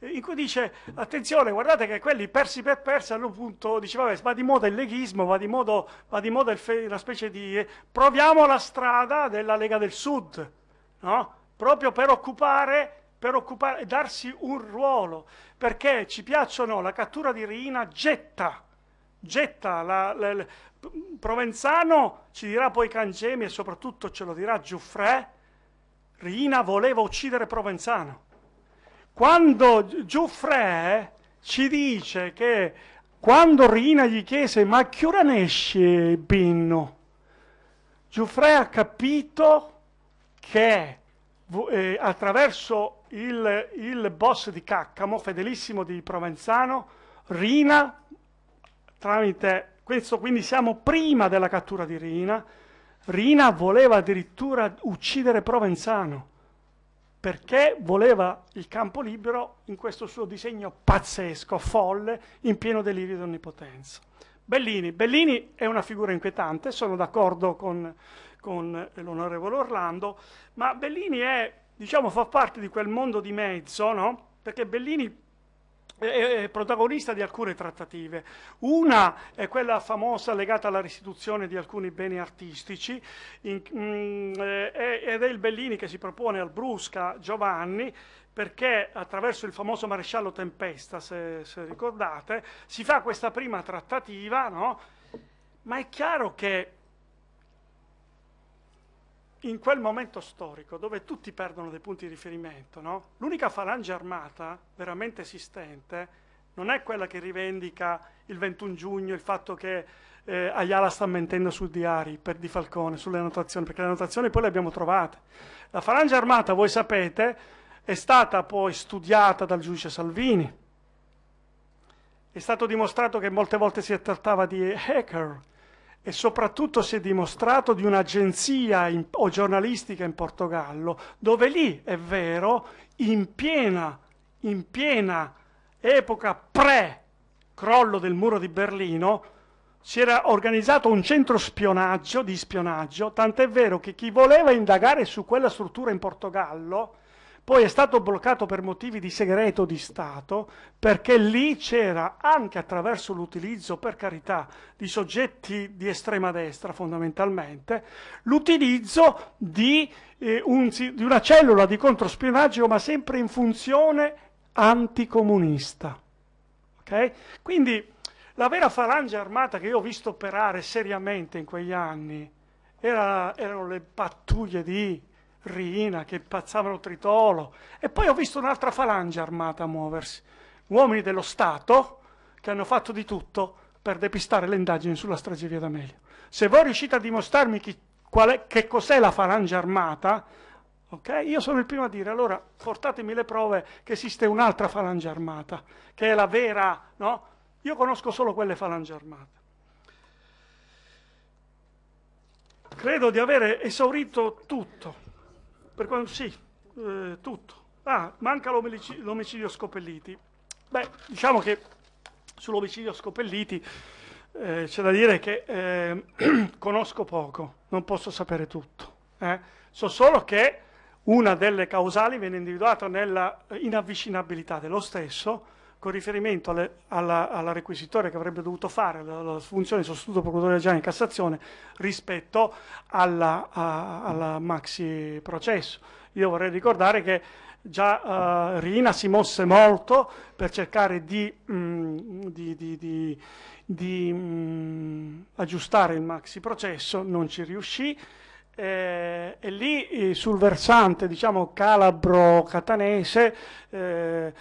eh, in cui dice attenzione, guardate che quelli persi per persi hanno punto, dice vabbè, va di moda il leghismo, va di, modo, va di moda una specie di... Eh, proviamo la strada della Lega del Sud, no? proprio per occupare per occupare, darsi un ruolo, perché ci piacciono la cattura di Riina getta, getta la, la, Mm, Provenzano ci dirà poi Cangemi e soprattutto ce lo dirà Giuffre, Rina voleva uccidere Provenzano. Quando Giuffrè ci dice che quando Rina gli chiese ma chi ora ne esce Binno, Giuffrè ha capito che eh, attraverso il, il boss di Caccamo, fedelissimo di Provenzano, Rina, tramite questo quindi siamo prima della cattura di Rina. Rina voleva addirittura uccidere Provenzano perché voleva il campo libero in questo suo disegno pazzesco, folle, in pieno delirio di onnipotenza. Bellini. Bellini è una figura inquietante, sono d'accordo con, con l'onorevole Orlando, ma Bellini è, diciamo, fa parte di quel mondo di mezzo, no? Perché Bellini è protagonista di alcune trattative. Una è quella famosa legata alla restituzione di alcuni beni artistici in, mh, mm, eh, è, ed è il Bellini che si propone al Brusca Giovanni perché attraverso il famoso maresciallo Tempesta, se, se ricordate, si fa questa prima trattativa, no? ma è chiaro che in quel momento storico dove tutti perdono dei punti di riferimento, no? l'unica falange armata veramente esistente non è quella che rivendica il 21 giugno il fatto che eh, Ayala sta mentendo sul diari per Di Falcone, sulle annotazioni, perché le annotazioni poi le abbiamo trovate. La falange armata, voi sapete, è stata poi studiata dal giudice Salvini. È stato dimostrato che molte volte si trattava di hacker, e soprattutto si è dimostrato di un'agenzia in, o giornalistica in Portogallo, dove lì, è vero, in piena, in piena epoca pre-crollo del muro di Berlino, si era organizzato un centro spionaggio, di spionaggio, tant'è vero che chi voleva indagare su quella struttura in Portogallo poi è stato bloccato per motivi di segreto di Stato perché lì c'era anche attraverso l'utilizzo, per carità, di soggetti di estrema destra fondamentalmente, l'utilizzo di, eh, un, di una cellula di controspionaggio ma sempre in funzione anticomunista. Okay? Quindi la vera falange armata che io ho visto operare seriamente in quegli anni era, erano le pattuglie di Rina, che pazzavano Tritolo. E poi ho visto un'altra falange armata muoversi. Uomini dello Stato che hanno fatto di tutto per depistare le indagini sulla strage strageria d'Amelio. Se voi riuscite a dimostrarmi chi, è, che cos'è la falange armata, okay, io sono il primo a dire, allora portatemi le prove che esiste un'altra falange armata, che è la vera, no? Io conosco solo quelle falange armate. Credo di avere esaurito tutto. Per quanto, sì, eh, tutto. Ah, manca l'omicidio Scopelliti. Beh, diciamo che sull'omicidio Scopelliti eh, c'è da dire che eh, conosco poco, non posso sapere tutto. Eh. So solo che una delle causali viene individuata nella eh, inavvicinabilità dello stesso, con riferimento alle, alla, alla, requisitoria che avrebbe dovuto fare la, la funzione di sostituto procuratore generale in Cassazione rispetto al maxi processo. Io vorrei ricordare che già uh, Rina si mosse molto per cercare di, mh, mm, di, di, di mh, mm, aggiustare il maxi processo, non ci riuscì. Eh, e lì eh, sul versante diciamo calabro-catanese eh,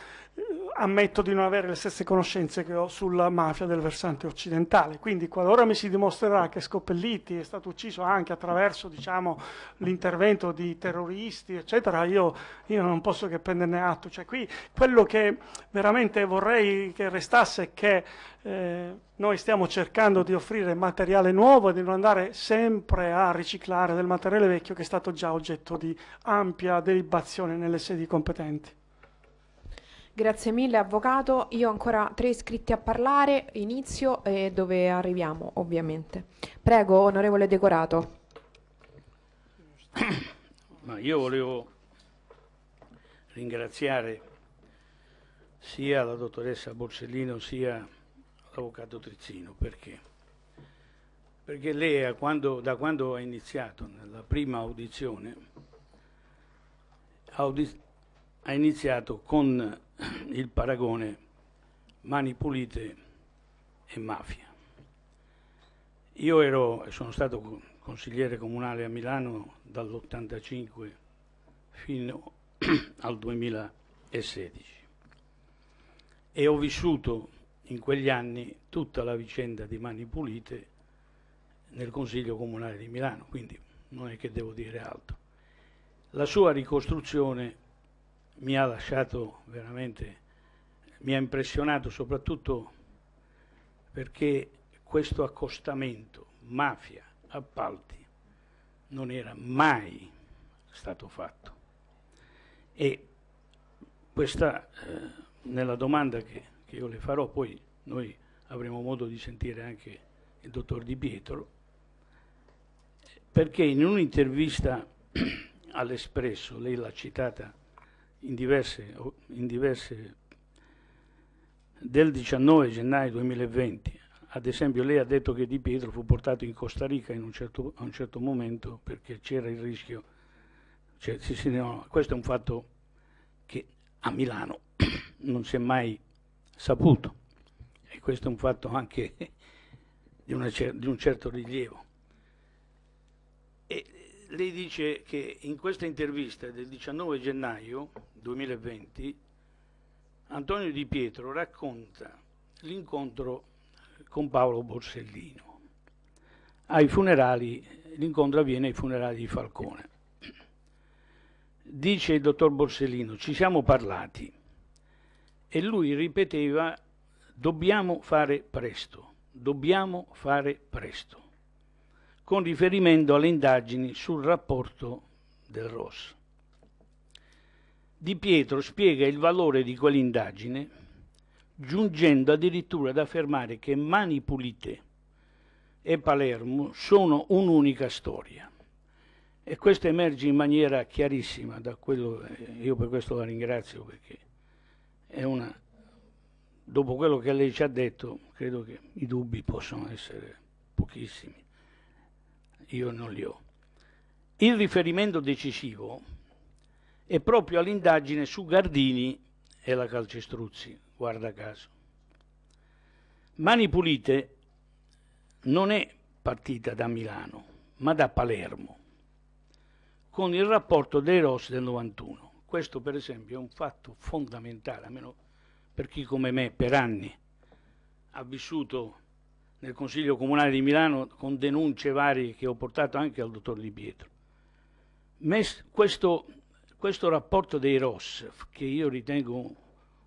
ammetto di non avere le stesse conoscenze che ho sulla mafia del versante occidentale. Quindi, qualora mi si dimostrerà che Scopelliti è stato ucciso anche attraverso diciamo, l'intervento di terroristi, eccetera, io, io, non posso che prenderne atto. Cioè, qui quello che veramente vorrei che restasse è che eh, noi stiamo cercando di offrire materiale nuovo e di non andare sempre a riciclare del materiale vecchio che è stato già oggetto di ampia delibazione nelle sedi competenti. Grazie mille avvocato, io ho ancora tre iscritti a parlare, inizio e dove arriviamo ovviamente. Prego onorevole Decorato. Ma io volevo ringraziare sia la dottoressa Borsellino sia l'avvocato Trizzino perché? Perché lei quando, da quando ha iniziato nella prima audizione ha, iniziato con il paragone mani pulite e mafia. Io ero, sono stato consigliere comunale a Milano dall'85 fino al 2016 e ho vissuto in quegli anni tutta la vicenda di Mani Pulite nel Consiglio Comunale di Milano, quindi non è che devo dire altro. La sua ricostruzione mi ha lasciato veramente, mi ha impressionato soprattutto perché questo accostamento mafia, appalti, non era mai stato fatto. E questa, eh, nella domanda che, che io le farò, poi noi avremo modo di sentire anche il dottor Di Pietro, perché in un'intervista all'Espresso, lei l'ha citata in diverse, in diverse del 19 gennaio 2020. Ad esempio lei ha detto che Di Pietro fu portato in Costa Rica in un certo, a un certo momento perché c'era il rischio. Cioè, sì, sì, no, questo è un fatto che a Milano non si è mai saputo e questo è un fatto anche di, una, di un certo rilievo. E lei dice che in questa intervista del 19 gennaio 2020, Antonio Di Pietro racconta l'incontro con Paolo Borsellino. l'incontro avviene ai funerali di Falcone. Dice il dottor Borsellino, ci siamo parlati e lui ripeteva, dobbiamo fare presto, dobbiamo fare presto, con riferimento alle indagini sul rapporto del ROS. Di Pietro spiega il valore di quell'indagine, giungendo addirittura ad affermare che Mani Pulite e Palermo sono un'unica storia. E questo emerge in maniera chiarissima da quello, eh, io per questo la ringrazio perché è una, dopo quello che lei ci ha detto, credo che i dubbi possono essere pochissimi. Io non li ho. Il riferimento decisivo e proprio all'indagine su Gardini e la Calcestruzzi, guarda caso. Mani Pulite non è partita da Milano, ma da Palermo, con il rapporto dei Ross del 91. Questo per esempio è un fatto fondamentale, almeno per chi come me per anni ha vissuto nel Consiglio Comunale di Milano con denunce varie che ho portato anche al dottor Di Pietro. Questo questo rapporto dei Ross, che io ritengo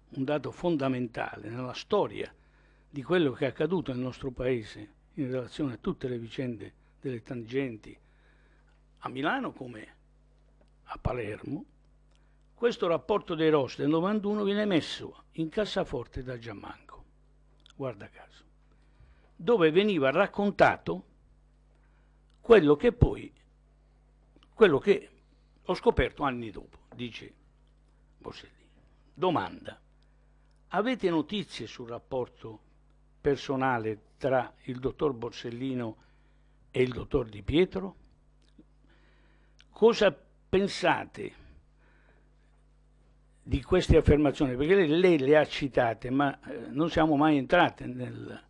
un dato fondamentale nella storia di quello che è accaduto nel nostro Paese in relazione a tutte le vicende delle tangenti, a Milano come a Palermo, questo rapporto dei Ross del 91 viene messo in cassaforte da Giammanco, guarda caso, dove veniva raccontato quello che poi, quello che ho scoperto anni dopo, dice Borsellino. Domanda. Avete notizie sul rapporto personale tra il dottor Borsellino e il dottor Di Pietro? Cosa pensate di queste affermazioni? Perché lei, lei le ha citate, ma eh, non siamo mai entrate nel,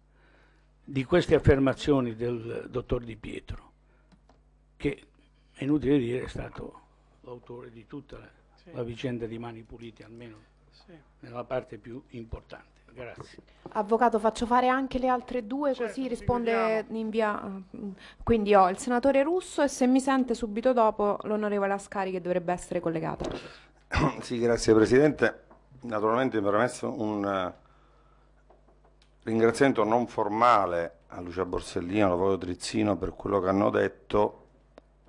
di queste affermazioni del dottor Di Pietro, che è inutile dire è stato l'autore di tutta la, sì. la, vicenda di Mani Pulite, almeno sì. nella parte più importante. Grazie. Avvocato, faccio fare anche le altre due certo, così risponde in via... Quindi ho il senatore Russo e se mi sente subito dopo l'onorevole Ascari che dovrebbe essere collegata. Sì, grazie Presidente. Naturalmente mi permesso un eh, ringraziamento non formale a Lucia Borsellino, all'avvocato Trizzino per quello che hanno detto,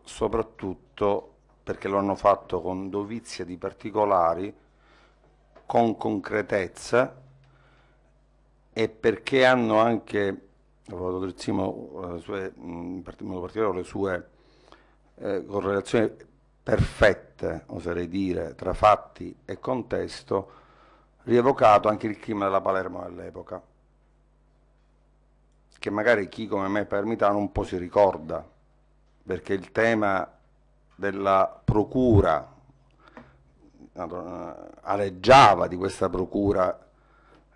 soprattutto perché lo hanno fatto con dovizia di particolari, con concretezza e perché hanno anche, l'avvocato Trizzimo, eh, le in modo particolare le sue eh, correlazioni perfette, oserei dire, tra fatti e contesto, rievocato anche il clima della Palermo dell'epoca, che magari chi come me palermitano un po' si ricorda, perché il tema della procura, eh, aleggiava di questa procura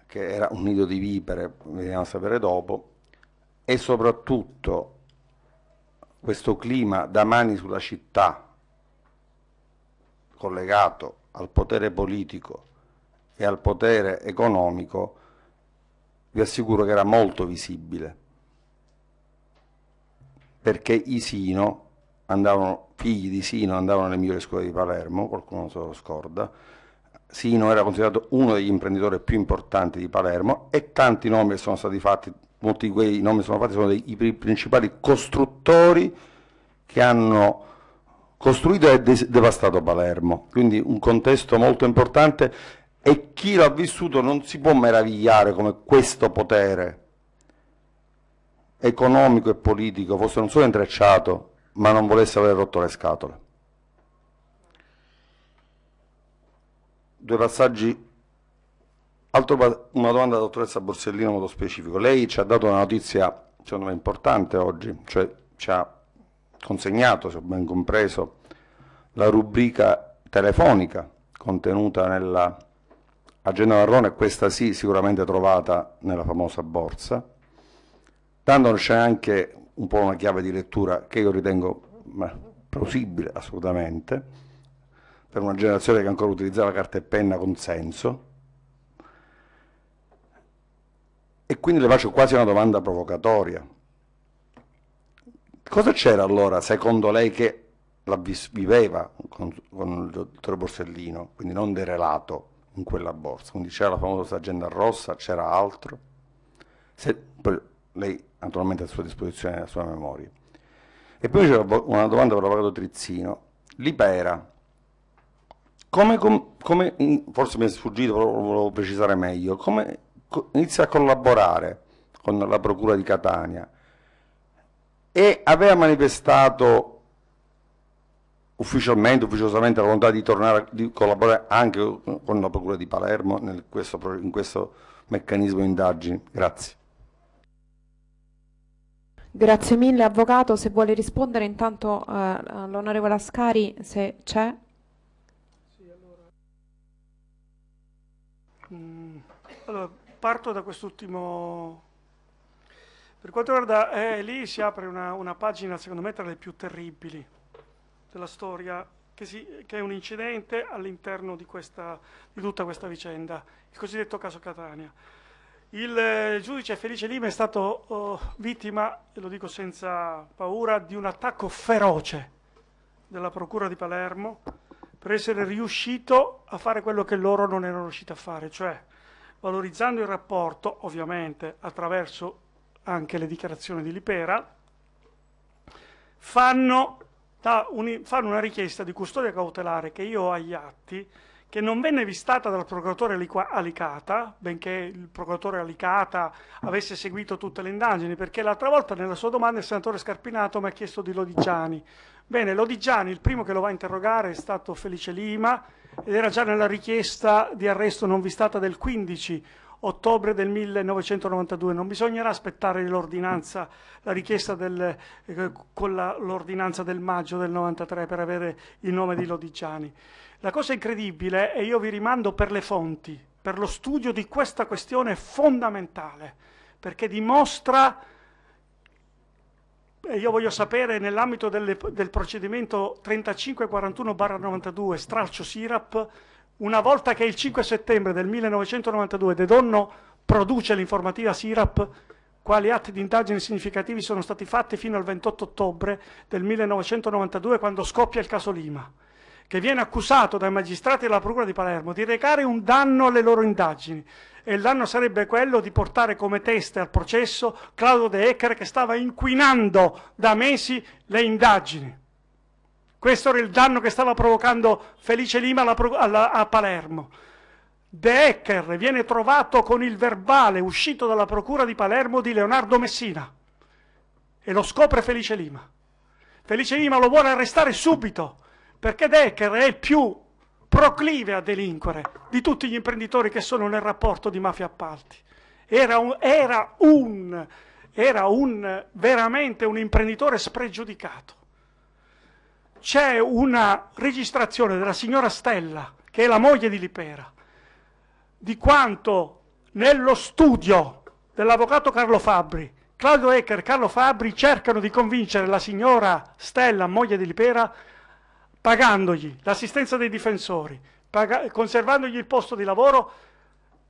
che era un nido di vipere, vediamo a sapere dopo, e soprattutto questo clima da mani sulla città collegato al potere politico e al potere economico vi assicuro che era molto visibile perché i Sino andavano figli di Sino andavano nelle migliori scuole di Palermo, qualcuno se lo scorda, Sino era considerato uno degli imprenditori più importanti di Palermo e tanti nomi sono stati fatti, molti di quei nomi sono fatti, sono dei, i principali costruttori che hanno costruito e devastato Palermo, quindi un contesto molto importante e chi l'ha vissuto non si può meravigliare come questo potere economico e politico fosse non solo intrecciato ma non volesse aver rotto le scatole. Due passaggi. Altro, una domanda alla dottoressa Borsellino molto specifico. Lei ci ha dato una notizia, secondo me, importante oggi, cioè ci ha consegnato, se ho ben compreso, la rubrica telefonica contenuta nella agenda Marrone, questa sì sicuramente trovata nella famosa borsa, dandoci anche un po' una chiave di lettura che io ritengo plausibile assolutamente, per una generazione che ancora utilizzava carta e penna con senso. E quindi le faccio quasi una domanda provocatoria. Cosa c'era allora, secondo lei, che la viveva con, con il dottor Borsellino, quindi non derelato in quella borsa? Quindi c'era la famosa agenda rossa, c'era altro? Se, lei naturalmente ha a sua disposizione la sua memoria. E poi c'è una domanda per l'avvocato Trizzino. Libera, come, come, forse mi è sfuggito, volevo precisare meglio, come inizia a collaborare con la Procura di Catania e aveva manifestato ufficialmente, ufficiosamente la volontà di tornare a collaborare anche con la Procura di Palermo nel, questo, in questo meccanismo di indagini. Grazie. Grazie mille Avvocato, se vuole rispondere intanto eh, all'onorevole Ascari se c'è. Sì, allora. Mm, allora, parto da quest'ultimo... Per quanto riguarda, eh, lì si apre una, una, pagina secondo me tra le più terribili della storia, che, si, che è un incidente all'interno di, di tutta questa vicenda, il cosiddetto caso Catania. Il eh, giudice Felice Lima è stato oh, vittima, e lo dico senza paura, di un attacco feroce della Procura di Palermo per essere riuscito a fare quello che loro non erano riusciti a fare, cioè valorizzando il rapporto, ovviamente attraverso anche le dichiarazioni di Lipera, fanno, da, un, fanno una richiesta di custodia cautelare che io ho agli atti che non venne vistata dal procuratore Alicata, benché il procuratore Alicata avesse seguito tutte le indagini, perché l'altra volta nella sua domanda il senatore Scarpinato mi ha chiesto di Lodigiani. Bene, Lodigiani, il primo che lo va a interrogare è stato Felice Lima ed era già nella richiesta di arresto non vistata del 15 ottobre del 1992. Non bisognerà aspettare l'ordinanza, la richiesta del, eh, con l'ordinanza del maggio del 93 per avere il nome di Lodigiani. La cosa incredibile, e io vi rimando per le fonti, per lo studio di questa questione fondamentale, perché dimostra, e io voglio sapere nell'ambito del procedimento 3541-92 stralcio SIRAP, una volta che il 5 settembre del 1992 De Donno produce l'informativa SIRAP, quali atti di indagine significativi sono stati fatti fino al 28 ottobre del 1992 quando scoppia il caso Lima che viene accusato dai magistrati della Procura di Palermo di recare un danno alle loro indagini e il danno sarebbe quello di portare come testa al processo Claudio De Ecker che stava inquinando da mesi le indagini. Questo era il danno che stava provocando Felice Lima alla, alla, a Palermo. De Ecker viene trovato con il verbale uscito dalla Procura di Palermo di Leonardo Messina e lo scopre Felice Lima. Felice Lima lo vuole arrestare subito perché Decker è il più proclive a delinquere di tutti gli imprenditori che sono nel rapporto di mafia appalti. Era, un, era, un, era un, veramente un imprenditore spregiudicato. C'è una registrazione della signora Stella, che è la moglie di Lipera, di quanto nello studio dell'avvocato Carlo Fabbri, Claudio Ecker e Carlo Fabbri cercano di convincere la signora Stella, moglie di Lipera, pagandogli l'assistenza dei difensori, conservandogli il posto di lavoro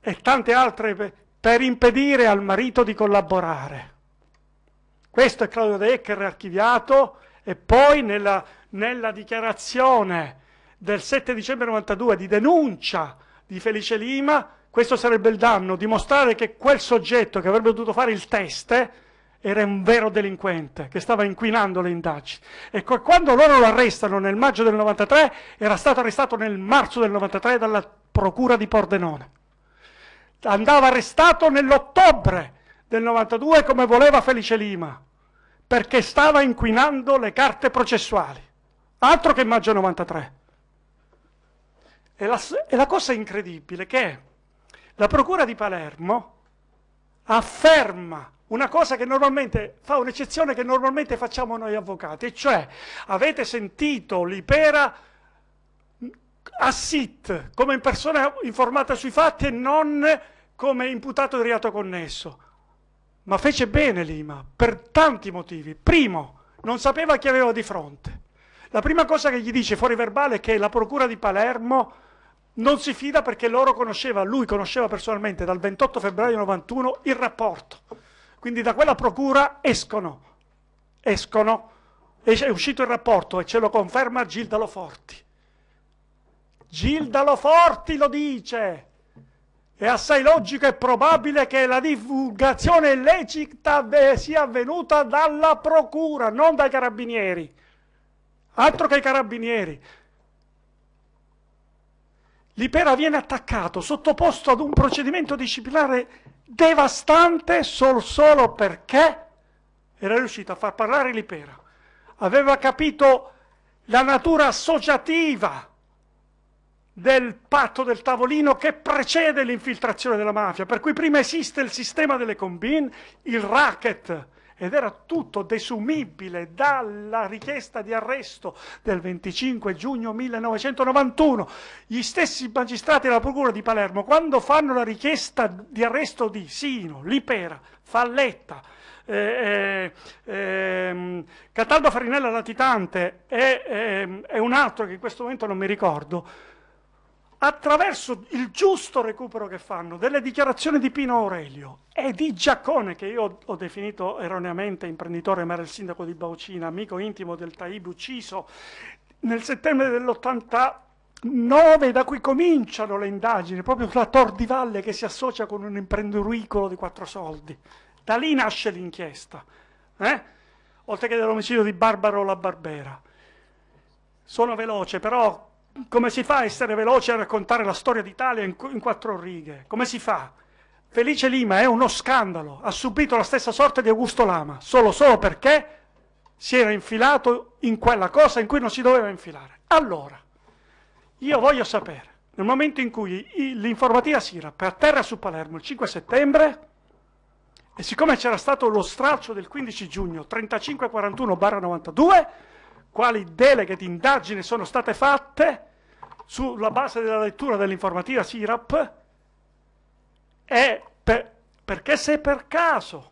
e tante altre pe per impedire al marito di collaborare. Questo è Claudio De Ecker archiviato e poi nella, nella dichiarazione del 7 dicembre 92 di denuncia di Felice Lima, questo sarebbe il danno, dimostrare che quel soggetto che avrebbe dovuto fare il test era un vero delinquente che stava inquinando le indagini. E quando loro lo arrestano nel maggio del 93, era stato arrestato nel marzo del 93 dalla procura di Pordenone. Andava arrestato nell'ottobre del 92 come voleva Felice Lima, perché stava inquinando le carte processuali. Altro che maggio 93. E la, e la cosa incredibile è che la procura di Palermo afferma una cosa che normalmente fa un'eccezione che normalmente facciamo noi avvocati, cioè avete sentito l'Ipera assit come persona informata sui fatti e non come imputato di reato connesso. Ma fece bene Lima per tanti motivi. Primo, non sapeva chi aveva di fronte. La prima cosa che gli dice fuori verbale è che la procura di Palermo non si fida perché loro conosceva, lui conosceva personalmente dal 28 febbraio 91 il rapporto quindi da quella procura escono, escono, è uscito il rapporto e ce lo conferma Gilda Loforti. Gilda Loforti lo dice! È assai logico e probabile che la divulgazione illecita sia avvenuta dalla procura, non dai carabinieri. Altro che i carabinieri. L'Ipera viene attaccato, sottoposto ad un procedimento disciplinare devastante sol solo perché era riuscito a far parlare l'Ipera. Aveva capito la natura associativa del patto del tavolino che precede l'infiltrazione della mafia, per cui prima esiste il sistema delle combine, il racket, ed era tutto desumibile dalla richiesta di arresto del 25 giugno 1991. Gli stessi magistrati della Procura di Palermo, quando fanno la richiesta di arresto di Sino, Lipera, Falletta, eh, eh, ehm, Cataldo Farinella Latitante ehm, e un altro che in questo momento non mi ricordo, attraverso il giusto recupero che fanno delle dichiarazioni di Pino Aurelio e di Giaccone, che io ho definito erroneamente imprenditore, ma era il sindaco di Baucina, amico intimo del Taib ucciso nel settembre dell'89, da cui cominciano le indagini, proprio sulla Tor di Valle che si associa con un imprenditoricolo di quattro soldi. Da lì nasce l'inchiesta, eh? oltre che dell'omicidio di Barbaro la Barbera. Sono veloce, però come si fa a essere veloce a raccontare la storia d'Italia in, in quattro righe? Come si fa? Felice Lima è uno scandalo, ha subito la stessa sorte di Augusto Lama, solo, solo perché si era infilato in quella cosa in cui non si doveva infilare. Allora, io voglio sapere, nel momento in cui l'informativa Sira per terra su Palermo il 5 settembre, e siccome c'era stato lo stralcio del 15 giugno 3541-92, quali deleghe di indagine sono state fatte, sulla base della lettura dell'informativa SIRAP è per, perché se per caso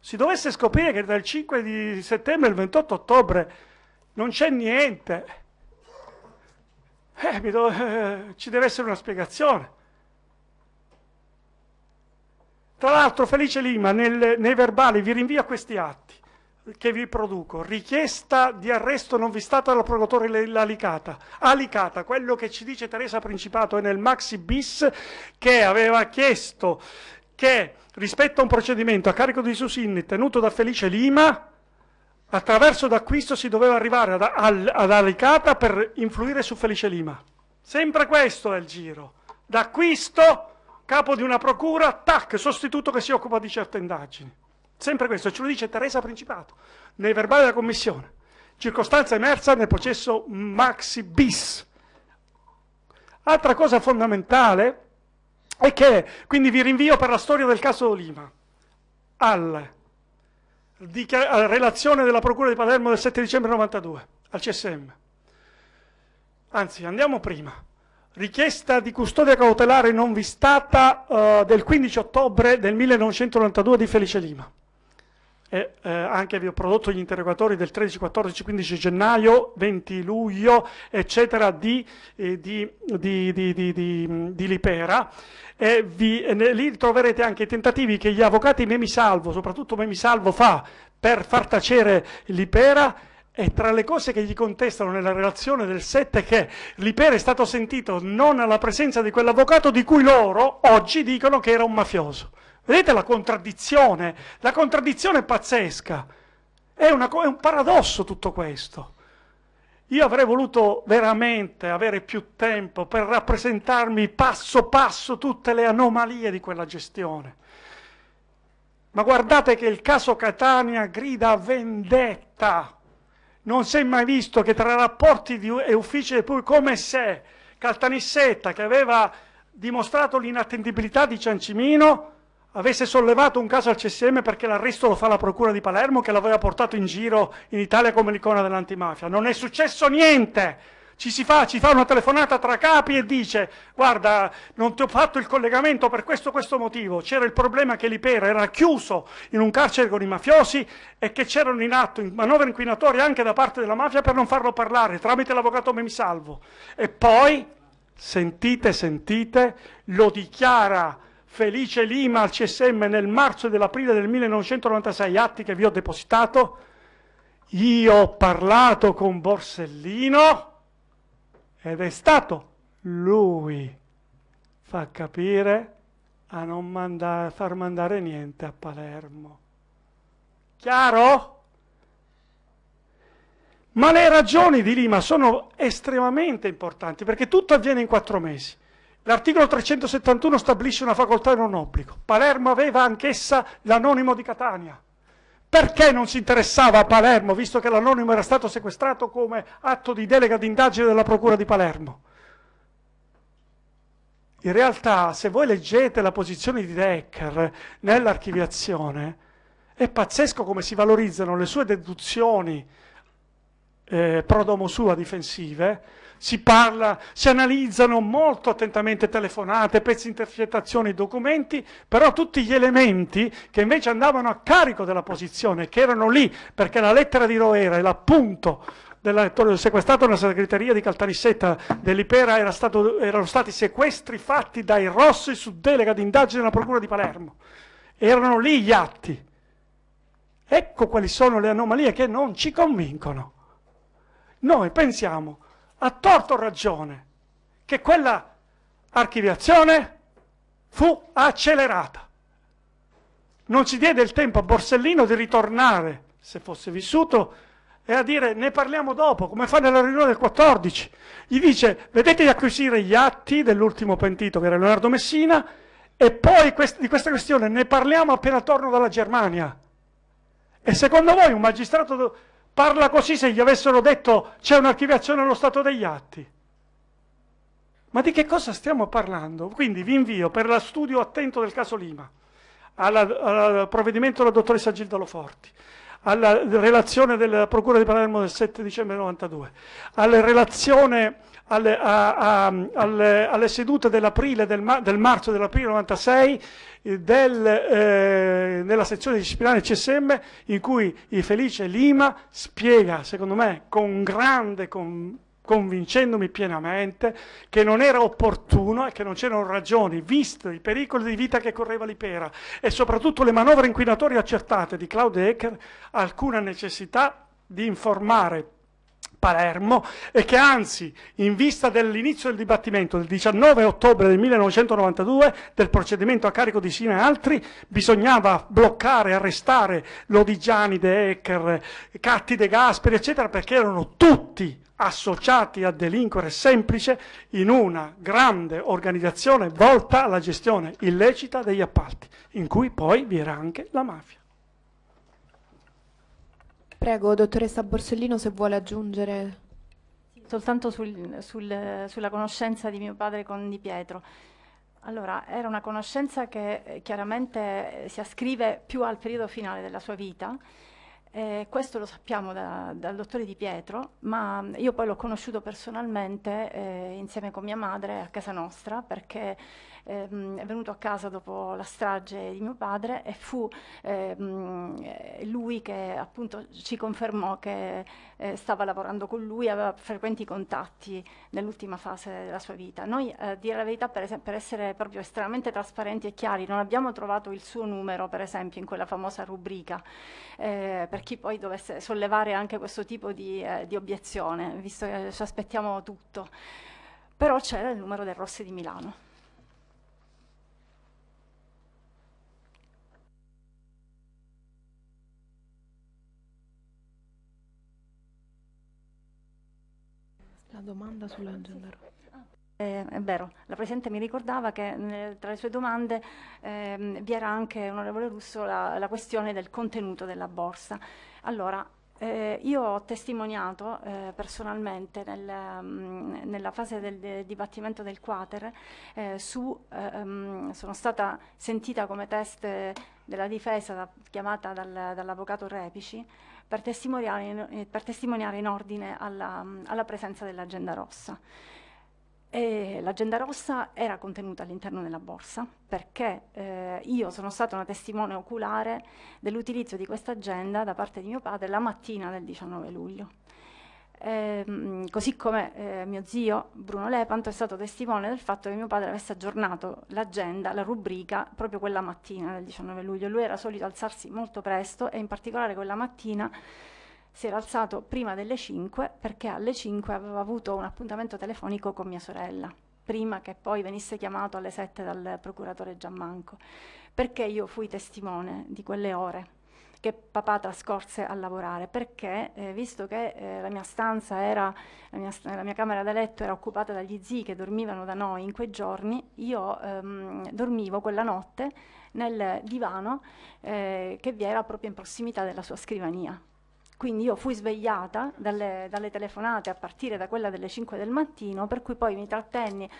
si dovesse scoprire che dal 5 di settembre al 28 ottobre non c'è niente, eh, do, eh, ci deve essere una spiegazione. Tra l'altro Felice Lima nel, nei verbali vi rinvia questi atti che vi produco, richiesta di arresto non vistata dal procuratore Alicata, Alicata, quello che ci dice Teresa Principato è nel Maxi Bis che aveva chiesto che rispetto a un procedimento a carico di Susinni tenuto da Felice Lima, attraverso d'acquisto si doveva arrivare ad, ad Alicata per influire su Felice Lima. Sempre questo è il giro. D'acquisto, capo di una procura, tac, sostituto che si occupa di certe indagini. Sempre questo ce lo dice Teresa Principato nel verbale della Commissione. Circostanza emersa nel processo Maxi bis. Altra cosa fondamentale è che, quindi vi rinvio per la storia del caso Lima, alla relazione della Procura di Palermo del 7 dicembre 92 al CSM. Anzi, andiamo prima. Richiesta di custodia cautelare non vistata uh, del 15 ottobre del 1992 di Felice Lima e eh, anche vi ho prodotto gli interrogatori del 13, 14, 15 gennaio, 20 luglio, eccetera, di, eh, di, di, di Lipera. E, vi, ne, lì troverete anche i tentativi che gli avvocati Memi Salvo, soprattutto Memi Salvo, fa per far tacere Lipera. E tra le cose che gli contestano nella relazione del 7 è che Lipera è stato sentito non alla presenza di quell'avvocato di cui loro oggi dicono che era un mafioso. Vedete la contraddizione? La contraddizione è pazzesca. È, una, è un paradosso tutto questo. Io avrei voluto veramente avere più tempo per rappresentarmi passo passo tutte le anomalie di quella gestione. Ma guardate che il caso Catania grida vendetta. Non si è mai visto che tra rapporti di, e uffici del pubblico, come se Caltanissetta, che aveva dimostrato l'inattendibilità di Ciancimino, avesse sollevato un caso al CSM perché l'arresto lo fa la Procura di Palermo che l'aveva portato in giro in Italia come l'icona dell'antimafia. Non è successo niente! Ci si fa, ci fa una telefonata tra capi e dice guarda non ti ho fatto il collegamento per questo questo motivo, c'era il problema che l'Ipera era chiuso in un carcere con i mafiosi e che c'erano in atto manovre inquinatorie anche da parte della mafia per non farlo parlare tramite l'avvocato Memisalvo. E poi, sentite, sentite, lo dichiara Felice Lima al CSM nel marzo e dell'aprile del 1996, atti che vi ho depositato, io ho parlato con Borsellino ed è stato lui fa capire a non manda far mandare niente a Palermo. Chiaro? Ma le ragioni di Lima sono estremamente importanti perché tutto avviene in quattro mesi. L'articolo 371 stabilisce una facoltà e non un obbligo. Palermo aveva anch'essa l'anonimo di Catania. Perché non si interessava a Palermo, visto che l'anonimo era stato sequestrato come atto di delega d'indagine della Procura di Palermo? In realtà, se voi leggete la posizione di Decker nell'archiviazione, è pazzesco come si valorizzano le sue deduzioni eh, pro domo sua difensive si parla, si analizzano molto attentamente telefonate, pezzi di intercettazione, documenti, però tutti gli elementi che invece andavano a carico della posizione, che erano lì, perché la lettera di Roera e l'appunto del sequestrato nella segreteria di Caltanissetta dell'Ipera era erano stati sequestri fatti dai Rossi su delega di indagine della Procura di Palermo. Erano lì gli atti. Ecco quali sono le anomalie che non ci convincono. Noi pensiamo a torto ragione che quella archiviazione fu accelerata. Non ci diede il tempo a Borsellino di ritornare, se fosse vissuto, e a dire ne parliamo dopo, come fa nella riunione del 14. Gli dice vedete di acquisire gli atti dell'ultimo pentito che era Leonardo Messina e poi quest di questa questione ne parliamo appena torno dalla Germania. E secondo voi un magistrato Parla così se gli avessero detto c'è un'archiviazione allo stato degli atti. Ma di che cosa stiamo parlando? Quindi vi invio per lo studio attento del caso Lima, alla, al provvedimento della dottoressa Gilda Loforti, alla relazione della Procura di Palermo del 7 dicembre 92, alla relazione alle, a, a, alle, alle sedute dell'aprile, del, del marzo dell'aprile 96 eh, del, eh, nella sezione disciplinare CSM in cui il Felice Lima spiega, secondo me, con grande con, convincendomi pienamente che non era opportuno e che non c'erano ragioni, visto i pericoli di vita che correva l'Ipera e soprattutto le manovre inquinatorie accertate di Claudio Ecker, alcuna necessità di informare Palermo e che anzi, in vista dell'inizio del dibattimento del 19 ottobre del 1992 del procedimento a carico di Sina e altri, bisognava bloccare, arrestare Lodigiani, De Ecker, Catti De Gasperi, eccetera, perché erano tutti associati a delinquere semplice in una grande organizzazione volta alla gestione illecita degli appalti, in cui poi vi era anche la mafia. Prego, dottoressa Borsellino, se vuole aggiungere. Soltanto sul, sul, sulla conoscenza di mio padre con Di Pietro. Allora, era una conoscenza che eh, chiaramente eh, si ascrive più al periodo finale della sua vita, eh, questo lo sappiamo da, dal dottore Di Pietro, ma mm, io poi l'ho conosciuto personalmente eh, insieme con mia madre a casa nostra perché ehm, è venuto a casa dopo la strage di mio padre e fu ehm, eh, lui che appunto ci confermò che eh, stava lavorando con lui, aveva frequenti contatti nell'ultima fase della sua vita. Noi, a eh, dire la verità, per, es- per essere proprio estremamente trasparenti e chiari, non abbiamo trovato il suo numero, per esempio, in quella famosa rubrica, eh, per chi poi dovesse sollevare anche questo tipo di, eh, di obiezione, visto che ci aspettiamo tutto. Però c'era il numero del Rossi di Milano. La domanda sull'agenda rossa. Eh, è vero, la Presidente mi ricordava che eh, tra le sue domande eh, vi era anche, onorevole Russo, la, la, questione del contenuto della borsa. Allora, eh, io ho testimoniato eh, personalmente nel, mh, mm, nella fase del, del dibattimento del Quater, eh, su, mh, ehm, sono stata sentita come test della difesa da, chiamata dal, dall'avvocato Repici, per testimoniare, eh, per testimoniare in ordine alla, alla presenza dell'agenda rossa. l'agenda rossa era contenuta all'interno della borsa perché eh, io sono stata una testimone oculare dell'utilizzo di questa agenda da parte di mio padre la mattina del 19 luglio. Ehm, così come eh, mio zio Bruno Lepanto è stato testimone del fatto che mio padre avesse aggiornato l'agenda, la rubrica, proprio quella mattina del 19 luglio. Lui era solito alzarsi molto presto e in particolare quella mattina si era alzato prima delle 5 perché alle 5 aveva avuto un appuntamento telefonico con mia sorella, prima che poi venisse chiamato alle 7 dal procuratore Giammanco, perché io fui testimone di quelle ore che papà trascorse a lavorare, perché eh, visto che eh, la mia stanza era, la mia, la mia, camera da letto era occupata dagli zii che dormivano da noi in quei giorni, io ehm, dormivo quella notte nel divano eh, che vi era proprio in prossimità della sua scrivania. Quindi io fui svegliata dalle, dalle telefonate a partire da quella delle 5 del mattino, per cui poi mi trattenni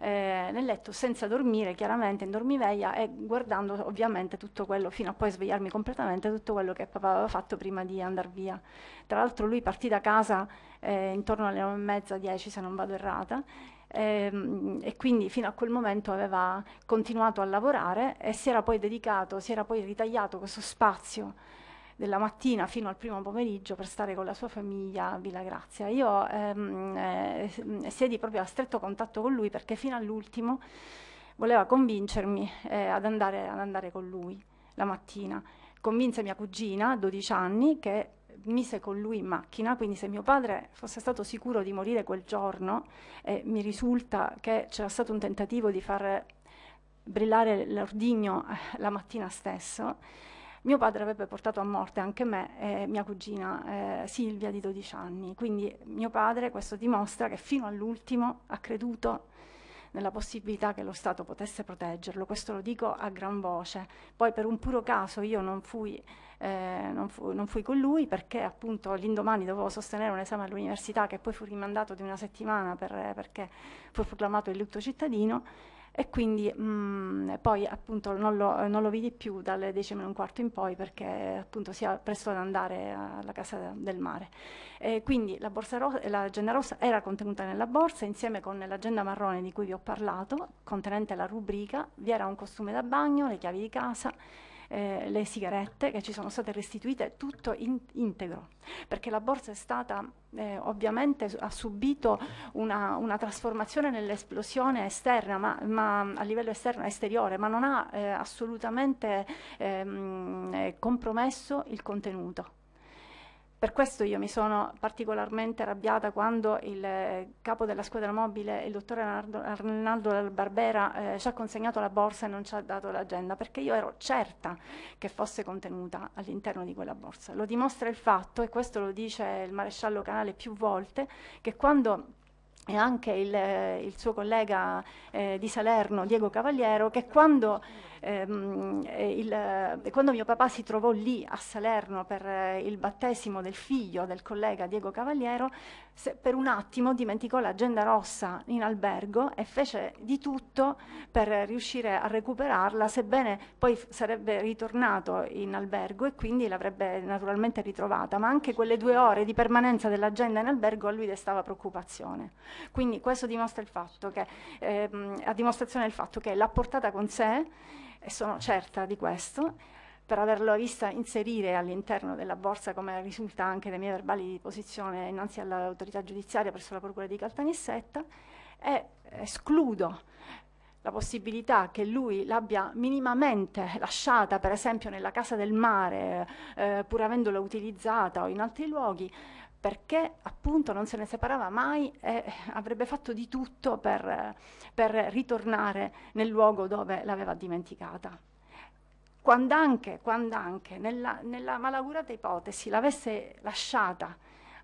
eh, nel letto senza dormire, chiaramente in dormiveglia e guardando ovviamente tutto quello, fino a poi svegliarmi completamente, tutto quello che papà aveva fatto prima di andare via. Tra l'altro lui partì da casa eh, intorno alle 9 e mezza, 10 se non vado errata, ehm, e quindi fino a quel momento aveva continuato a lavorare e si era poi dedicato, si era poi ritagliato questo spazio della mattina fino al primo pomeriggio per stare con la sua famiglia a Villa Grazia. Io ehm, eh, siedi proprio a stretto contatto con lui perché fino all'ultimo voleva convincermi eh, ad, andare, ad andare con lui la mattina. Convinse mia cugina, 12 anni, che mise con lui in macchina, quindi se mio padre fosse stato sicuro di morire quel giorno, eh, mi risulta che c'era stato un tentativo di far brillare l'ordigno eh, la mattina stesso, mio padre avrebbe portato a morte anche me e mia cugina eh, Silvia di 12 anni, quindi mio padre questo dimostra che fino all'ultimo ha creduto nella possibilità che lo Stato potesse proteggerlo, questo lo dico a gran voce. Poi per un puro caso io non fui, eh, non fu, non fui con lui perché appunto l'indomani dovevo sostenere un esame all'università che poi fu rimandato di una settimana per, perché fu proclamato il lutto cittadino e quindi mh, mm, poi appunto non lo, non lo, vidi più dalle decime e un quarto in poi perché appunto si è presto ad andare alla casa del mare. Eh, quindi la, l'agenda rossa era contenuta nella borsa insieme con l'agenda marrone di cui vi ho parlato, contenente la rubrica, vi era un costume da bagno, le chiavi di casa, eh, le sigarette che ci sono state restituite, tutto in, integro, perché la borsa è stata eh, ovviamente ha subito una, una trasformazione nell'esplosione esterna, ma, ma, a livello esterno esteriore, ma non ha eh, assolutamente ehm, compromesso il contenuto. Per questo io mi sono particolarmente arrabbiata quando il eh, capo della squadra mobile, il dottore Arnaldo Barbera, eh, ci ha consegnato la borsa e non ci ha dato l'agenda, perché io ero certa che fosse contenuta all'interno di quella borsa. Lo dimostra il fatto, e questo lo dice il maresciallo Canale più volte, che quando e anche il, eh, il suo collega eh, di Salerno, Diego Cavaliero, che quando ehm, il, quando mio papà si trovò lì a Salerno per eh, il battesimo del figlio del collega Diego Cavaliero, se, per un attimo dimenticò l'agenda rossa in albergo e fece di tutto per riuscire a recuperarla, sebbene poi sarebbe ritornato in albergo e quindi l'avrebbe naturalmente ritrovata, ma anche quelle due ore di permanenza dell'agenda in albergo a lui destava preoccupazione. Quindi questo dimostra il fatto che, ehm, a dimostrazione del fatto che l'ha portata con sé e sono certa di questo, per averlo vista inserire all'interno della borsa, come risulta anche dai miei verbali di posizione innanzi all'autorità giudiziaria presso la Procura di Caltanissetta, e escludo la possibilità che lui l'abbia minimamente lasciata, per esempio nella casa del mare, eh, pur avendola utilizzata o in altri luoghi, perché appunto non se ne separava mai e avrebbe fatto di tutto per, per ritornare nel luogo dove l'aveva dimenticata. Quando anche, quando anche nella, nella malaugurata ipotesi l'avesse lasciata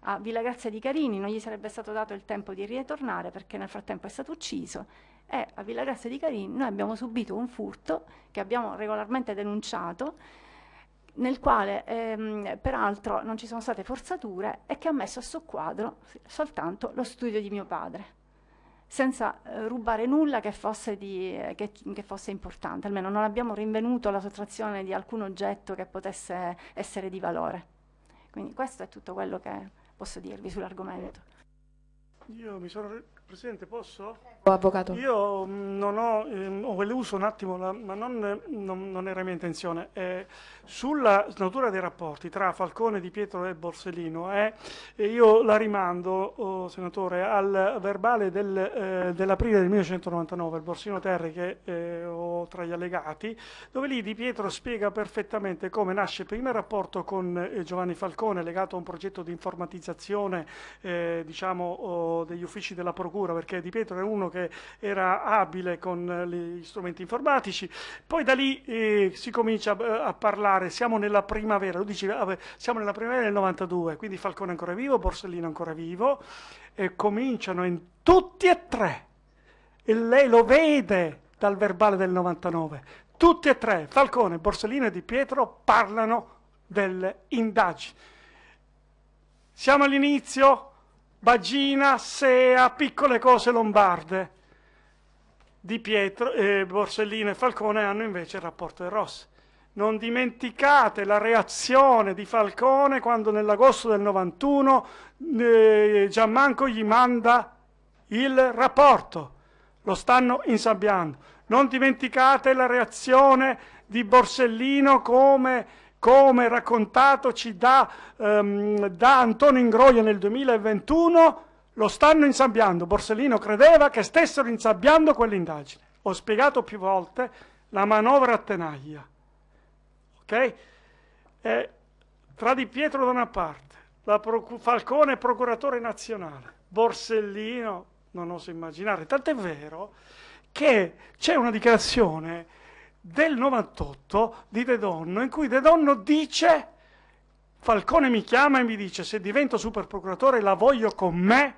a Villa Grazia di Carini, non gli sarebbe stato dato il tempo di ritornare perché nel frattempo è stato ucciso e a Villa Grazia di Carini noi abbiamo subito un furto che abbiamo regolarmente denunciato nel quale ehm, peraltro non ci sono state forzature e che ha messo a soqquadro soltanto lo studio di mio padre, senza eh, rubare nulla che fosse, di, eh, che, che fosse, importante, almeno non abbiamo rinvenuto la sottrazione di alcun oggetto che potesse essere di valore. Quindi questo è tutto quello che posso dirvi sull'argomento. Io mi sono Presidente, posso? avvocato. Io mm, non ho, eh, ehm, oh, l'uso un attimo, la, ma non, eh, non, non, era mia intenzione. Eh, sulla natura dei rapporti tra Falcone Di Pietro e Borsellino, eh, io la rimando, oh, senatore, al verbale del, eh, dell'aprile del 1999, il Borsellino Terri che eh, ho tra gli allegati, dove lì Di Pietro spiega perfettamente come nasce prima il rapporto con eh, Giovanni Falcone, legato a un progetto di informatizzazione diciamo, oh, degli uffici della Procura procura, perché Di Pietro è uno che era abile con eh, gli strumenti informatici. Poi da lì eh, si comincia a, eh, a, parlare, siamo nella primavera, lo dice, vabbè, siamo nella primavera del 92, quindi Falcone ancora vivo, Borsellino ancora vivo, e cominciano in tutti e tre, e lei lo vede dal verbale del 99, tutti e tre, Falcone, Borsellino e Di Pietro, parlano delle indagini. Siamo all'inizio, Bagina, Sea, piccole cose lombarde. Di Pietro, eh, Borsellino e Falcone hanno invece il rapporto del Ross. Non dimenticate la reazione di Falcone quando nell'agosto del 91 eh, Gianmanco gli manda il rapporto. Lo stanno insabbiando. Non dimenticate la reazione di Borsellino come come raccontatoci da, um, ehm, da Antonio Ingroia nel 2021, lo stanno insabbiando. Borsellino credeva che stessero insabbiando quell'indagine. Ho spiegato più volte la manovra a tenaglia. Okay? Eh, tra Di Pietro da una parte, proc Falcone procuratore nazionale, Borsellino, non oso immaginare. Tant'è vero che c'è una dichiarazione del 98 di De Donno, in cui De Donno dice, Falcone mi chiama e mi dice, se divento super procuratore la voglio con me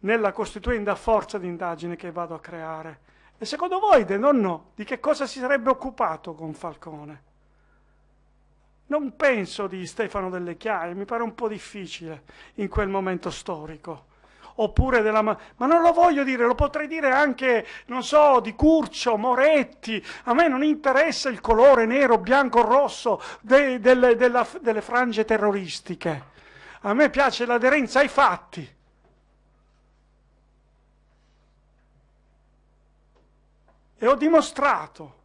nella costituenda forza di indagine che vado a creare. E secondo voi De Donno di che cosa si sarebbe occupato con Falcone? Non penso di Stefano Delle Chiaie, mi pare un po' difficile in quel momento storico oppure della... Ma non lo voglio dire, lo potrei dire anche, non so, di Curcio, Moretti, a me non interessa il colore nero, bianco, rosso de, delle, della, delle frange terroristiche, a me piace l'aderenza ai fatti. E ho dimostrato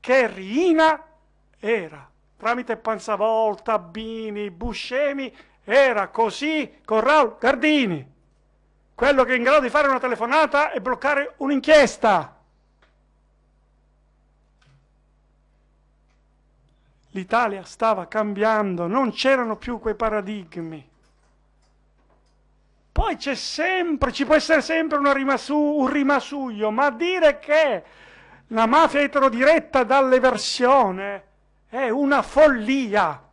che Rina era, tramite Panzavolta, Bini, Buscemi, era così con Raul Gardini, quello che è in grado di fare una telefonata e bloccare un'inchiesta. L'Italia stava cambiando, non c'erano più quei paradigmi. Poi c'è sempre, ci può essere sempre rimasu, un rimasuglio, ma dire che la mafia è eterodiretta dalle versioni è una follia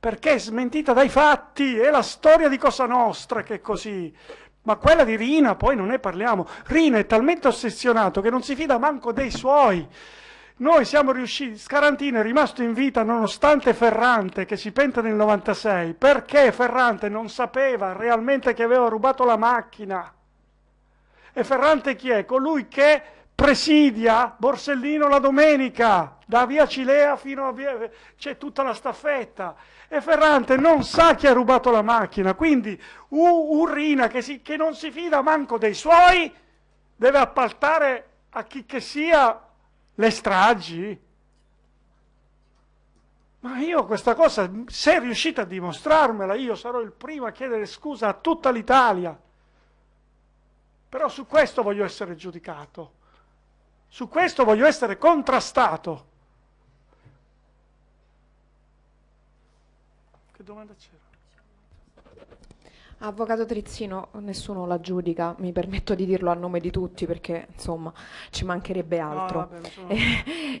perché è smentita dai fatti, è la storia di Cosa Nostra che è così. Ma quella di Rina poi non ne parliamo. Rina è talmente ossessionato che non si fida manco dei suoi. Noi siamo riusciti, Scarantino è rimasto in vita nonostante Ferrante che si penta nel 96, perché Ferrante non sapeva realmente che aveva rubato la macchina. E Ferrante chi è? Colui che presidia Borsellino la domenica, da via Cilea fino a via... c'è tutta la staffetta e Ferrante non sa chi ha rubato la macchina, quindi Urrina che, si, che non si fida manco dei suoi deve appaltare a chi che sia le stragi. Ma io questa cosa, se riuscite a dimostrarmela, io sarò il primo a chiedere scusa a tutta l'Italia. Però su questo voglio essere giudicato. Su questo voglio essere contrastato. Che domanda c'è? Avvocato Trizzino, nessuno la giudica, mi permetto di dirlo a nome di tutti perché insomma ci mancherebbe altro. No, vabbè,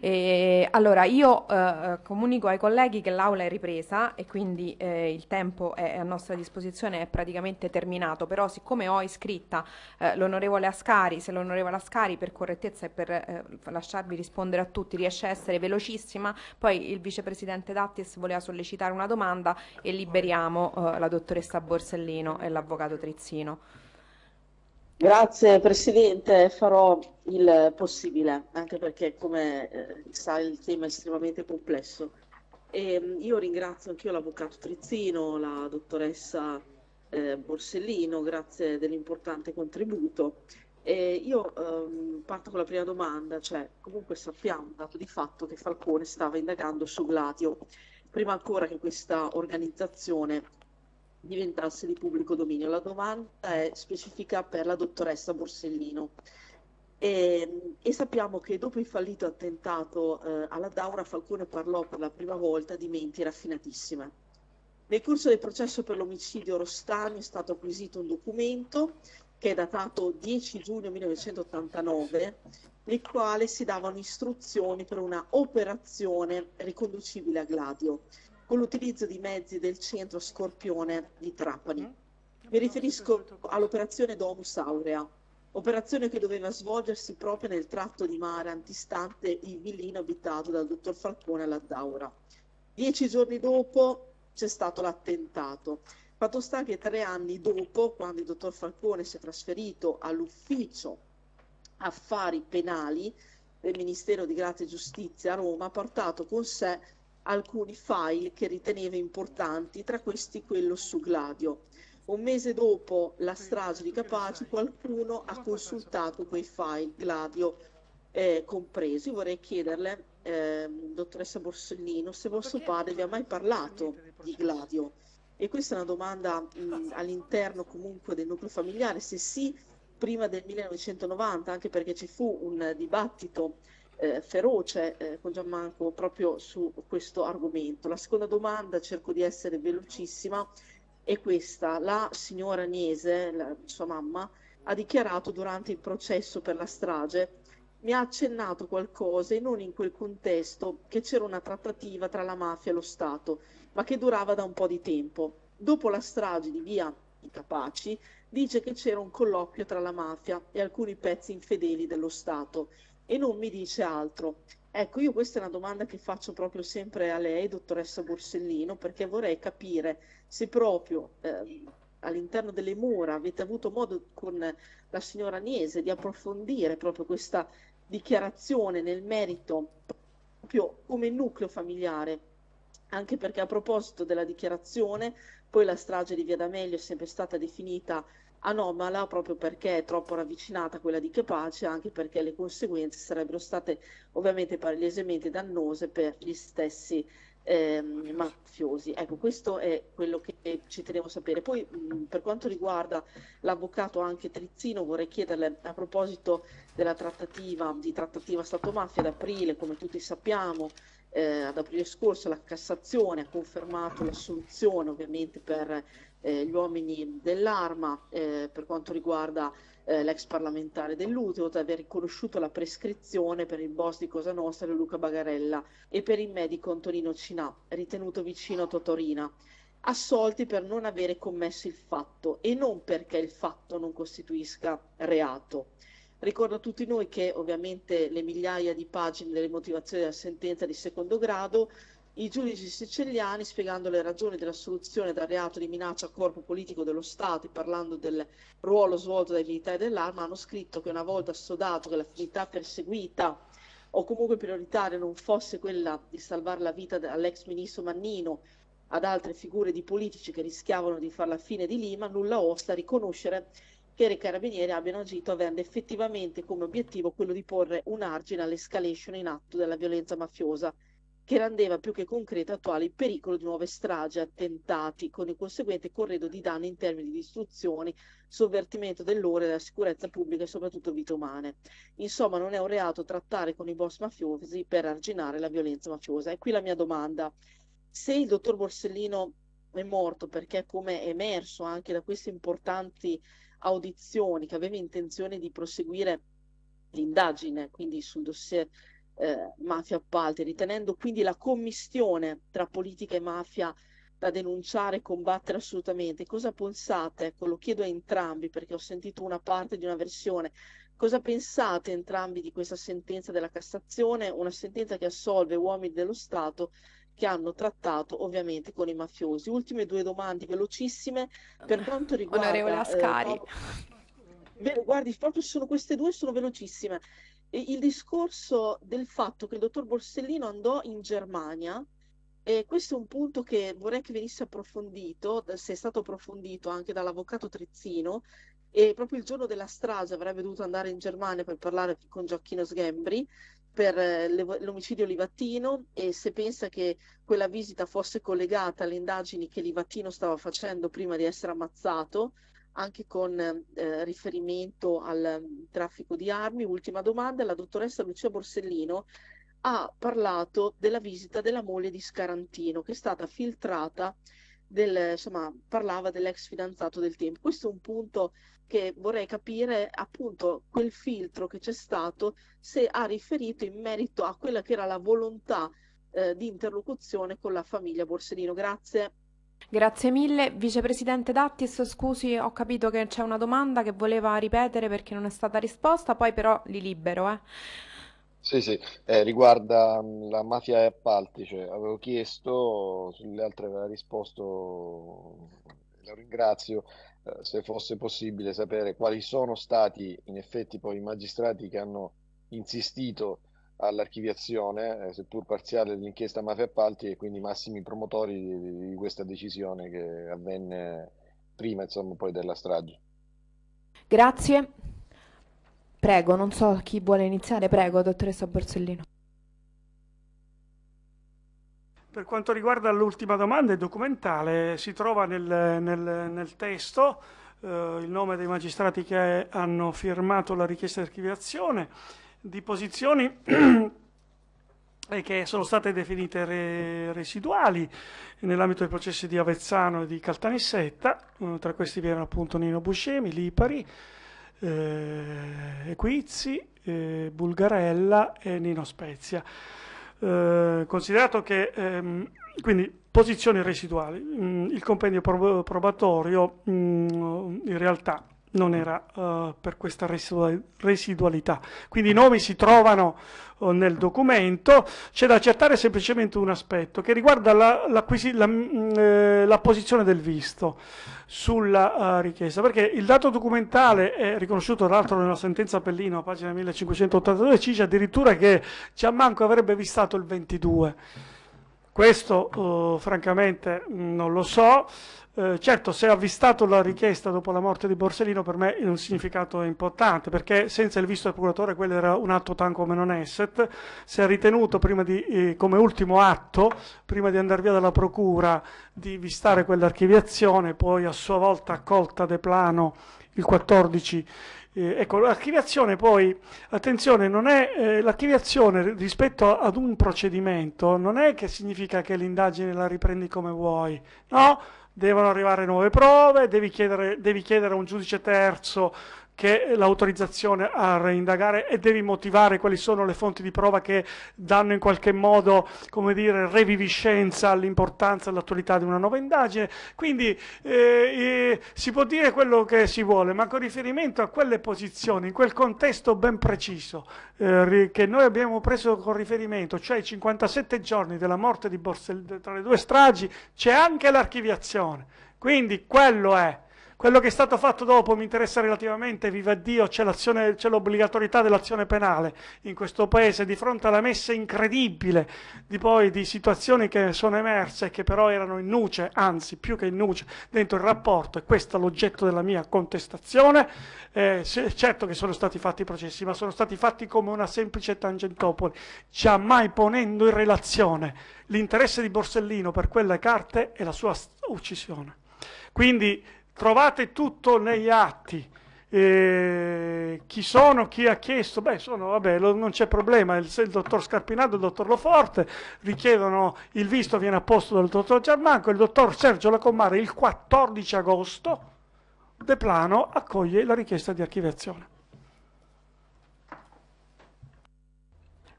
e, allora io eh, comunico ai colleghi che l'aula è ripresa e quindi eh, il tempo è, a nostra disposizione è praticamente terminato, però siccome ho iscritta eh, l'onorevole Ascari, se l'onorevole Ascari per correttezza e per eh, lasciarvi rispondere a tutti riesce a essere velocissima, poi il vicepresidente Dattis voleva sollecitare una domanda e liberiamo eh, la dottoressa Borsellino. Moreno e l'avvocato Trizzino. Grazie Presidente, farò il possibile, anche perché come eh, sa il tema è estremamente complesso. E, ehm, io ringrazio anch'io l'avvocato Trizzino, la dottoressa eh, Borsellino, grazie dell'importante contributo. E io ehm, parto con la prima domanda, cioè comunque sappiamo, dato di fatto, che Falcone stava indagando su Gladio, prima ancora che questa organizzazione diventasse di pubblico dominio. La domanda è specifica per la dottoressa Borsellino. E, ehm, e sappiamo che dopo il fallito attentato eh, alla Daura Falcone parlò per la prima volta di menti raffinatissime. Nel corso del processo per l'omicidio Rostani è stato acquisito un documento che è datato 10 giugno 1989, nel quale si davano istruzioni per una operazione riconducibile a Gladio, con l'utilizzo di mezzi del centro Scorpione di Trapani. Mhm. Mi riferisco all'operazione Domus Aurea, operazione che doveva svolgersi proprio nel tratto di mare antistante il villino abitato dal dottor Falcone alla Daura. Dieci giorni dopo c'è stato l'attentato. Fatto sta che tre anni dopo, quando il dottor Falcone si è trasferito all'ufficio affari penali del Ministero di Grazia e Giustizia a Roma, ha portato con sé alcuni file che riteneva importanti, tra questi quello su Gladio. Un mese dopo la strage di Capaci qualcuno ha consultato quei file, Gladio eh, compreso. Io vorrei chiederle, eh, dottoressa Borsellino, se vostro padre vi ha mai parlato di Gladio. E questa è una domanda mh, all'interno comunque del nucleo familiare, se sì, prima del 1990, anche perché ci fu un dibattito eh, feroce eh, con Gianmanco proprio su questo argomento. La seconda domanda, cerco di essere velocissima, è questa. La signora Agnese, la, sua mamma, ha dichiarato durante il processo per la strage mi ha accennato qualcosa e non in quel contesto che c'era una trattativa tra la mafia e lo Stato, ma che durava da un po' di tempo. Dopo la strage di via i capaci, dice che c'era un colloquio tra la mafia e alcuni pezzi infedeli dello Stato e non mi dice altro. Ecco, io questa è una domanda che faccio proprio sempre a lei, dottoressa Borsellino, perché vorrei capire se proprio eh, all'interno delle mura avete avuto modo con la signora Agnese di approfondire proprio questa dichiarazione nel merito proprio come nucleo familiare anche perché a proposito della dichiarazione, poi la strage di Via D'Amelio è sempre stata definita anomala proprio perché è troppo ravvicinata a quella di Capace, anche perché le conseguenze sarebbero state ovviamente palesemente dannose per gli stessi eh, mafiosi. Ecco, questo è quello che ci tenevo a sapere. Poi mh, mm, per quanto riguarda l'avvocato anche Trizzino, vorrei chiederle a proposito della trattativa, di trattativa Stato-mafia ad aprile, come tutti sappiamo, eh, ad aprile scorso la Cassazione ha confermato l'assoluzione ovviamente per eh, gli uomini dell'arma eh, per quanto riguarda eh, l'ex parlamentare dell'Uteo di aver riconosciuto la prescrizione per il boss di Cosa Nostra Luca Bagarella e per il medico Antonino Cinà, ritenuto vicino a Totorina, assolti per non avere commesso il fatto e non perché il fatto non costituisca reato. Ricordo a tutti noi che ovviamente le migliaia di pagine delle motivazioni della sentenza di secondo grado, i giudici siciliani, spiegando le ragioni della soluzione dal reato di minaccia a corpo politico dello Stato e parlando del ruolo svolto dai militari dell'arma, hanno scritto che una volta assodato che l'affinità perseguita o comunque prioritaria non fosse quella di salvare la vita all'ex ministro Mannino ad altre figure di politici che rischiavano di far la fine di Lima, nulla osta a riconoscere che i carabinieri abbiano agito avendo effettivamente come obiettivo quello di porre un argine all'escalation in atto della violenza mafiosa, che rendeva più che concreto attuale il pericolo di nuove stragi, e attentati, con il conseguente corredo di danni in termini di distruzioni, sovvertimento dell'ore della sicurezza pubblica e soprattutto vite umane. Insomma, non è un reato trattare con i boss mafiosi per arginare la violenza mafiosa. E qui la mia domanda. Se il dottor Borsellino è morto perché, come è emerso anche da questi importanti audizioni, che aveva intenzione di proseguire l'indagine, quindi sul dossier eh, mafia appalti, ritenendo quindi la commistione tra politica e mafia da denunciare e combattere assolutamente. Cosa pensate? Ecco, lo chiedo a entrambi perché ho sentito una parte di una versione. Cosa pensate entrambi di questa sentenza della Cassazione? Una sentenza che assolve uomini dello Stato che hanno trattato ovviamente con i mafiosi. Ultime due domande velocissime per ah, quanto riguarda... Onorevole eh, Ascari. Eh, proprio... guardi, proprio sono queste due, sono velocissime. Il discorso del fatto che il dottor Borsellino andò in Germania, e questo è un punto che vorrei che venisse approfondito, se è stato approfondito anche dall'avvocato Trezzino, e proprio il giorno della strage avrebbe dovuto andare in Germania per parlare con Gioacchino Sghembri, per eh, l'omicidio Livattino e se pensa che quella visita fosse collegata alle indagini che Livattino stava facendo prima di essere ammazzato, anche con eh, riferimento al mm, traffico di armi. Ultima domanda, la dottoressa Lucia Borsellino ha parlato della visita della moglie di Scarantino che è stata filtrata del, insomma, parlava dell'ex fidanzato del tempo. Questo è un punto che vorrei capire appunto quel filtro che c'è stato se ha riferito in merito a quella che era la volontà eh, di interlocuzione con la famiglia Borsellino. Grazie. Grazie mille. Vicepresidente Dattis, scusi, ho capito che c'è una domanda che voleva ripetere perché non è stata risposta, poi però li libero. Eh. Sì, sì, eh, riguarda mm, la mafia e appalti, cioè, avevo chiesto, sulle altre aveva risposto, lo ringrazio, eh, se fosse possibile sapere quali sono stati in effetti poi i magistrati che hanno insistito all'archiviazione, eh, seppur parziale, dell'inchiesta mafia appalti e quindi i massimi promotori di, di, questa decisione che avvenne prima insomma, poi della strage. Grazie. Prego, non so chi vuole iniziare, prego, dottoressa Borsellino. Per quanto riguarda l'ultima domanda, il documentale si trova nel, nel, nel testo eh, il nome dei magistrati che hanno firmato la richiesta di archiviazione, di posizioni che sono state definite re, residuali nell'ambito dei processi di Avezzano e di Caltanissetta, eh, tra questi vi erano appunto Nino Buscemi, Lipari, eh, Equizzi, eh, Bulgarella e Nino Spezia. Eh, considerato che ehm, quindi posizioni residuali, mh, mm, il compendio prob probatorio mh, mm, in realtà non era uh, per questa residualità. Quindi i nomi si trovano uh, nel documento, c'è da accertare semplicemente un aspetto che riguarda la, la, la, mm, eh, la posizione del visto sulla uh, richiesta, perché il dato documentale è riconosciuto tra l'altro nella sentenza Pellino, pagina 1582, ci dice addirittura che Giammanco avrebbe vistato il 22. Questo francamente mm, non lo so, eh, certo, se ha avvistato la richiesta dopo la morte di Borsellino per me è un significato importante, perché senza il visto del procuratore quello era un atto tan come non esset. Se ha ritenuto di, eh, come ultimo atto, prima di andare via dalla procura, di vistare quell'archiviazione, poi a sua volta accolta de plano il 14 eh, ecco, l'archiviazione poi, attenzione, non è eh, l'archiviazione rispetto ad un procedimento, non è che significa che l'indagine la riprendi come vuoi, no? devono arrivare nuove prove, devi chiedere, devi chiedere a un giudice terzo che l'autorizzazione a reindagare e devi motivare quali sono le fonti di prova che danno in qualche modo, come dire, reviviscenza all'importanza e all'attualità di una nuova indagine. Quindi eh, eh, si può dire quello che si vuole, ma con riferimento a quelle posizioni, in quel contesto ben preciso eh, che noi abbiamo preso con riferimento, cioè i 57 giorni della morte di Borsellino tra le due stragi, c'è anche l'archiviazione. Quindi quello è. Quello che è stato fatto dopo mi interessa relativamente, viva Dio, c'è, l'obbligatorietà dell'azione penale in questo Paese di fronte alla messa incredibile di, poi, di situazioni che sono emerse e che però erano in nuce, anzi più che in nuce, dentro il rapporto e questo è l'oggetto della mia contestazione. Eh, certo che sono stati fatti i processi, ma sono stati fatti come una semplice tangentopoli, mai ponendo in relazione l'interesse di Borsellino per quelle carte e la sua uccisione. Quindi trovate tutto negli atti. Eh, chi sono, chi ha chiesto, beh, sono, vabbè, lo, non c'è problema. Il, il dottor Scarpinato e il dottor Loforte richiedono il visto, viene a posto dal dottor Gianmanco. Il dottor Sergio Lacommare, il 14 agosto, De Plano accoglie la richiesta di archiviazione.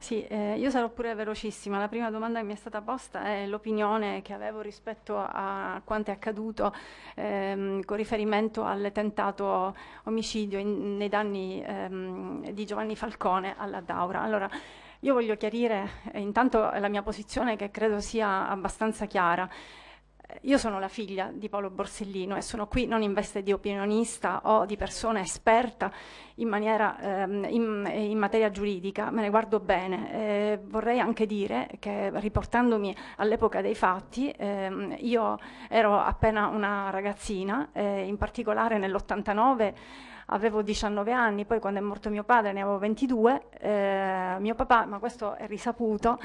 Sì, eh, io sarò pure velocissima. La prima domanda che mi è stata posta è l'opinione che avevo rispetto a quanto è accaduto ehm, con riferimento al tentato omicidio in, nei danni ehm, di Giovanni Falcone alla Daura. Allora, io voglio chiarire eh, intanto la mia posizione che credo sia abbastanza chiara io sono la figlia di Paolo Borsellino e sono qui non in veste di opinionista o di persona esperta in, maniera, ehm, in, in materia giuridica, me ne guardo bene. Eh, vorrei anche dire che riportandomi all'epoca dei fatti, ehm, io ero appena una ragazzina, eh, in particolare nell'89 avevo 19 anni, poi quando è morto mio padre ne avevo 22, eh, mio papà, ma questo è risaputo,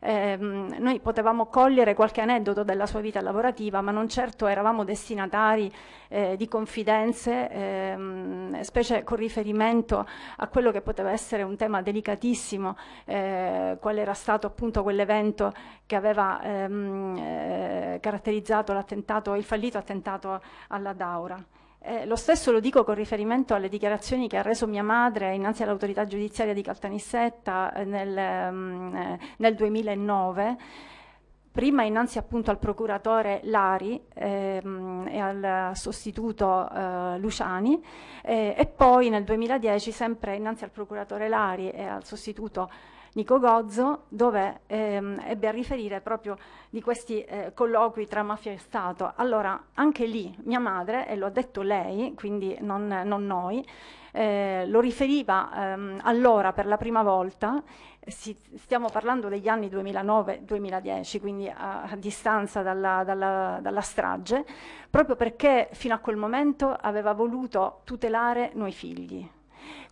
ehm, noi potevamo cogliere qualche aneddoto della sua vita lavorativa, ma non certo eravamo destinatari eh, di confidenze, ehm, specie con riferimento a quello che poteva essere un tema delicatissimo, eh, qual era stato appunto quell'evento che aveva ehm, eh, caratterizzato l'attentato, il fallito attentato alla Daura. Eh, lo stesso lo dico con riferimento alle dichiarazioni che ha reso mia madre innanzi all'autorità giudiziaria di Caltanissetta eh, nel, mh, ehm, eh, nel, 2009, prima innanzi appunto al procuratore Lari eh, e al sostituto eh, Luciani e poi nel 2010 sempre innanzi al procuratore Lari e al sostituto Luciani. Nico Gozzo, dove ehm, ebbe a riferire proprio di questi eh, colloqui tra mafia e Stato. Allora, anche lì mia madre, e lo ha detto lei, quindi non, non noi, eh, lo riferiva ehm, allora per la prima volta, si, stiamo parlando degli anni 2009-2010, quindi a, a distanza dalla, dalla, dalla, strage, proprio perché fino a quel momento aveva voluto tutelare noi figli.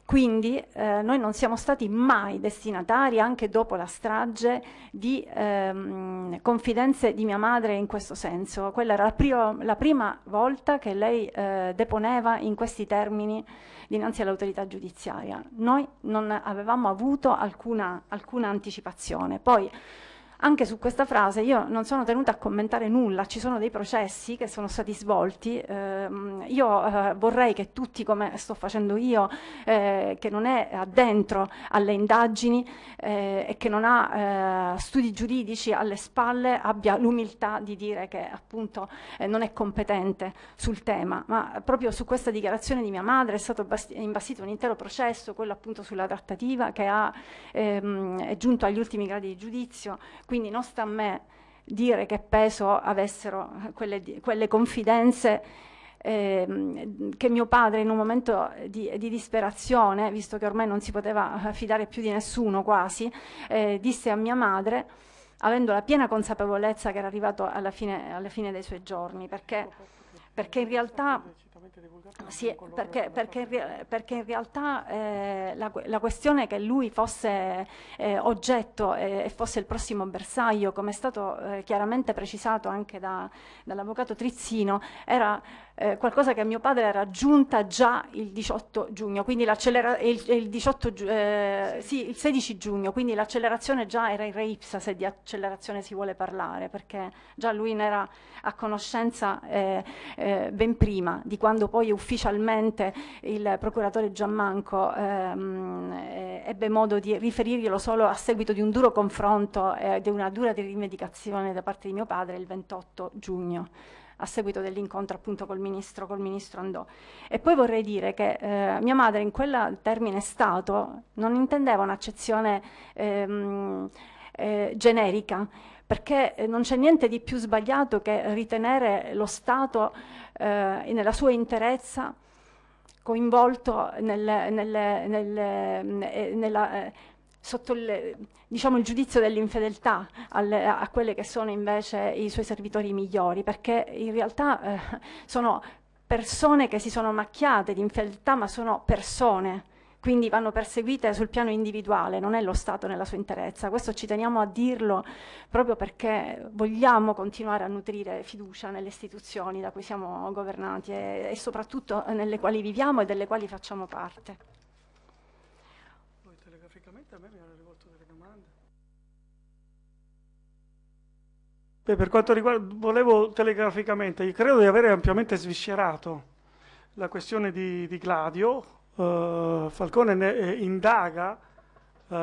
Quindi eh, noi non siamo stati mai destinatari, anche dopo la strage, di ehm, confidenze di mia madre in questo senso. Quella era la, prima, la prima volta che lei eh, deponeva in questi termini dinanzi all'autorità giudiziaria. Noi non avevamo avuto alcuna, alcuna anticipazione. Poi, anche su questa frase io non sono tenuta a commentare nulla, ci sono dei processi che sono stati svolti, eh, io eh, vorrei che tutti, come sto facendo io, eh, che non è addentro alle indagini eh, e che non ha eh, studi giuridici alle spalle, abbia l'umiltà di dire che appunto eh, non è competente sul tema, ma proprio su questa dichiarazione di mia madre è stato imbastito un intero processo, quello appunto sulla trattativa che ha, ehm, è giunto agli ultimi gradi di giudizio, quindi non sta a me dire che peso avessero quelle, quelle confidenze eh, che mio padre in un momento di, di, disperazione, visto che ormai non si poteva eh, fidare più di nessuno quasi, eh, disse a mia madre, avendo la piena consapevolezza che era arrivato alla fine, alla fine dei suoi giorni, perché, perché in realtà sì, perché, perché, perché, in realtà eh, la, la, questione che lui fosse eh, oggetto e, eh, e, fosse il prossimo bersaglio, come è stato eh, chiaramente precisato anche da, dall'avvocato Trizzino, era eh, qualcosa che a mio padre era giunta già il 18 giugno, quindi il, il, 18 gi eh, sì, il 16 giugno, quindi l'accelerazione già era in re ipsa se di accelerazione si vuole parlare, perché già lui ne era a conoscenza eh, eh, ben prima di quando poi ufficialmente il procuratore Giammanco ehm, eh, ebbe modo di riferirglielo solo a seguito di un duro confronto e eh, di una dura rivendicazione da parte di mio padre il 28 giugno a seguito dell'incontro appunto col ministro, col ministro Andò. E poi vorrei dire che eh, mia madre in quel termine Stato non intendeva un'accezione ehm, eh, generica, perché eh, non c'è niente di più sbagliato che ritenere lo Stato eh, nella sua interezza coinvolto nel, nel, nel, eh, nella eh, sotto il, diciamo, il giudizio dell'infedeltà a quelli che sono invece i suoi servitori migliori, perché in realtà eh, sono persone che si sono macchiate di infedeltà, ma sono persone, quindi vanno perseguite sul piano individuale, non è lo Stato nella sua interezza. Questo ci teniamo a dirlo proprio perché vogliamo continuare a nutrire fiducia nelle istituzioni da cui siamo governati e, e soprattutto nelle quali viviamo e delle quali facciamo parte. Beh, per quanto riguarda, volevo telegraficamente, credo di avere ampiamente sviscerato la questione di, di Gladio. Uh, Falcone ne, eh, indaga uh,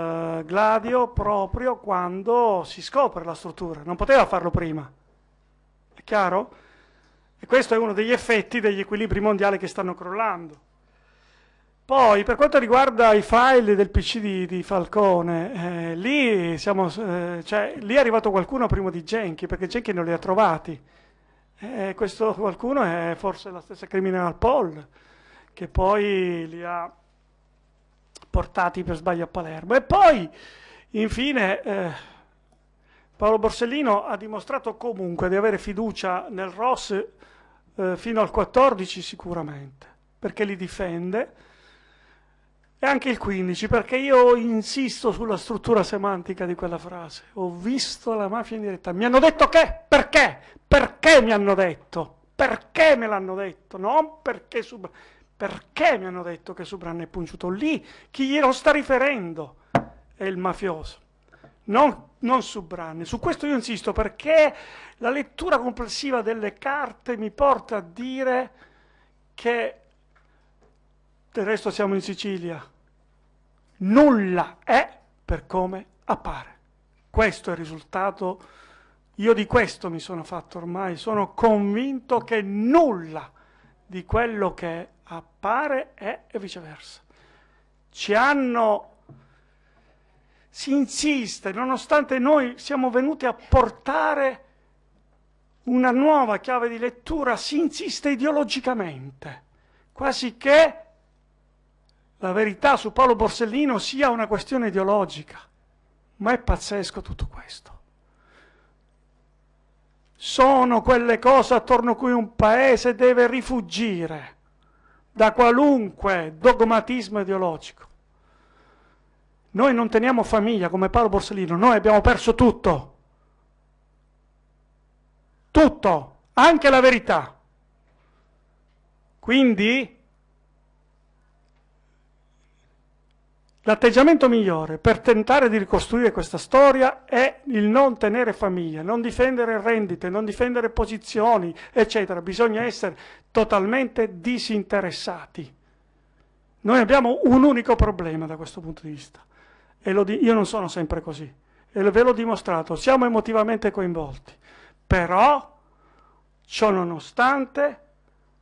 Gladio proprio quando si scopre la struttura, non poteva farlo prima, è chiaro? E questo è uno degli effetti degli equilibri mondiali che stanno crollando. Poi, per quanto riguarda i file del PC di, di Falcone, eh, lì, siamo, eh, cioè, lì, è arrivato qualcuno prima di Genki, perché Genki non li ha trovati. Eh, questo qualcuno è forse la stessa Criminal Paul, che poi li ha portati per sbaglio a Palermo. E poi, infine, eh, Paolo Borsellino ha dimostrato comunque di avere fiducia nel ROS eh, fino al 14 sicuramente, perché li difende e anche il 15, perché io insisto sulla struttura semantica di quella frase. Ho visto la mafia in diretta. Mi hanno detto che? Perché? Perché mi hanno detto? Perché me l'hanno detto? Non perché Subran... Perché mi hanno detto che Subran è punciuto lì? Chi glielo sta riferendo è il mafioso. Non, non Subran. Su questo io insisto perché la lettura complessiva delle carte mi porta a dire che del resto siamo in Sicilia. Nulla è per come appare. Questo è il risultato. Io di questo mi sono fatto ormai. Sono convinto che nulla di quello che appare è e viceversa. Ci hanno si insiste, nonostante noi siamo venuti a portare una nuova chiave di lettura, si insiste ideologicamente, quasi che la verità su Paolo Borsellino sia una questione ideologica, ma è pazzesco tutto questo. Sono quelle cose attorno a cui un paese deve rifugire da qualunque dogmatismo ideologico. Noi non teniamo famiglia come Paolo Borsellino, noi abbiamo perso tutto. Tutto, anche la verità. Quindi L'atteggiamento migliore per tentare di ricostruire questa storia è il non tenere famiglia, non difendere rendite, non difendere posizioni, eccetera. Bisogna essere totalmente disinteressati. Noi abbiamo un unico problema da questo punto di vista. E di io non sono sempre così. E ve l'ho dimostrato, siamo emotivamente coinvolti. Però, ciò nonostante,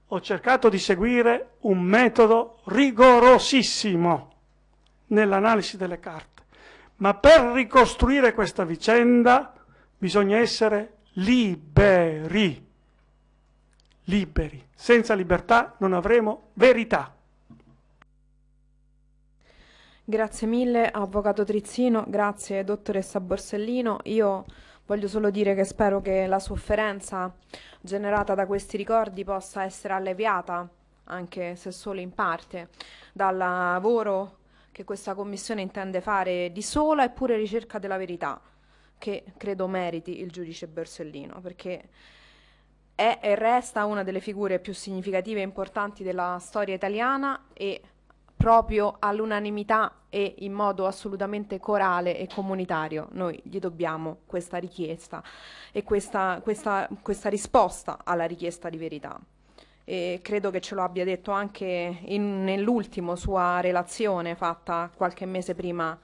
ho cercato di seguire un metodo rigorosissimo nell'analisi delle carte. Ma per ricostruire questa vicenda bisogna essere liberi. Liberi. Senza libertà non avremo verità. Grazie mille, avvocato Trizzino, grazie dottoressa Borsellino. Io voglio solo dire che spero che la sofferenza generata da questi ricordi possa essere alleviata, anche se solo in parte, dal lavoro che questa commissione intende fare di sola è pure ricerca della verità, che credo meriti il giudice Borsellino, perché è e resta una delle figure più significative e importanti della storia italiana e proprio all'unanimità e in modo assolutamente corale e comunitario noi gli dobbiamo questa richiesta e questa, questa, questa risposta alla richiesta di verità e credo che ce lo abbia detto anche in, nell'ultima sua relazione fatta qualche mese prima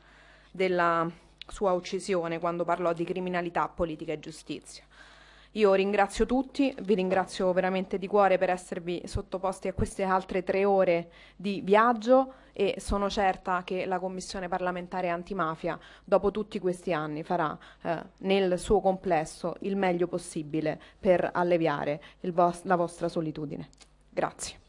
della sua uccisione quando parlò di criminalità, politica e giustizia. Io ringrazio tutti, vi ringrazio veramente di cuore per esservi sottoposti a queste altre tre ore di viaggio e sono certa che la Commissione parlamentare antimafia dopo tutti questi anni farà eh, nel suo complesso il meglio possibile per alleviare la vostra solitudine. Grazie.